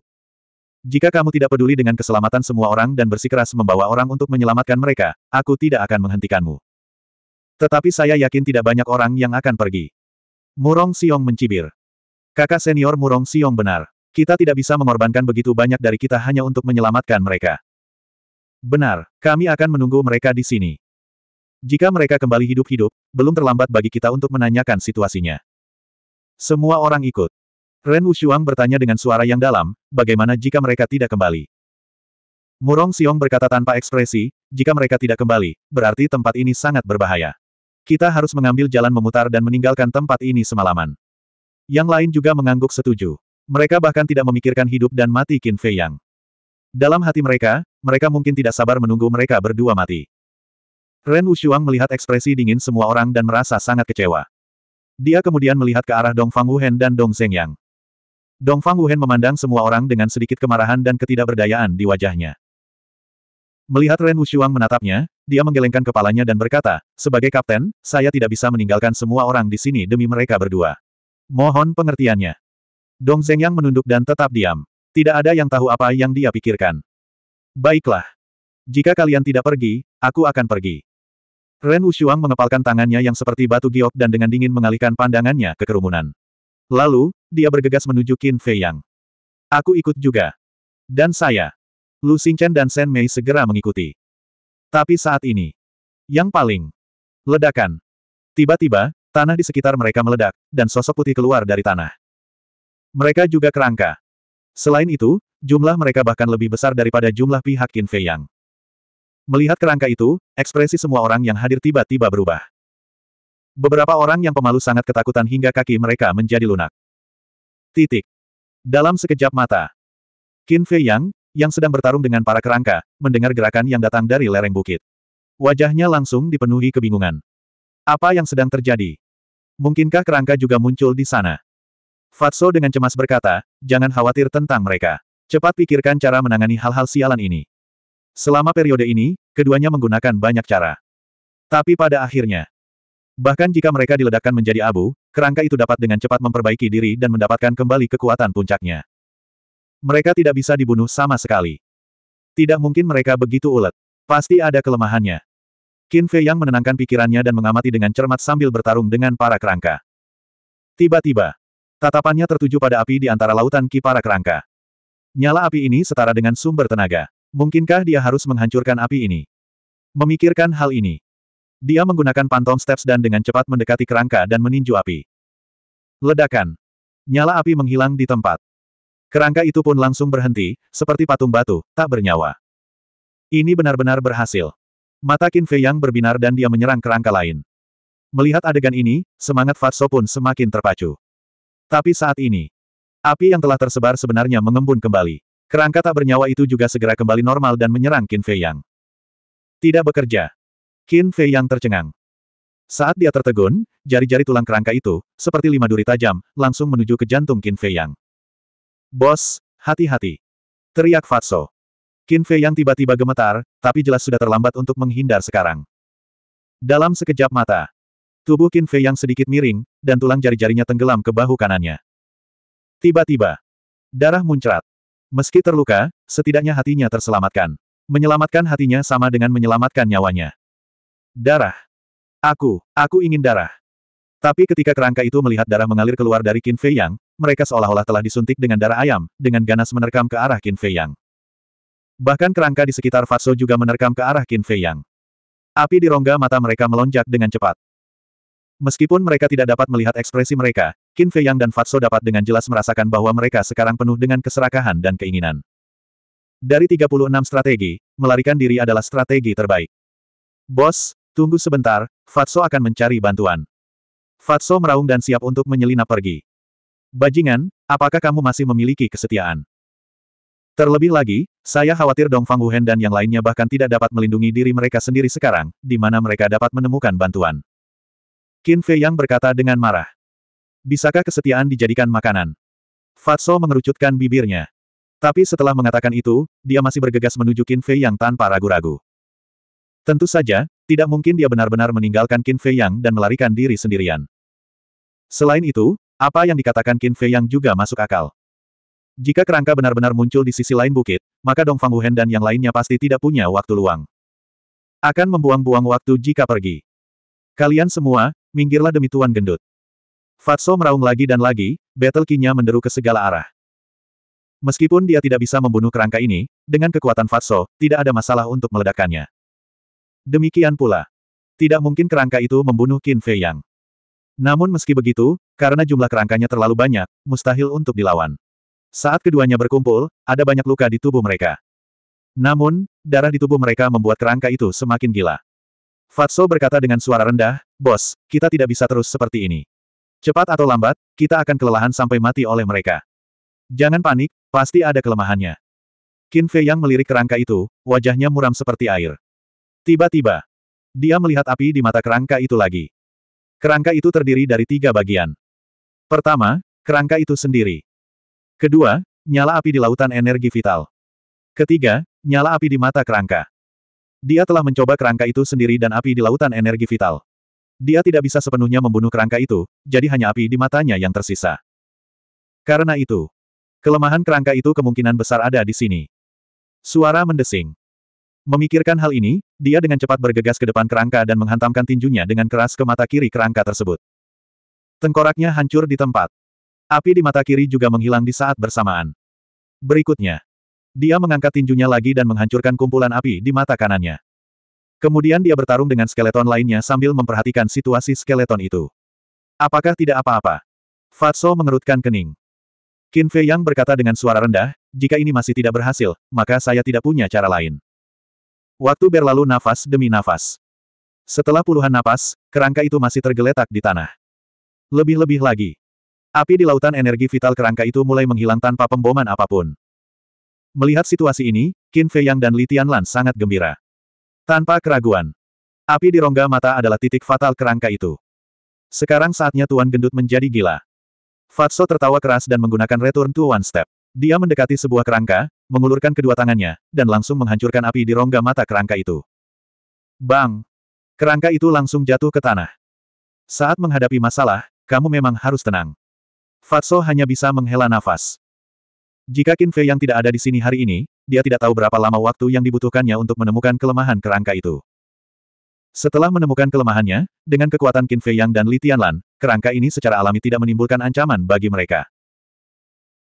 Jika kamu tidak peduli dengan keselamatan semua orang dan bersikeras membawa orang untuk menyelamatkan mereka, aku tidak akan menghentikanmu. Tetapi saya yakin tidak banyak orang yang akan pergi. Murong Siong mencibir. Kakak senior Murong Siong benar. Kita tidak bisa mengorbankan begitu banyak dari kita hanya untuk menyelamatkan mereka. Benar, kami akan menunggu mereka di sini. Jika mereka kembali hidup-hidup, belum terlambat bagi kita untuk menanyakan situasinya. Semua orang ikut. Ren Wushuang bertanya dengan suara yang dalam, bagaimana jika mereka tidak kembali? Murong Siong berkata tanpa ekspresi, jika mereka tidak kembali, berarti tempat ini sangat berbahaya. Kita harus mengambil jalan memutar dan meninggalkan tempat ini semalaman. Yang lain juga mengangguk setuju. Mereka bahkan tidak memikirkan hidup dan mati Qin Fei Yang. Dalam hati mereka, mereka mungkin tidak sabar menunggu mereka berdua mati. Ren Wushuang melihat ekspresi dingin semua orang dan merasa sangat kecewa. Dia kemudian melihat ke arah Dong Fang Wuhen dan Dong Zeng Yang. Dong Fang Wuhen memandang semua orang dengan sedikit kemarahan dan ketidakberdayaan di wajahnya. Melihat Ren Wushuang menatapnya, dia menggelengkan kepalanya dan berkata, sebagai kapten, saya tidak bisa meninggalkan semua orang di sini demi mereka berdua. Mohon pengertiannya. Dong Zhengyang menunduk dan tetap diam. Tidak ada yang tahu apa yang dia pikirkan. Baiklah. Jika kalian tidak pergi, aku akan pergi. Ren Wushuang mengepalkan tangannya yang seperti batu giok dan dengan dingin mengalihkan pandangannya ke kerumunan. Lalu, dia bergegas menuju Qin Fei Yang. Aku ikut juga. Dan saya. Lu Xingchen dan Shen Mei segera mengikuti. Tapi saat ini, yang paling ledakan. Tiba-tiba, tanah di sekitar mereka meledak, dan sosok putih keluar dari tanah. Mereka juga kerangka. Selain itu, jumlah mereka bahkan lebih besar daripada jumlah pihak Qin Fei Yang. Melihat kerangka itu, ekspresi semua orang yang hadir tiba-tiba berubah. Beberapa orang yang pemalu sangat ketakutan hingga kaki mereka menjadi lunak. Titik. Dalam sekejap mata. Qin Fei Yang, yang sedang bertarung dengan para kerangka, mendengar gerakan yang datang dari lereng bukit. Wajahnya langsung dipenuhi kebingungan. Apa yang sedang terjadi? Mungkinkah kerangka juga muncul di sana? Fatso dengan cemas berkata, jangan khawatir tentang mereka. Cepat pikirkan cara menangani hal-hal sialan ini. Selama periode ini, keduanya menggunakan banyak cara. Tapi pada akhirnya, bahkan jika mereka diledakkan menjadi abu, kerangka itu dapat dengan cepat memperbaiki diri dan mendapatkan kembali kekuatan puncaknya. Mereka tidak bisa dibunuh sama sekali. Tidak mungkin mereka begitu ulet. Pasti ada kelemahannya. Qin Fei yang menenangkan pikirannya dan mengamati dengan cermat sambil bertarung dengan para kerangka. Tiba-tiba, tatapannya tertuju pada api di antara lautan ki para kerangka. Nyala api ini setara dengan sumber tenaga. Mungkinkah dia harus menghancurkan api ini? Memikirkan hal ini, dia menggunakan pantom steps dan dengan cepat mendekati kerangka dan meninju api. Ledakan. Nyala api menghilang di tempat. Kerangka itu pun langsung berhenti, seperti patung batu, tak bernyawa. Ini benar-benar berhasil. Mata Qin Fei yang berbinar dan dia menyerang kerangka lain. Melihat adegan ini, semangat Fatso pun semakin terpacu. Tapi saat ini, api yang telah tersebar sebenarnya mengembun kembali. Kerangka tak bernyawa itu juga segera kembali normal dan menyerang Qin Fei Yang. Tidak bekerja. Qin Fei Yang tercengang. Saat dia tertegun, jari-jari tulang kerangka itu, seperti lima duri tajam, langsung menuju ke jantung Qin Fei Yang. Bos, hati-hati. Teriak Fatso. Qin yang tiba-tiba gemetar, tapi jelas sudah terlambat untuk menghindar sekarang. Dalam sekejap mata, tubuh Qin yang sedikit miring, dan tulang jari-jarinya tenggelam ke bahu kanannya. Tiba-tiba, darah muncrat. Meski terluka, setidaknya hatinya terselamatkan. Menyelamatkan hatinya sama dengan menyelamatkan nyawanya. Darah. Aku, aku ingin darah. Tapi ketika kerangka itu melihat darah mengalir keluar dari Qin Fei Yang, mereka seolah-olah telah disuntik dengan darah ayam, dengan ganas menerkam ke arah Qin Fei Yang. Bahkan kerangka di sekitar Fatso juga menerkam ke arah Qin Fei Yang. Api di rongga mata mereka melonjak dengan cepat. Meskipun mereka tidak dapat melihat ekspresi mereka, Qin Fei Yang dan Fatso dapat dengan jelas merasakan bahwa mereka sekarang penuh dengan keserakahan dan keinginan. Dari 36 strategi, melarikan diri adalah strategi terbaik. Bos, tunggu sebentar, Fatso akan mencari bantuan. Fatso meraung dan siap untuk menyelinap pergi. Bajingan, apakah kamu masih memiliki kesetiaan? Terlebih lagi, saya khawatir Dongfang Wuhen dan yang lainnya bahkan tidak dapat melindungi diri mereka sendiri sekarang, di mana mereka dapat menemukan bantuan. Qin Fei Yang berkata dengan marah. Bisakah kesetiaan dijadikan makanan? Fatso mengerucutkan bibirnya. Tapi setelah mengatakan itu, dia masih bergegas menuju Qin Fei Yang tanpa ragu-ragu. Tentu saja, tidak mungkin dia benar-benar meninggalkan Qin Fei Yang dan melarikan diri sendirian. Selain itu, apa yang dikatakan Qin Fei yang juga masuk akal. Jika kerangka benar-benar muncul di sisi lain bukit, maka Dongfang Wuhen dan yang lainnya pasti tidak punya waktu luang. Akan membuang-buang waktu jika pergi. Kalian semua, minggirlah demi Tuan Gendut. Fatso meraung lagi dan lagi, battle kinya menderu ke segala arah. Meskipun dia tidak bisa membunuh kerangka ini, dengan kekuatan Fatso, tidak ada masalah untuk meledakkannya. Demikian pula. Tidak mungkin kerangka itu membunuh Qin Fei Yang. Namun meski begitu, karena jumlah kerangkanya terlalu banyak, mustahil untuk dilawan. Saat keduanya berkumpul, ada banyak luka di tubuh mereka. Namun, darah di tubuh mereka membuat kerangka itu semakin gila. Fatso berkata dengan suara rendah, Bos, kita tidak bisa terus seperti ini. Cepat atau lambat, kita akan kelelahan sampai mati oleh mereka. Jangan panik, pasti ada kelemahannya. Qin Fei yang melirik kerangka itu, wajahnya muram seperti air. Tiba-tiba, dia melihat api di mata kerangka itu lagi. Kerangka itu terdiri dari tiga bagian. Pertama, kerangka itu sendiri. Kedua, nyala api di lautan energi vital. Ketiga, nyala api di mata kerangka. Dia telah mencoba kerangka itu sendiri dan api di lautan energi vital. Dia tidak bisa sepenuhnya membunuh kerangka itu, jadi hanya api di matanya yang tersisa. Karena itu, kelemahan kerangka itu kemungkinan besar ada di sini. Suara mendesing. Memikirkan hal ini, dia dengan cepat bergegas ke depan kerangka dan menghantamkan tinjunya dengan keras ke mata kiri kerangka tersebut. Tengkoraknya hancur di tempat. Api di mata kiri juga menghilang di saat bersamaan. Berikutnya, dia mengangkat tinjunya lagi dan menghancurkan kumpulan api di mata kanannya. Kemudian dia bertarung dengan skeleton lainnya sambil memperhatikan situasi skeleton itu. Apakah tidak apa-apa? Fatso mengerutkan kening. Qin Fei Yang berkata dengan suara rendah, jika ini masih tidak berhasil, maka saya tidak punya cara lain. Waktu berlalu nafas demi nafas. Setelah puluhan napas, kerangka itu masih tergeletak di tanah. Lebih-lebih lagi. Api di lautan energi vital kerangka itu mulai menghilang tanpa pemboman apapun. Melihat situasi ini, Qin Fei Yang dan Li Tianlan sangat gembira. Tanpa keraguan. Api di rongga mata adalah titik fatal kerangka itu. Sekarang saatnya Tuan Gendut menjadi gila. Fatso tertawa keras dan menggunakan return to one step. Dia mendekati sebuah kerangka, mengulurkan kedua tangannya, dan langsung menghancurkan api di rongga mata kerangka itu. Bang! Kerangka itu langsung jatuh ke tanah. Saat menghadapi masalah, kamu memang harus tenang. Fatso hanya bisa menghela nafas. Jika Qin Fei yang tidak ada di sini hari ini, dia tidak tahu berapa lama waktu yang dibutuhkannya untuk menemukan kelemahan kerangka itu. Setelah menemukan kelemahannya, dengan kekuatan Qin Fei yang dan Li Tianlan, kerangka ini secara alami tidak menimbulkan ancaman bagi mereka.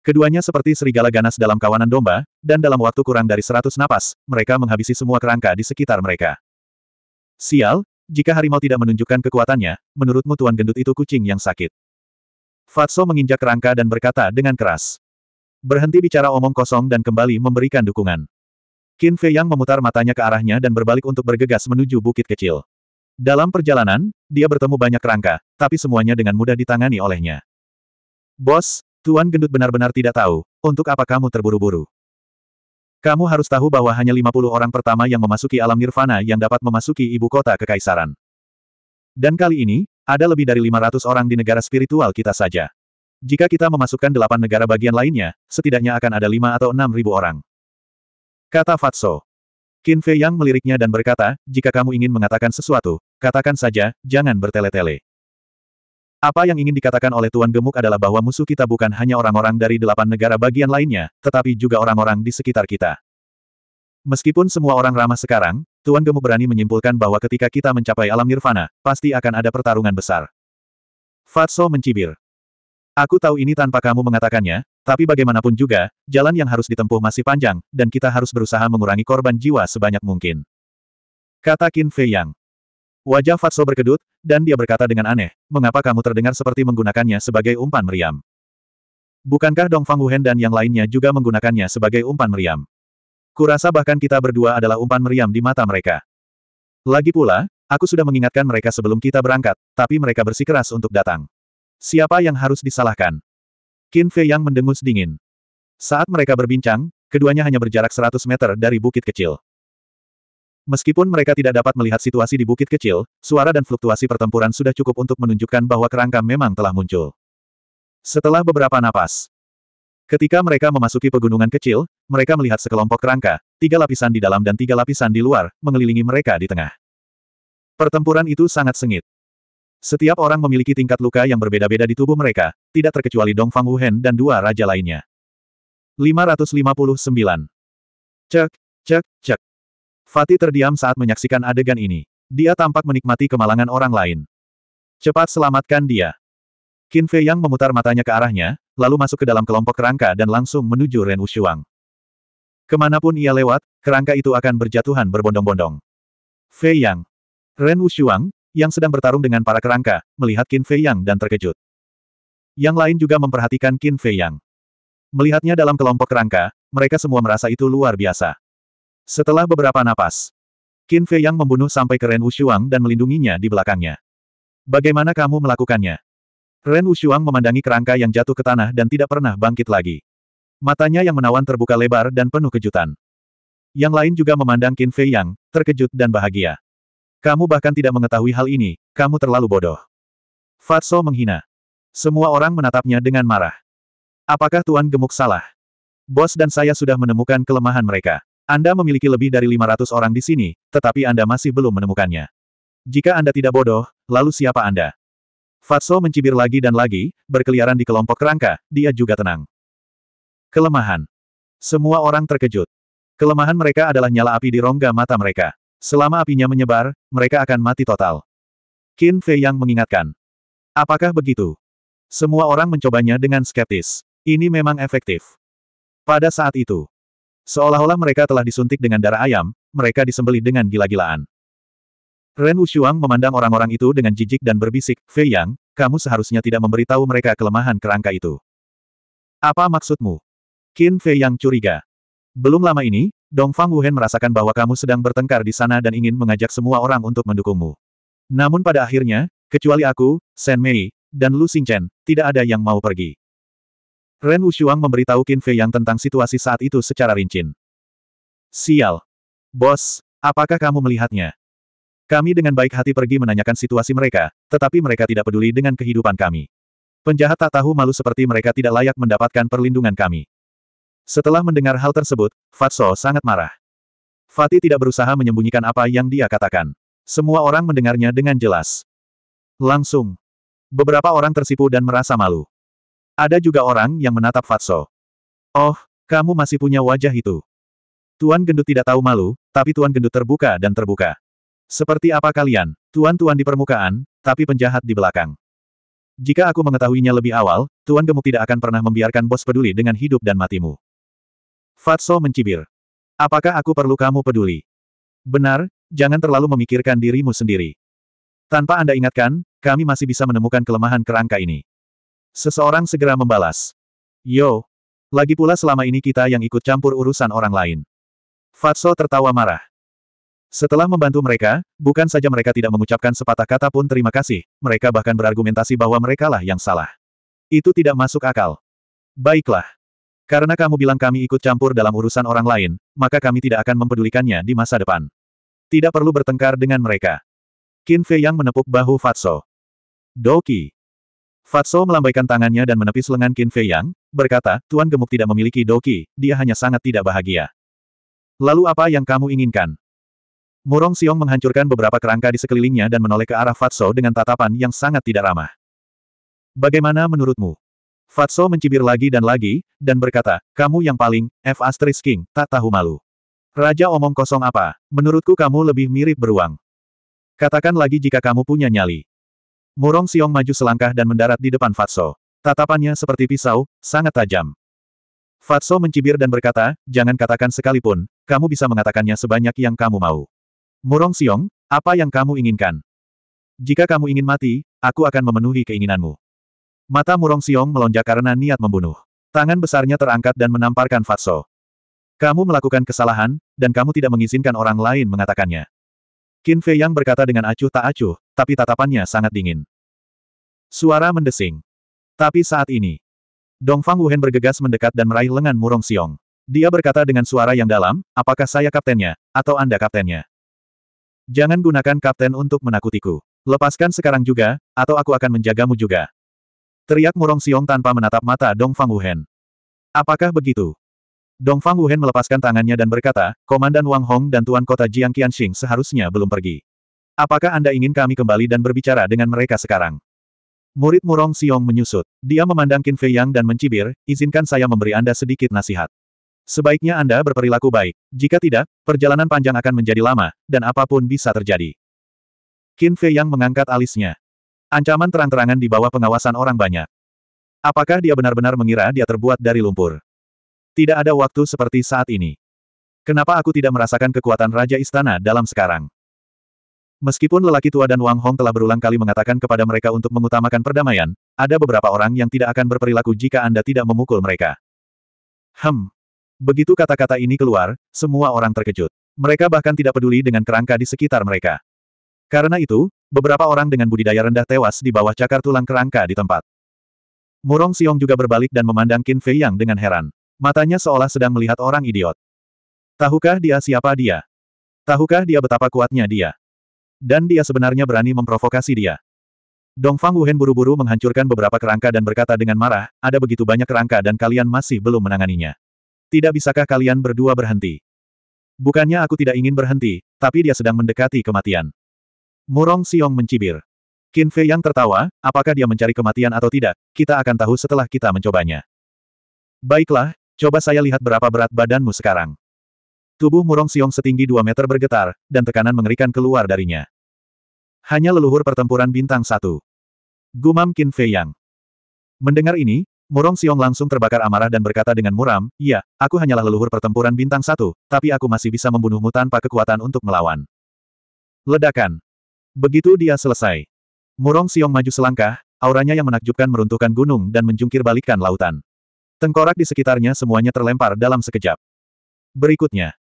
Keduanya seperti serigala ganas dalam kawanan domba, dan dalam waktu kurang dari seratus napas, mereka menghabisi semua kerangka di sekitar mereka. Sial, jika harimau tidak menunjukkan kekuatannya, menurutmu Tuan Gendut itu kucing yang sakit. Fatso menginjak kerangka dan berkata dengan keras. Berhenti bicara omong kosong dan kembali memberikan dukungan. Qin Fei Yang memutar matanya ke arahnya dan berbalik untuk bergegas menuju bukit kecil. Dalam perjalanan, dia bertemu banyak kerangka, tapi semuanya dengan mudah ditangani olehnya. Bos, Tuan Gendut benar-benar tidak tahu, untuk apa kamu terburu-buru. Kamu harus tahu bahwa hanya 50 orang pertama yang memasuki alam nirvana yang dapat memasuki ibu kota kekaisaran. Dan kali ini, ada lebih dari 500 orang di negara spiritual kita saja. Jika kita memasukkan delapan negara bagian lainnya, setidaknya akan ada lima atau enam ribu orang. Kata Fatso. Qin Fei Yang meliriknya dan berkata, jika kamu ingin mengatakan sesuatu, katakan saja, jangan bertele-tele. Apa yang ingin dikatakan oleh Tuan Gemuk adalah bahwa musuh kita bukan hanya orang-orang dari delapan negara bagian lainnya, tetapi juga orang-orang di sekitar kita. Meskipun semua orang ramah sekarang, Tuan Gemuk berani menyimpulkan bahwa ketika kita mencapai alam nirvana, pasti akan ada pertarungan besar. Fatso mencibir. Aku tahu ini tanpa kamu mengatakannya, tapi bagaimanapun juga, jalan yang harus ditempuh masih panjang, dan kita harus berusaha mengurangi korban jiwa sebanyak mungkin. Kata Qin Fei Yang. Wajah Fatso berkedut, dan dia berkata dengan aneh, mengapa kamu terdengar seperti menggunakannya sebagai umpan meriam? Bukankah Dongfang Wuhen dan yang lainnya juga menggunakannya sebagai umpan meriam? Kurasa bahkan kita berdua adalah umpan meriam di mata mereka. Lagi pula, aku sudah mengingatkan mereka sebelum kita berangkat, tapi mereka bersikeras untuk datang. Siapa yang harus disalahkan? Qin Fei Yang mendengus dingin. Saat mereka berbincang, keduanya hanya berjarak 100 meter dari bukit kecil. Meskipun mereka tidak dapat melihat situasi di bukit kecil, suara dan fluktuasi pertempuran sudah cukup untuk menunjukkan bahwa kerangka memang telah muncul. Setelah beberapa napas, ketika mereka memasuki pegunungan kecil, mereka melihat sekelompok kerangka, tiga lapisan di dalam dan tiga lapisan di luar, mengelilingi mereka di tengah. Pertempuran itu sangat sengit. Setiap orang memiliki tingkat luka yang berbeda-beda di tubuh mereka, tidak terkecuali Dongfang Fang Wuhen dan dua raja lainnya. 559. Cek, cek, cek. Fatih terdiam saat menyaksikan adegan ini. Dia tampak menikmati kemalangan orang lain. Cepat selamatkan dia. Qin Fei Yang memutar matanya ke arahnya, lalu masuk ke dalam kelompok kerangka dan langsung menuju Ren Wushuang. Kemanapun ia lewat, kerangka itu akan berjatuhan berbondong-bondong. Fei Yang. Ren Wushuang, yang sedang bertarung dengan para kerangka, melihat Qin Fei Yang dan terkejut. Yang lain juga memperhatikan Qin Fei Yang. Melihatnya dalam kelompok kerangka, mereka semua merasa itu luar biasa. Setelah beberapa napas, Qin Fei Yang membunuh sampai ke Ren Wushuang dan melindunginya di belakangnya. Bagaimana kamu melakukannya? Ren Wushuang memandangi kerangka yang jatuh ke tanah dan tidak pernah bangkit lagi. Matanya yang menawan terbuka lebar dan penuh kejutan. Yang lain juga memandang Qin Fei Yang, terkejut dan bahagia. Kamu bahkan tidak mengetahui hal ini, kamu terlalu bodoh. Fatso menghina. Semua orang menatapnya dengan marah. Apakah Tuan Gemuk salah? Bos dan saya sudah menemukan kelemahan mereka. Anda memiliki lebih dari 500 orang di sini, tetapi Anda masih belum menemukannya. Jika Anda tidak bodoh, lalu siapa Anda? Fatso mencibir lagi dan lagi, berkeliaran di kelompok kerangka, dia juga tenang. Kelemahan. Semua orang terkejut. Kelemahan mereka adalah nyala api di rongga mata mereka. Selama apinya menyebar, mereka akan mati total. Qin Fei yang mengingatkan. Apakah begitu? Semua orang mencobanya dengan skeptis. Ini memang efektif. Pada saat itu, Seolah-olah mereka telah disuntik dengan darah ayam, mereka disembeli dengan gila-gilaan. Ren Wushuang memandang orang-orang itu dengan jijik dan berbisik, Fei Yang, kamu seharusnya tidak memberitahu mereka kelemahan kerangka itu. Apa maksudmu? Qin Fei Yang curiga. Belum lama ini, Dong Fang Wuhen merasakan bahwa kamu sedang bertengkar di sana dan ingin mengajak semua orang untuk mendukungmu. Namun pada akhirnya, kecuali aku, Shen Mei, dan Lu Xingchen, tidak ada yang mau pergi. Ren Wushuang memberitahu Qin Fei Yang tentang situasi saat itu secara rinci. Sial. Bos, apakah kamu melihatnya? Kami dengan baik hati pergi menanyakan situasi mereka, tetapi mereka tidak peduli dengan kehidupan kami. Penjahat tak tahu malu seperti mereka tidak layak mendapatkan perlindungan kami. Setelah mendengar hal tersebut, Fatso sangat marah. Fatih tidak berusaha menyembunyikan apa yang dia katakan. Semua orang mendengarnya dengan jelas. Langsung. Beberapa orang tersipu dan merasa malu. Ada juga orang yang menatap Fatso. Oh, kamu masih punya wajah itu. Tuan Gendut tidak tahu malu, tapi Tuan Gendut terbuka dan terbuka. Seperti apa kalian, tuan-tuan di permukaan, tapi penjahat di belakang. Jika aku mengetahuinya lebih awal, Tuan Gemuk tidak akan pernah membiarkan bos peduli dengan hidup dan matimu. Fatso mencibir. Apakah aku perlu kamu peduli? Benar, jangan terlalu memikirkan dirimu sendiri. Tanpa Anda ingatkan, kami masih bisa menemukan kelemahan kerangka ini. Seseorang segera membalas. Yo. Lagi pula selama ini kita yang ikut campur urusan orang lain. Fatso tertawa marah. Setelah membantu mereka, bukan saja mereka tidak mengucapkan sepatah kata pun terima kasih, mereka bahkan berargumentasi bahwa merekalah yang salah. Itu tidak masuk akal. Baiklah. Karena kamu bilang kami ikut campur dalam urusan orang lain, maka kami tidak akan mempedulikannya di masa depan. Tidak perlu bertengkar dengan mereka. Qin Fei yang menepuk bahu Fatso. Doki. Fatso melambaikan tangannya dan menepis lengan Qin Fei Yang, berkata, Tuan Gemuk tidak memiliki doki, dia hanya sangat tidak bahagia. Lalu apa yang kamu inginkan? Murong Xiong menghancurkan beberapa kerangka di sekelilingnya dan menoleh ke arah Fatso dengan tatapan yang sangat tidak ramah. Bagaimana menurutmu? Fatso mencibir lagi dan lagi, dan berkata, kamu yang paling, F asterisk King, tak tahu malu. Raja omong kosong apa, menurutku kamu lebih mirip beruang. Katakan lagi jika kamu punya nyali. Murong Siong maju selangkah dan mendarat di depan Fatso. Tatapannya seperti pisau, sangat tajam. Fatso mencibir dan berkata, jangan katakan sekalipun, kamu bisa mengatakannya sebanyak yang kamu mau. Murong Siong, apa yang kamu inginkan? Jika kamu ingin mati, aku akan memenuhi keinginanmu. Mata Murong Siong melonjak karena niat membunuh. Tangan besarnya terangkat dan menamparkan Fatso. Kamu melakukan kesalahan, dan kamu tidak mengizinkan orang lain mengatakannya. Qin Fei Yang berkata dengan acuh tak acuh, tapi tatapannya sangat dingin. Suara mendesing. Tapi saat ini, Dong Fang Wuhen bergegas mendekat dan meraih lengan Murong Xiong. Dia berkata dengan suara yang dalam, apakah saya kaptennya, atau Anda kaptennya? Jangan gunakan kapten untuk menakutiku. Lepaskan sekarang juga, atau aku akan menjagamu juga. Teriak Murong Xiong tanpa menatap mata Dong Fang Wuhen. Apakah begitu? Dong Fang Wuhen melepaskan tangannya dan berkata, Komandan Wang Hong dan Tuan Kota Jiang Qianxing seharusnya belum pergi. Apakah Anda ingin kami kembali dan berbicara dengan mereka sekarang? Murid Murong Xiong menyusut. Dia memandang Qin Fei Yang dan mencibir, izinkan saya memberi Anda sedikit nasihat. Sebaiknya Anda berperilaku baik. Jika tidak, perjalanan panjang akan menjadi lama, dan apapun bisa terjadi. Qin Fei Yang mengangkat alisnya. Ancaman terang-terangan di bawah pengawasan orang banyak. Apakah dia benar-benar mengira dia terbuat dari lumpur? Tidak ada waktu seperti saat ini. Kenapa aku tidak merasakan kekuatan Raja Istana dalam sekarang? Meskipun lelaki tua dan Wang Hong telah berulang kali mengatakan kepada mereka untuk mengutamakan perdamaian, ada beberapa orang yang tidak akan berperilaku jika Anda tidak memukul mereka. Hem. Begitu kata-kata ini keluar, semua orang terkejut. Mereka bahkan tidak peduli dengan kerangka di sekitar mereka. Karena itu, beberapa orang dengan budidaya rendah tewas di bawah cakar tulang kerangka di tempat. Murong Xiong juga berbalik dan memandang Qin Fei Yang dengan heran. Matanya seolah sedang melihat orang idiot. Tahukah dia siapa dia? Tahukah dia betapa kuatnya dia? Dan dia sebenarnya berani memprovokasi dia. Dongfang Wuhen buru-buru menghancurkan beberapa kerangka dan berkata dengan marah, ada begitu banyak kerangka dan kalian masih belum menanganinya. Tidak bisakah kalian berdua berhenti? Bukannya aku tidak ingin berhenti, tapi dia sedang mendekati kematian. Murong Siong mencibir. Qin Fei yang tertawa, apakah dia mencari kematian atau tidak, kita akan tahu setelah kita mencobanya. Baiklah, Coba saya lihat berapa berat badanmu sekarang. Tubuh Murong Siong setinggi 2 meter bergetar, dan tekanan mengerikan keluar darinya. Hanya leluhur pertempuran bintang satu. Gumam Qin Fei Yang. Mendengar ini, Murong Siong langsung terbakar amarah dan berkata dengan muram, "Ya, aku hanyalah leluhur pertempuran bintang satu, tapi aku masih bisa membunuhmu tanpa kekuatan untuk melawan. Ledakan. Begitu dia selesai. Murong Siong maju selangkah, auranya yang menakjubkan meruntuhkan gunung dan menjungkir balikan lautan. Tengkorak di sekitarnya semuanya terlempar dalam sekejap. Berikutnya.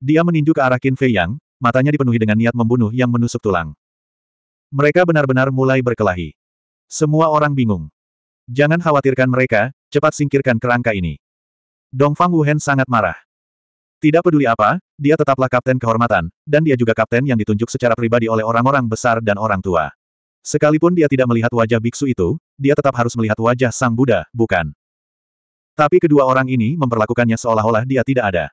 Dia meninju ke arah Qin Fei Yang, matanya dipenuhi dengan niat membunuh yang menusuk tulang. Mereka benar-benar mulai berkelahi. Semua orang bingung. Jangan khawatirkan mereka, cepat singkirkan kerangka ini. Dongfang Wuhen sangat marah. Tidak peduli apa, dia tetaplah kapten kehormatan, dan dia juga kapten yang ditunjuk secara pribadi oleh orang-orang besar dan orang tua. Sekalipun dia tidak melihat wajah biksu itu, dia tetap harus melihat wajah Sang Buddha, bukan? Tapi kedua orang ini memperlakukannya seolah-olah dia tidak ada.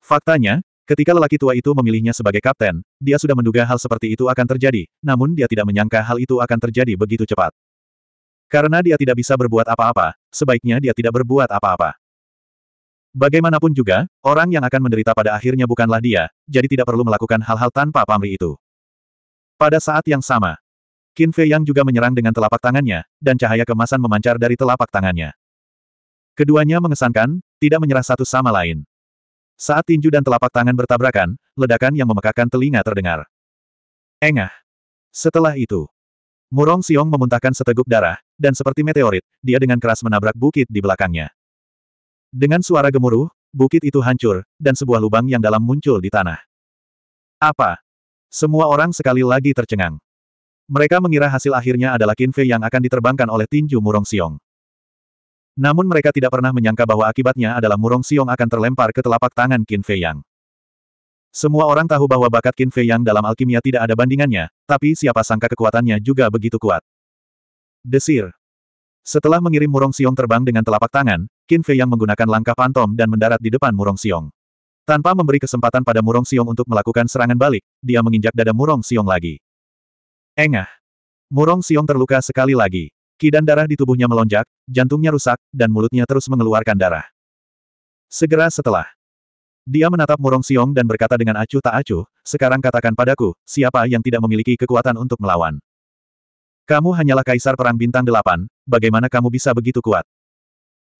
Faktanya, ketika lelaki tua itu memilihnya sebagai kapten, dia sudah menduga hal seperti itu akan terjadi, namun dia tidak menyangka hal itu akan terjadi begitu cepat. Karena dia tidak bisa berbuat apa-apa, sebaiknya dia tidak berbuat apa-apa. Bagaimanapun juga, orang yang akan menderita pada akhirnya bukanlah dia, jadi tidak perlu melakukan hal-hal tanpa pamri itu. Pada saat yang sama, Qin Fei Yang juga menyerang dengan telapak tangannya, dan cahaya kemasan memancar dari telapak tangannya. Keduanya mengesankan, tidak menyerah satu sama lain. Saat tinju dan telapak tangan bertabrakan, ledakan yang memekakan telinga terdengar. Engah. Setelah itu, Murong Xiong memuntahkan seteguk darah, dan seperti meteorit, dia dengan keras menabrak bukit di belakangnya. Dengan suara gemuruh, bukit itu hancur, dan sebuah lubang yang dalam muncul di tanah. Apa? Semua orang sekali lagi tercengang. Mereka mengira hasil akhirnya adalah Qin Fei yang akan diterbangkan oleh tinju Murong Xiong. Namun mereka tidak pernah menyangka bahwa akibatnya adalah Murong Xiong akan terlempar ke telapak tangan Qin Fei Yang. Semua orang tahu bahwa bakat Qin Fei Yang dalam alkimia tidak ada bandingannya, tapi siapa sangka kekuatannya juga begitu kuat. Desir. Setelah mengirim Murong Xiong terbang dengan telapak tangan, Qin Fei Yang menggunakan langkah pantom dan mendarat di depan Murong Xiong. Tanpa memberi kesempatan pada Murong Xiong untuk melakukan serangan balik, dia menginjak dada Murong Xiong lagi. Engah. Murong Xiong terluka sekali lagi. Kidan darah di tubuhnya melonjak, jantungnya rusak, dan mulutnya terus mengeluarkan darah. Segera setelah. Dia menatap Murong Siong dan berkata dengan acuh tak acuh, sekarang katakan padaku, siapa yang tidak memiliki kekuatan untuk melawan. Kamu hanyalah kaisar perang bintang delapan, bagaimana kamu bisa begitu kuat?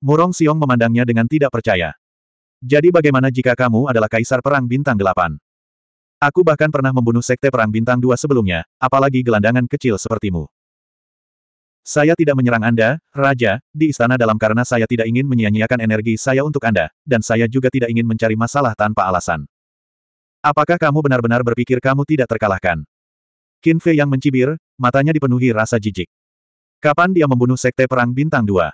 Murong Siong memandangnya dengan tidak percaya. Jadi bagaimana jika kamu adalah kaisar perang bintang delapan? Aku bahkan pernah membunuh sekte perang bintang dua sebelumnya, apalagi gelandangan kecil sepertimu. Saya tidak menyerang Anda, Raja, di istana dalam karena saya tidak ingin menyia-nyiakan energi saya untuk Anda, dan saya juga tidak ingin mencari masalah tanpa alasan. Apakah kamu benar-benar berpikir kamu tidak terkalahkan? Qin Fei yang mencibir, matanya dipenuhi rasa jijik. Kapan dia membunuh Sekte Perang Bintang Dua?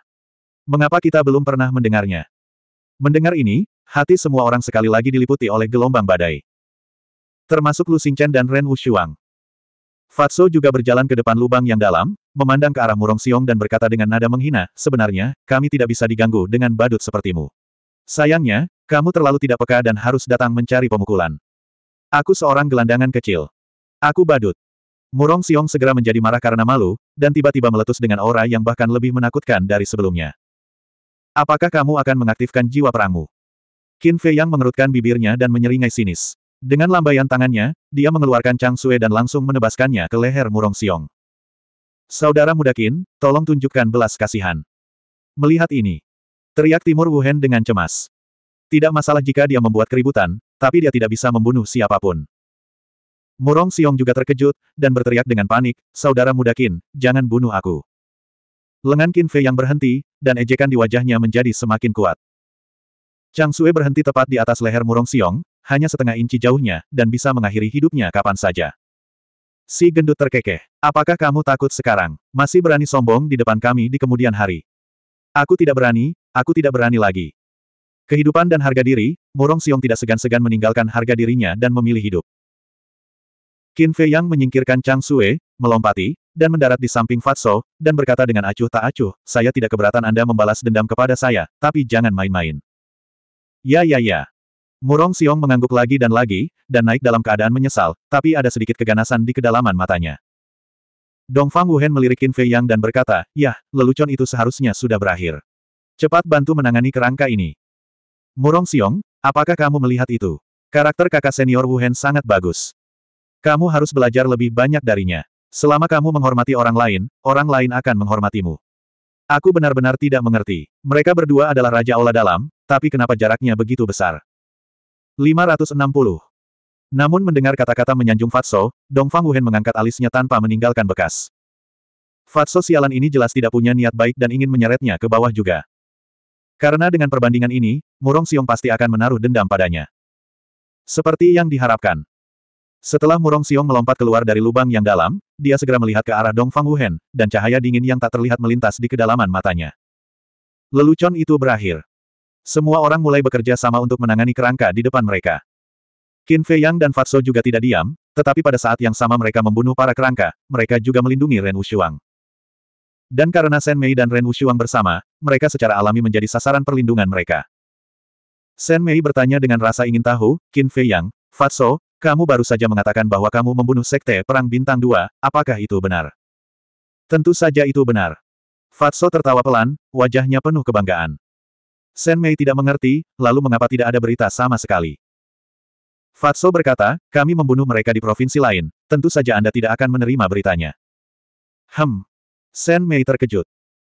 Mengapa kita belum pernah mendengarnya? Mendengar ini, hati semua orang sekali lagi diliputi oleh gelombang badai. Termasuk Lu Xingchen dan Ren Wushuang. Fatso juga berjalan ke depan lubang yang dalam, memandang ke arah Murong Siong dan berkata dengan nada menghina, sebenarnya, kami tidak bisa diganggu dengan badut sepertimu. Sayangnya, kamu terlalu tidak peka dan harus datang mencari pemukulan. Aku seorang gelandangan kecil. Aku badut. Murong Siong segera menjadi marah karena malu, dan tiba-tiba meletus dengan aura yang bahkan lebih menakutkan dari sebelumnya. Apakah kamu akan mengaktifkan jiwa perangmu? Qin Fei yang mengerutkan bibirnya dan menyeringai sinis. Dengan lambaian tangannya, dia mengeluarkan Chang Sue dan langsung menebaskannya ke leher Murong Xiong. Saudara muda Qin, tolong tunjukkan belas kasihan. Melihat ini, teriak Timur Wuhan dengan cemas. Tidak masalah jika dia membuat keributan, tapi dia tidak bisa membunuh siapapun. Murong Xiong juga terkejut, dan berteriak dengan panik, Saudara muda Qin, jangan bunuh aku. Lengan Qin Fei yang berhenti, dan ejekan di wajahnya menjadi semakin kuat. Chang Sue berhenti tepat di atas leher Murong Xiong, hanya setengah inci jauhnya, dan bisa mengakhiri hidupnya kapan saja. Si gendut terkekeh, apakah kamu takut sekarang? Masih berani sombong di depan kami di kemudian hari? Aku tidak berani, aku tidak berani lagi. Kehidupan dan harga diri, Murong Siong tidak segan-segan meninggalkan harga dirinya dan memilih hidup. Qin Fei Yang menyingkirkan Chang Sue, melompati, dan mendarat di samping Fatso, dan berkata dengan acuh tak acuh, saya tidak keberatan Anda membalas dendam kepada saya, tapi jangan main-main. Ya ya ya, Murong Xiong mengangguk lagi dan lagi, dan naik dalam keadaan menyesal, tapi ada sedikit keganasan di kedalaman matanya. Dongfang Wuhen melirik Qin Fei Yang dan berkata, Yah, lelucon itu seharusnya sudah berakhir. Cepat bantu menangani kerangka ini. Murong Xiong, apakah kamu melihat itu? Karakter kakak senior Wuhen sangat bagus. Kamu harus belajar lebih banyak darinya. Selama kamu menghormati orang lain, orang lain akan menghormatimu. Aku benar-benar tidak mengerti. Mereka berdua adalah Raja Aula Dalam, tapi kenapa jaraknya begitu besar? 560. Namun mendengar kata-kata menyanjung Fatso, Dongfang Wuhen mengangkat alisnya tanpa meninggalkan bekas. Fatso sialan ini jelas tidak punya niat baik dan ingin menyeretnya ke bawah juga. Karena dengan perbandingan ini, Murong Xiong pasti akan menaruh dendam padanya. Seperti yang diharapkan. Setelah Murong Xiong melompat keluar dari lubang yang dalam, dia segera melihat ke arah Dongfang Wuhen, dan cahaya dingin yang tak terlihat melintas di kedalaman matanya. Lelucon itu berakhir. Semua orang mulai bekerja sama untuk menangani kerangka di depan mereka. Qin Fei Yang dan Fatso juga tidak diam, tetapi pada saat yang sama mereka membunuh para kerangka, mereka juga melindungi Ren Wushuang. Dan karena Shen Mei dan Ren Wushuang bersama, mereka secara alami menjadi sasaran perlindungan mereka. Shen Mei bertanya dengan rasa ingin tahu, Qin Fei Yang, Fatso, kamu baru saja mengatakan bahwa kamu membunuh Sekte Perang Bintang 2, apakah itu benar? Tentu saja itu benar. Fatso tertawa pelan, wajahnya penuh kebanggaan. Sen Mei tidak mengerti, lalu mengapa tidak ada berita sama sekali. Fatso berkata, kami membunuh mereka di provinsi lain, tentu saja Anda tidak akan menerima beritanya. Hem. Sen Mei terkejut.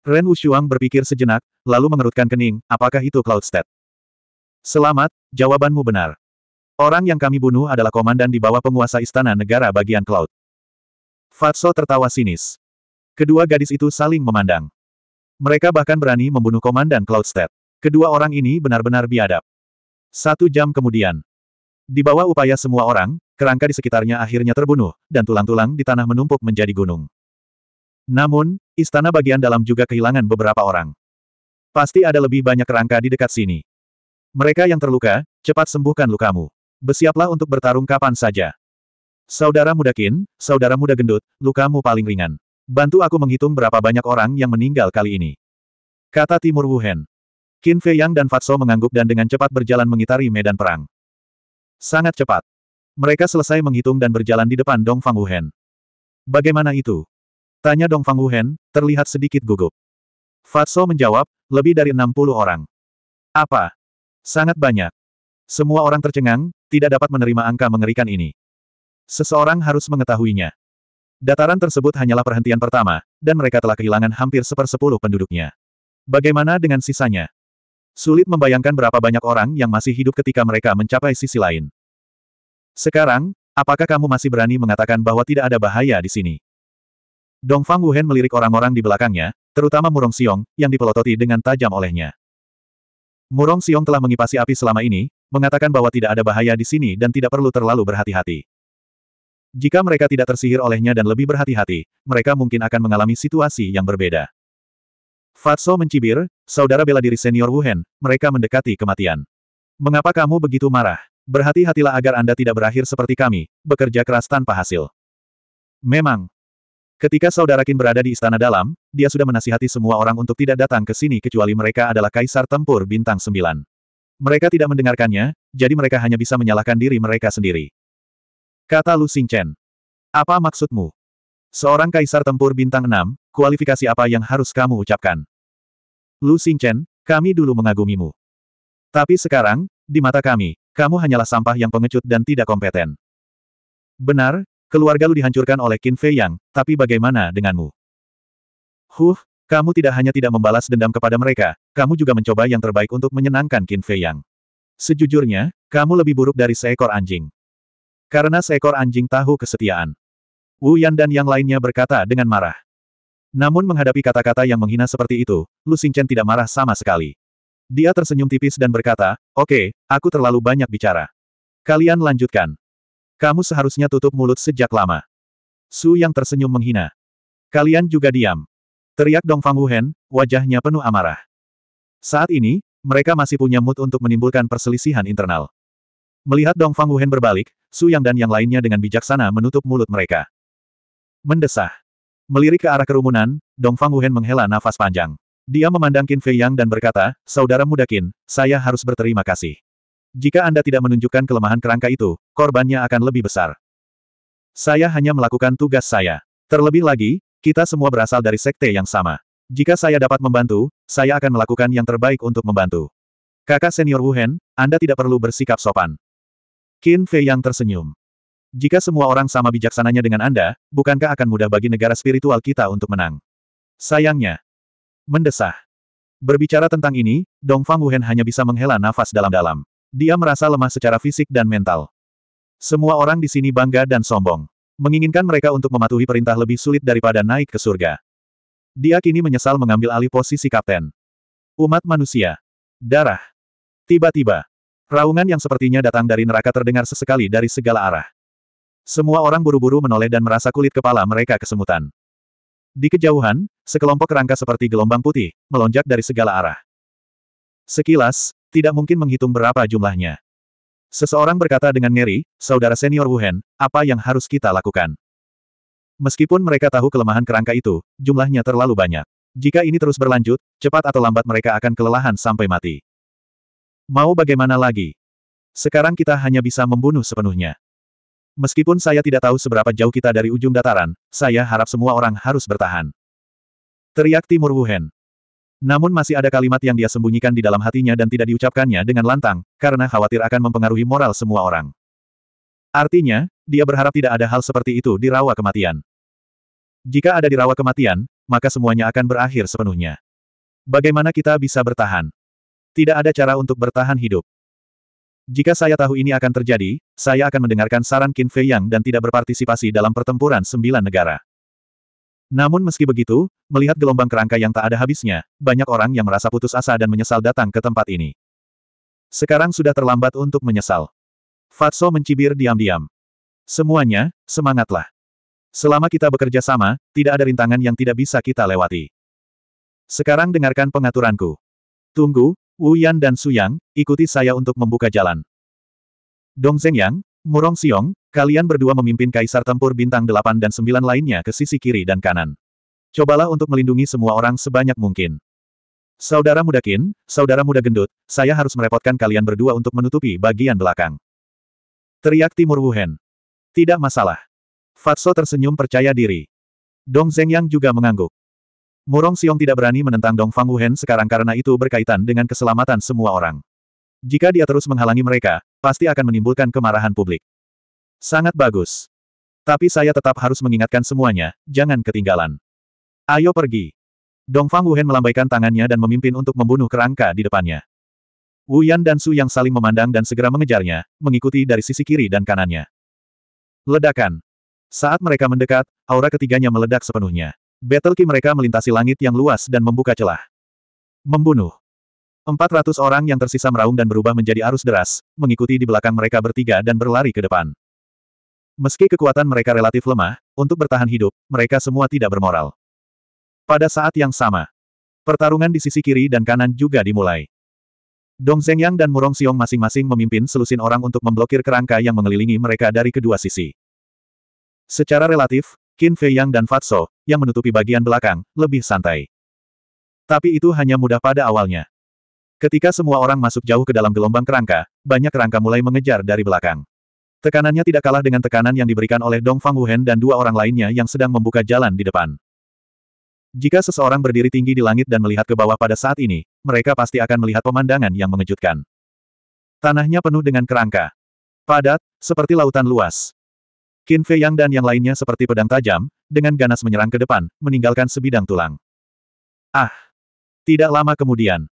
Ren Wushuang berpikir sejenak, lalu mengerutkan kening, apakah itu Cloudstead? Selamat, jawabanmu benar. Orang yang kami bunuh adalah komandan di bawah penguasa istana negara bagian Cloud. Fatso tertawa sinis. Kedua gadis itu saling memandang. Mereka bahkan berani membunuh komandan Cloudstead. Kedua orang ini benar-benar biadab. Satu jam kemudian, di bawah upaya semua orang, kerangka di sekitarnya akhirnya terbunuh, dan tulang-tulang di tanah menumpuk menjadi gunung. Namun, istana bagian dalam juga kehilangan beberapa orang. Pasti ada lebih banyak kerangka di dekat sini. Mereka yang terluka, cepat sembuhkan lukamu. Bersiaplah untuk bertarung kapan saja. Saudara muda Kin, saudara muda gendut, lukamu paling ringan. Bantu aku menghitung berapa banyak orang yang meninggal kali ini. Kata Timur wuhan. Qin Fei Yang dan Fatso mengangguk dan dengan cepat berjalan mengitari medan perang. Sangat cepat. Mereka selesai menghitung dan berjalan di depan Dong Fang Wuhen. Bagaimana itu? Tanya Dong Fang Wuhen, terlihat sedikit gugup. Fatso menjawab, lebih dari 60 orang. Apa? Sangat banyak. Semua orang tercengang, tidak dapat menerima angka mengerikan ini. Seseorang harus mengetahuinya. Dataran tersebut hanyalah perhentian pertama, dan mereka telah kehilangan hampir sepersepuluh penduduknya. Bagaimana dengan sisanya? Sulit membayangkan berapa banyak orang yang masih hidup ketika mereka mencapai sisi lain. Sekarang, apakah kamu masih berani mengatakan bahwa tidak ada bahaya di sini? Dongfang Wuhen melirik orang-orang di belakangnya, terutama Murong Xiong, yang dipelototi dengan tajam olehnya. Murong Xiong telah mengipasi api selama ini, mengatakan bahwa tidak ada bahaya di sini dan tidak perlu terlalu berhati-hati. Jika mereka tidak tersihir olehnya dan lebih berhati-hati, mereka mungkin akan mengalami situasi yang berbeda. Fatso mencibir, saudara bela diri senior Wuhen, mereka mendekati kematian. Mengapa kamu begitu marah? Berhati-hatilah agar Anda tidak berakhir seperti kami, bekerja keras tanpa hasil. Memang. Ketika saudara Qin berada di istana dalam, dia sudah menasihati semua orang untuk tidak datang ke sini kecuali mereka adalah kaisar tempur bintang sembilan. Mereka tidak mendengarkannya, jadi mereka hanya bisa menyalahkan diri mereka sendiri. Kata Lu Xingchen. Apa maksudmu? Seorang kaisar tempur bintang 6, kualifikasi apa yang harus kamu ucapkan? Lu Xingchen, kami dulu mengagumimu. Tapi sekarang, di mata kami, kamu hanyalah sampah yang pengecut dan tidak kompeten. Benar, keluarga lu dihancurkan oleh Qin Fei Yang, tapi bagaimana denganmu? Huh, kamu tidak hanya tidak membalas dendam kepada mereka, kamu juga mencoba yang terbaik untuk menyenangkan Qin Fei Yang. Sejujurnya, kamu lebih buruk dari seekor anjing. Karena seekor anjing tahu kesetiaan. Wu Yan dan yang lainnya berkata dengan marah. Namun menghadapi kata-kata yang menghina seperti itu, Lu Xingchen tidak marah sama sekali. Dia tersenyum tipis dan berkata, Oke, okay, aku terlalu banyak bicara. Kalian lanjutkan. Kamu seharusnya tutup mulut sejak lama. Su yang tersenyum menghina. Kalian juga diam. Teriak Dong Fang Wuhen, wajahnya penuh amarah. Saat ini, mereka masih punya mood untuk menimbulkan perselisihan internal. Melihat Dong Fang Wuhen berbalik, Su Yang dan yang lainnya dengan bijaksana menutup mulut mereka. Mendesah. Melirik ke arah kerumunan, Dong Fang Wuhen menghela nafas panjang. Dia memandang Qin Fei Yang dan berkata, Saudara muda Qin, saya harus berterima kasih. Jika Anda tidak menunjukkan kelemahan kerangka itu, korbannya akan lebih besar. Saya hanya melakukan tugas saya. Terlebih lagi, kita semua berasal dari sekte yang sama. Jika saya dapat membantu, saya akan melakukan yang terbaik untuk membantu. Kakak senior Wuhen, Anda tidak perlu bersikap sopan. Qin Fei Yang tersenyum. Jika semua orang sama bijaksananya dengan Anda, bukankah akan mudah bagi negara spiritual kita untuk menang? Sayangnya. Mendesah. Berbicara tentang ini, Dong Fang Wuhen hanya bisa menghela nafas dalam-dalam. Dia merasa lemah secara fisik dan mental. Semua orang di sini bangga dan sombong. Menginginkan mereka untuk mematuhi perintah lebih sulit daripada naik ke surga. Dia kini menyesal mengambil alih posisi kapten. Umat manusia. Darah. Tiba-tiba. Raungan yang sepertinya datang dari neraka terdengar sesekali dari segala arah. Semua orang buru-buru menoleh dan merasa kulit kepala mereka kesemutan. Di kejauhan, sekelompok kerangka seperti gelombang putih, melonjak dari segala arah. Sekilas, tidak mungkin menghitung berapa jumlahnya. Seseorang berkata dengan ngeri, Saudara senior Wuhan, apa yang harus kita lakukan? Meskipun mereka tahu kelemahan kerangka itu, jumlahnya terlalu banyak. Jika ini terus berlanjut, cepat atau lambat mereka akan kelelahan sampai mati. Mau bagaimana lagi? Sekarang kita hanya bisa membunuh sepenuhnya. Meskipun saya tidak tahu seberapa jauh kita dari ujung dataran, saya harap semua orang harus bertahan. Teriak Timur Wuhan. Namun masih ada kalimat yang dia sembunyikan di dalam hatinya dan tidak diucapkannya dengan lantang, karena khawatir akan mempengaruhi moral semua orang. Artinya, dia berharap tidak ada hal seperti itu di rawa kematian. Jika ada di rawa kematian, maka semuanya akan berakhir sepenuhnya. Bagaimana kita bisa bertahan? Tidak ada cara untuk bertahan hidup. Jika saya tahu ini akan terjadi, saya akan mendengarkan saran Qin Fei Yang dan tidak berpartisipasi dalam pertempuran sembilan negara. Namun meski begitu, melihat gelombang kerangka yang tak ada habisnya, banyak orang yang merasa putus asa dan menyesal datang ke tempat ini. Sekarang sudah terlambat untuk menyesal. Fatso mencibir diam-diam. Semuanya, semangatlah. Selama kita bekerja sama, tidak ada rintangan yang tidak bisa kita lewati. Sekarang dengarkan pengaturanku. Tunggu, Wuyan dan Su Yang, ikuti saya untuk membuka jalan. Dong Zeng Yang, Murong Xiong, kalian berdua memimpin Kaisar Tempur Bintang 8 dan 9 lainnya ke sisi kiri dan kanan. Cobalah untuk melindungi semua orang sebanyak mungkin. Saudara muda Kin, saudara muda gendut, saya harus merepotkan kalian berdua untuk menutupi bagian belakang. Teriak Timur Wuhen. Tidak masalah. Fatso tersenyum percaya diri. Dong Zeng Yang juga mengangguk. Murong Xiong tidak berani menentang Dong Fang Wuhen sekarang karena itu berkaitan dengan keselamatan semua orang. Jika dia terus menghalangi mereka, pasti akan menimbulkan kemarahan publik. Sangat bagus. Tapi saya tetap harus mengingatkan semuanya, jangan ketinggalan. Ayo pergi. Dong Fang Wuhen melambaikan tangannya dan memimpin untuk membunuh kerangka di depannya. Wu Yan dan Su yang saling memandang dan segera mengejarnya, mengikuti dari sisi kiri dan kanannya. Ledakan. Saat mereka mendekat, aura ketiganya meledak sepenuhnya. Battle Ki mereka melintasi langit yang luas dan membuka celah. Membunuh. 400 orang yang tersisa meraung dan berubah menjadi arus deras, mengikuti di belakang mereka bertiga dan berlari ke depan. Meski kekuatan mereka relatif lemah, untuk bertahan hidup, mereka semua tidak bermoral. Pada saat yang sama, pertarungan di sisi kiri dan kanan juga dimulai. Dong Zhengyang dan Murong Xiong masing-masing memimpin selusin orang untuk memblokir kerangka yang mengelilingi mereka dari kedua sisi. Secara relatif, Qin Fei Yang dan Fatso, yang menutupi bagian belakang, lebih santai. Tapi itu hanya mudah pada awalnya. Ketika semua orang masuk jauh ke dalam gelombang kerangka, banyak kerangka mulai mengejar dari belakang. Tekanannya tidak kalah dengan tekanan yang diberikan oleh Dong Fang Wuhen dan dua orang lainnya yang sedang membuka jalan di depan. Jika seseorang berdiri tinggi di langit dan melihat ke bawah pada saat ini, mereka pasti akan melihat pemandangan yang mengejutkan. Tanahnya penuh dengan kerangka. Padat, seperti lautan luas. Qin Fei Yang dan yang lainnya seperti pedang tajam, dengan ganas menyerang ke depan, meninggalkan sebidang tulang. Ah! Tidak lama kemudian.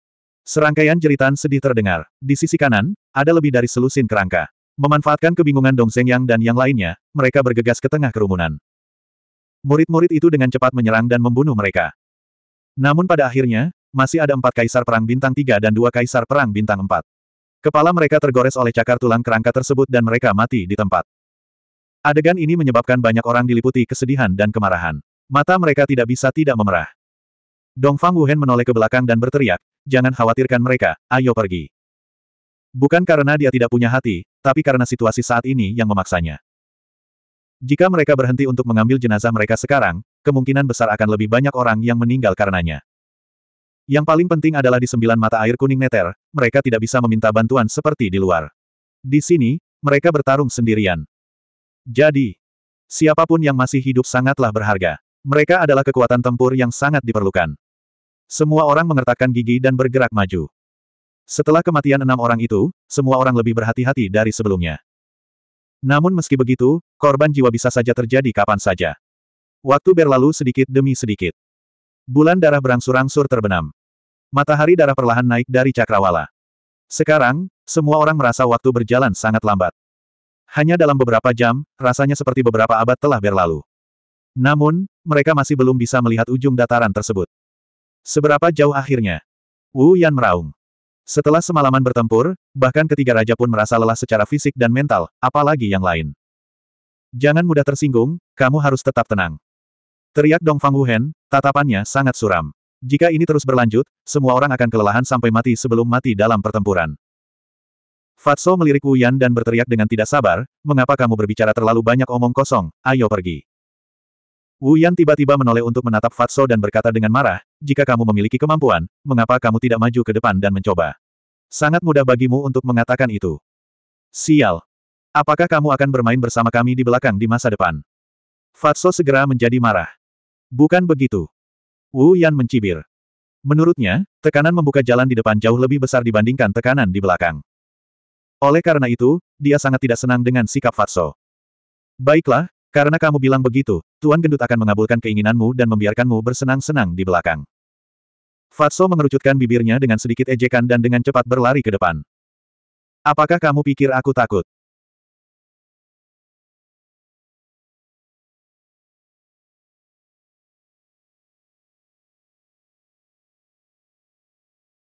Serangkaian jeritan sedih terdengar. Di sisi kanan, ada lebih dari selusin kerangka. Memanfaatkan kebingungan Dong Seng Yang dan yang lainnya, mereka bergegas ke tengah kerumunan. Murid-murid itu dengan cepat menyerang dan membunuh mereka. Namun pada akhirnya, masih ada empat kaisar perang bintang tiga dan dua kaisar perang bintang empat. Kepala mereka tergores oleh cakar tulang kerangka tersebut dan mereka mati di tempat. Adegan ini menyebabkan banyak orang diliputi kesedihan dan kemarahan. Mata mereka tidak bisa tidak memerah. Dongfang Wuhen menoleh ke belakang dan berteriak, jangan khawatirkan mereka, ayo pergi. Bukan karena dia tidak punya hati, tapi karena situasi saat ini yang memaksanya. Jika mereka berhenti untuk mengambil jenazah mereka sekarang, kemungkinan besar akan lebih banyak orang yang meninggal karenanya. Yang paling penting adalah di sembilan mata air kuning neter, mereka tidak bisa meminta bantuan seperti di luar. Di sini, mereka bertarung sendirian. Jadi, siapapun yang masih hidup sangatlah berharga. Mereka adalah kekuatan tempur yang sangat diperlukan. Semua orang mengertakkan gigi dan bergerak maju. Setelah kematian enam orang itu, semua orang lebih berhati-hati dari sebelumnya. Namun meski begitu, korban jiwa bisa saja terjadi kapan saja. Waktu berlalu sedikit demi sedikit. Bulan darah berangsur-angsur terbenam. Matahari darah perlahan naik dari cakrawala. Sekarang, semua orang merasa waktu berjalan sangat lambat. Hanya dalam beberapa jam, rasanya seperti beberapa abad telah berlalu. Namun, mereka masih belum bisa melihat ujung dataran tersebut. Seberapa jauh akhirnya? Wu Yan meraung. Setelah semalaman bertempur, bahkan ketiga raja pun merasa lelah secara fisik dan mental, apalagi yang lain. Jangan mudah tersinggung, kamu harus tetap tenang. Teriak Dong Fang Wuhen, tatapannya sangat suram. Jika ini terus berlanjut, semua orang akan kelelahan sampai mati sebelum mati dalam pertempuran. Fatso melirik Wu Yan dan berteriak dengan tidak sabar, mengapa kamu berbicara terlalu banyak omong kosong, ayo pergi. Wu Yan tiba-tiba menoleh untuk menatap Fatso dan berkata dengan marah, jika kamu memiliki kemampuan, mengapa kamu tidak maju ke depan dan mencoba? Sangat mudah bagimu untuk mengatakan itu. Sial. Apakah kamu akan bermain bersama kami di belakang di masa depan? Fatso segera menjadi marah. Bukan begitu. Wu Yan mencibir. Menurutnya, tekanan membuka jalan di depan jauh lebih besar dibandingkan tekanan di belakang. Oleh karena itu, dia sangat tidak senang dengan sikap Fatso. Baiklah, karena kamu bilang begitu, Tuan Gendut akan mengabulkan keinginanmu dan membiarkanmu bersenang-senang di belakang. Fatso mengerucutkan bibirnya dengan sedikit ejekan dan dengan cepat berlari ke depan. Apakah kamu pikir aku takut?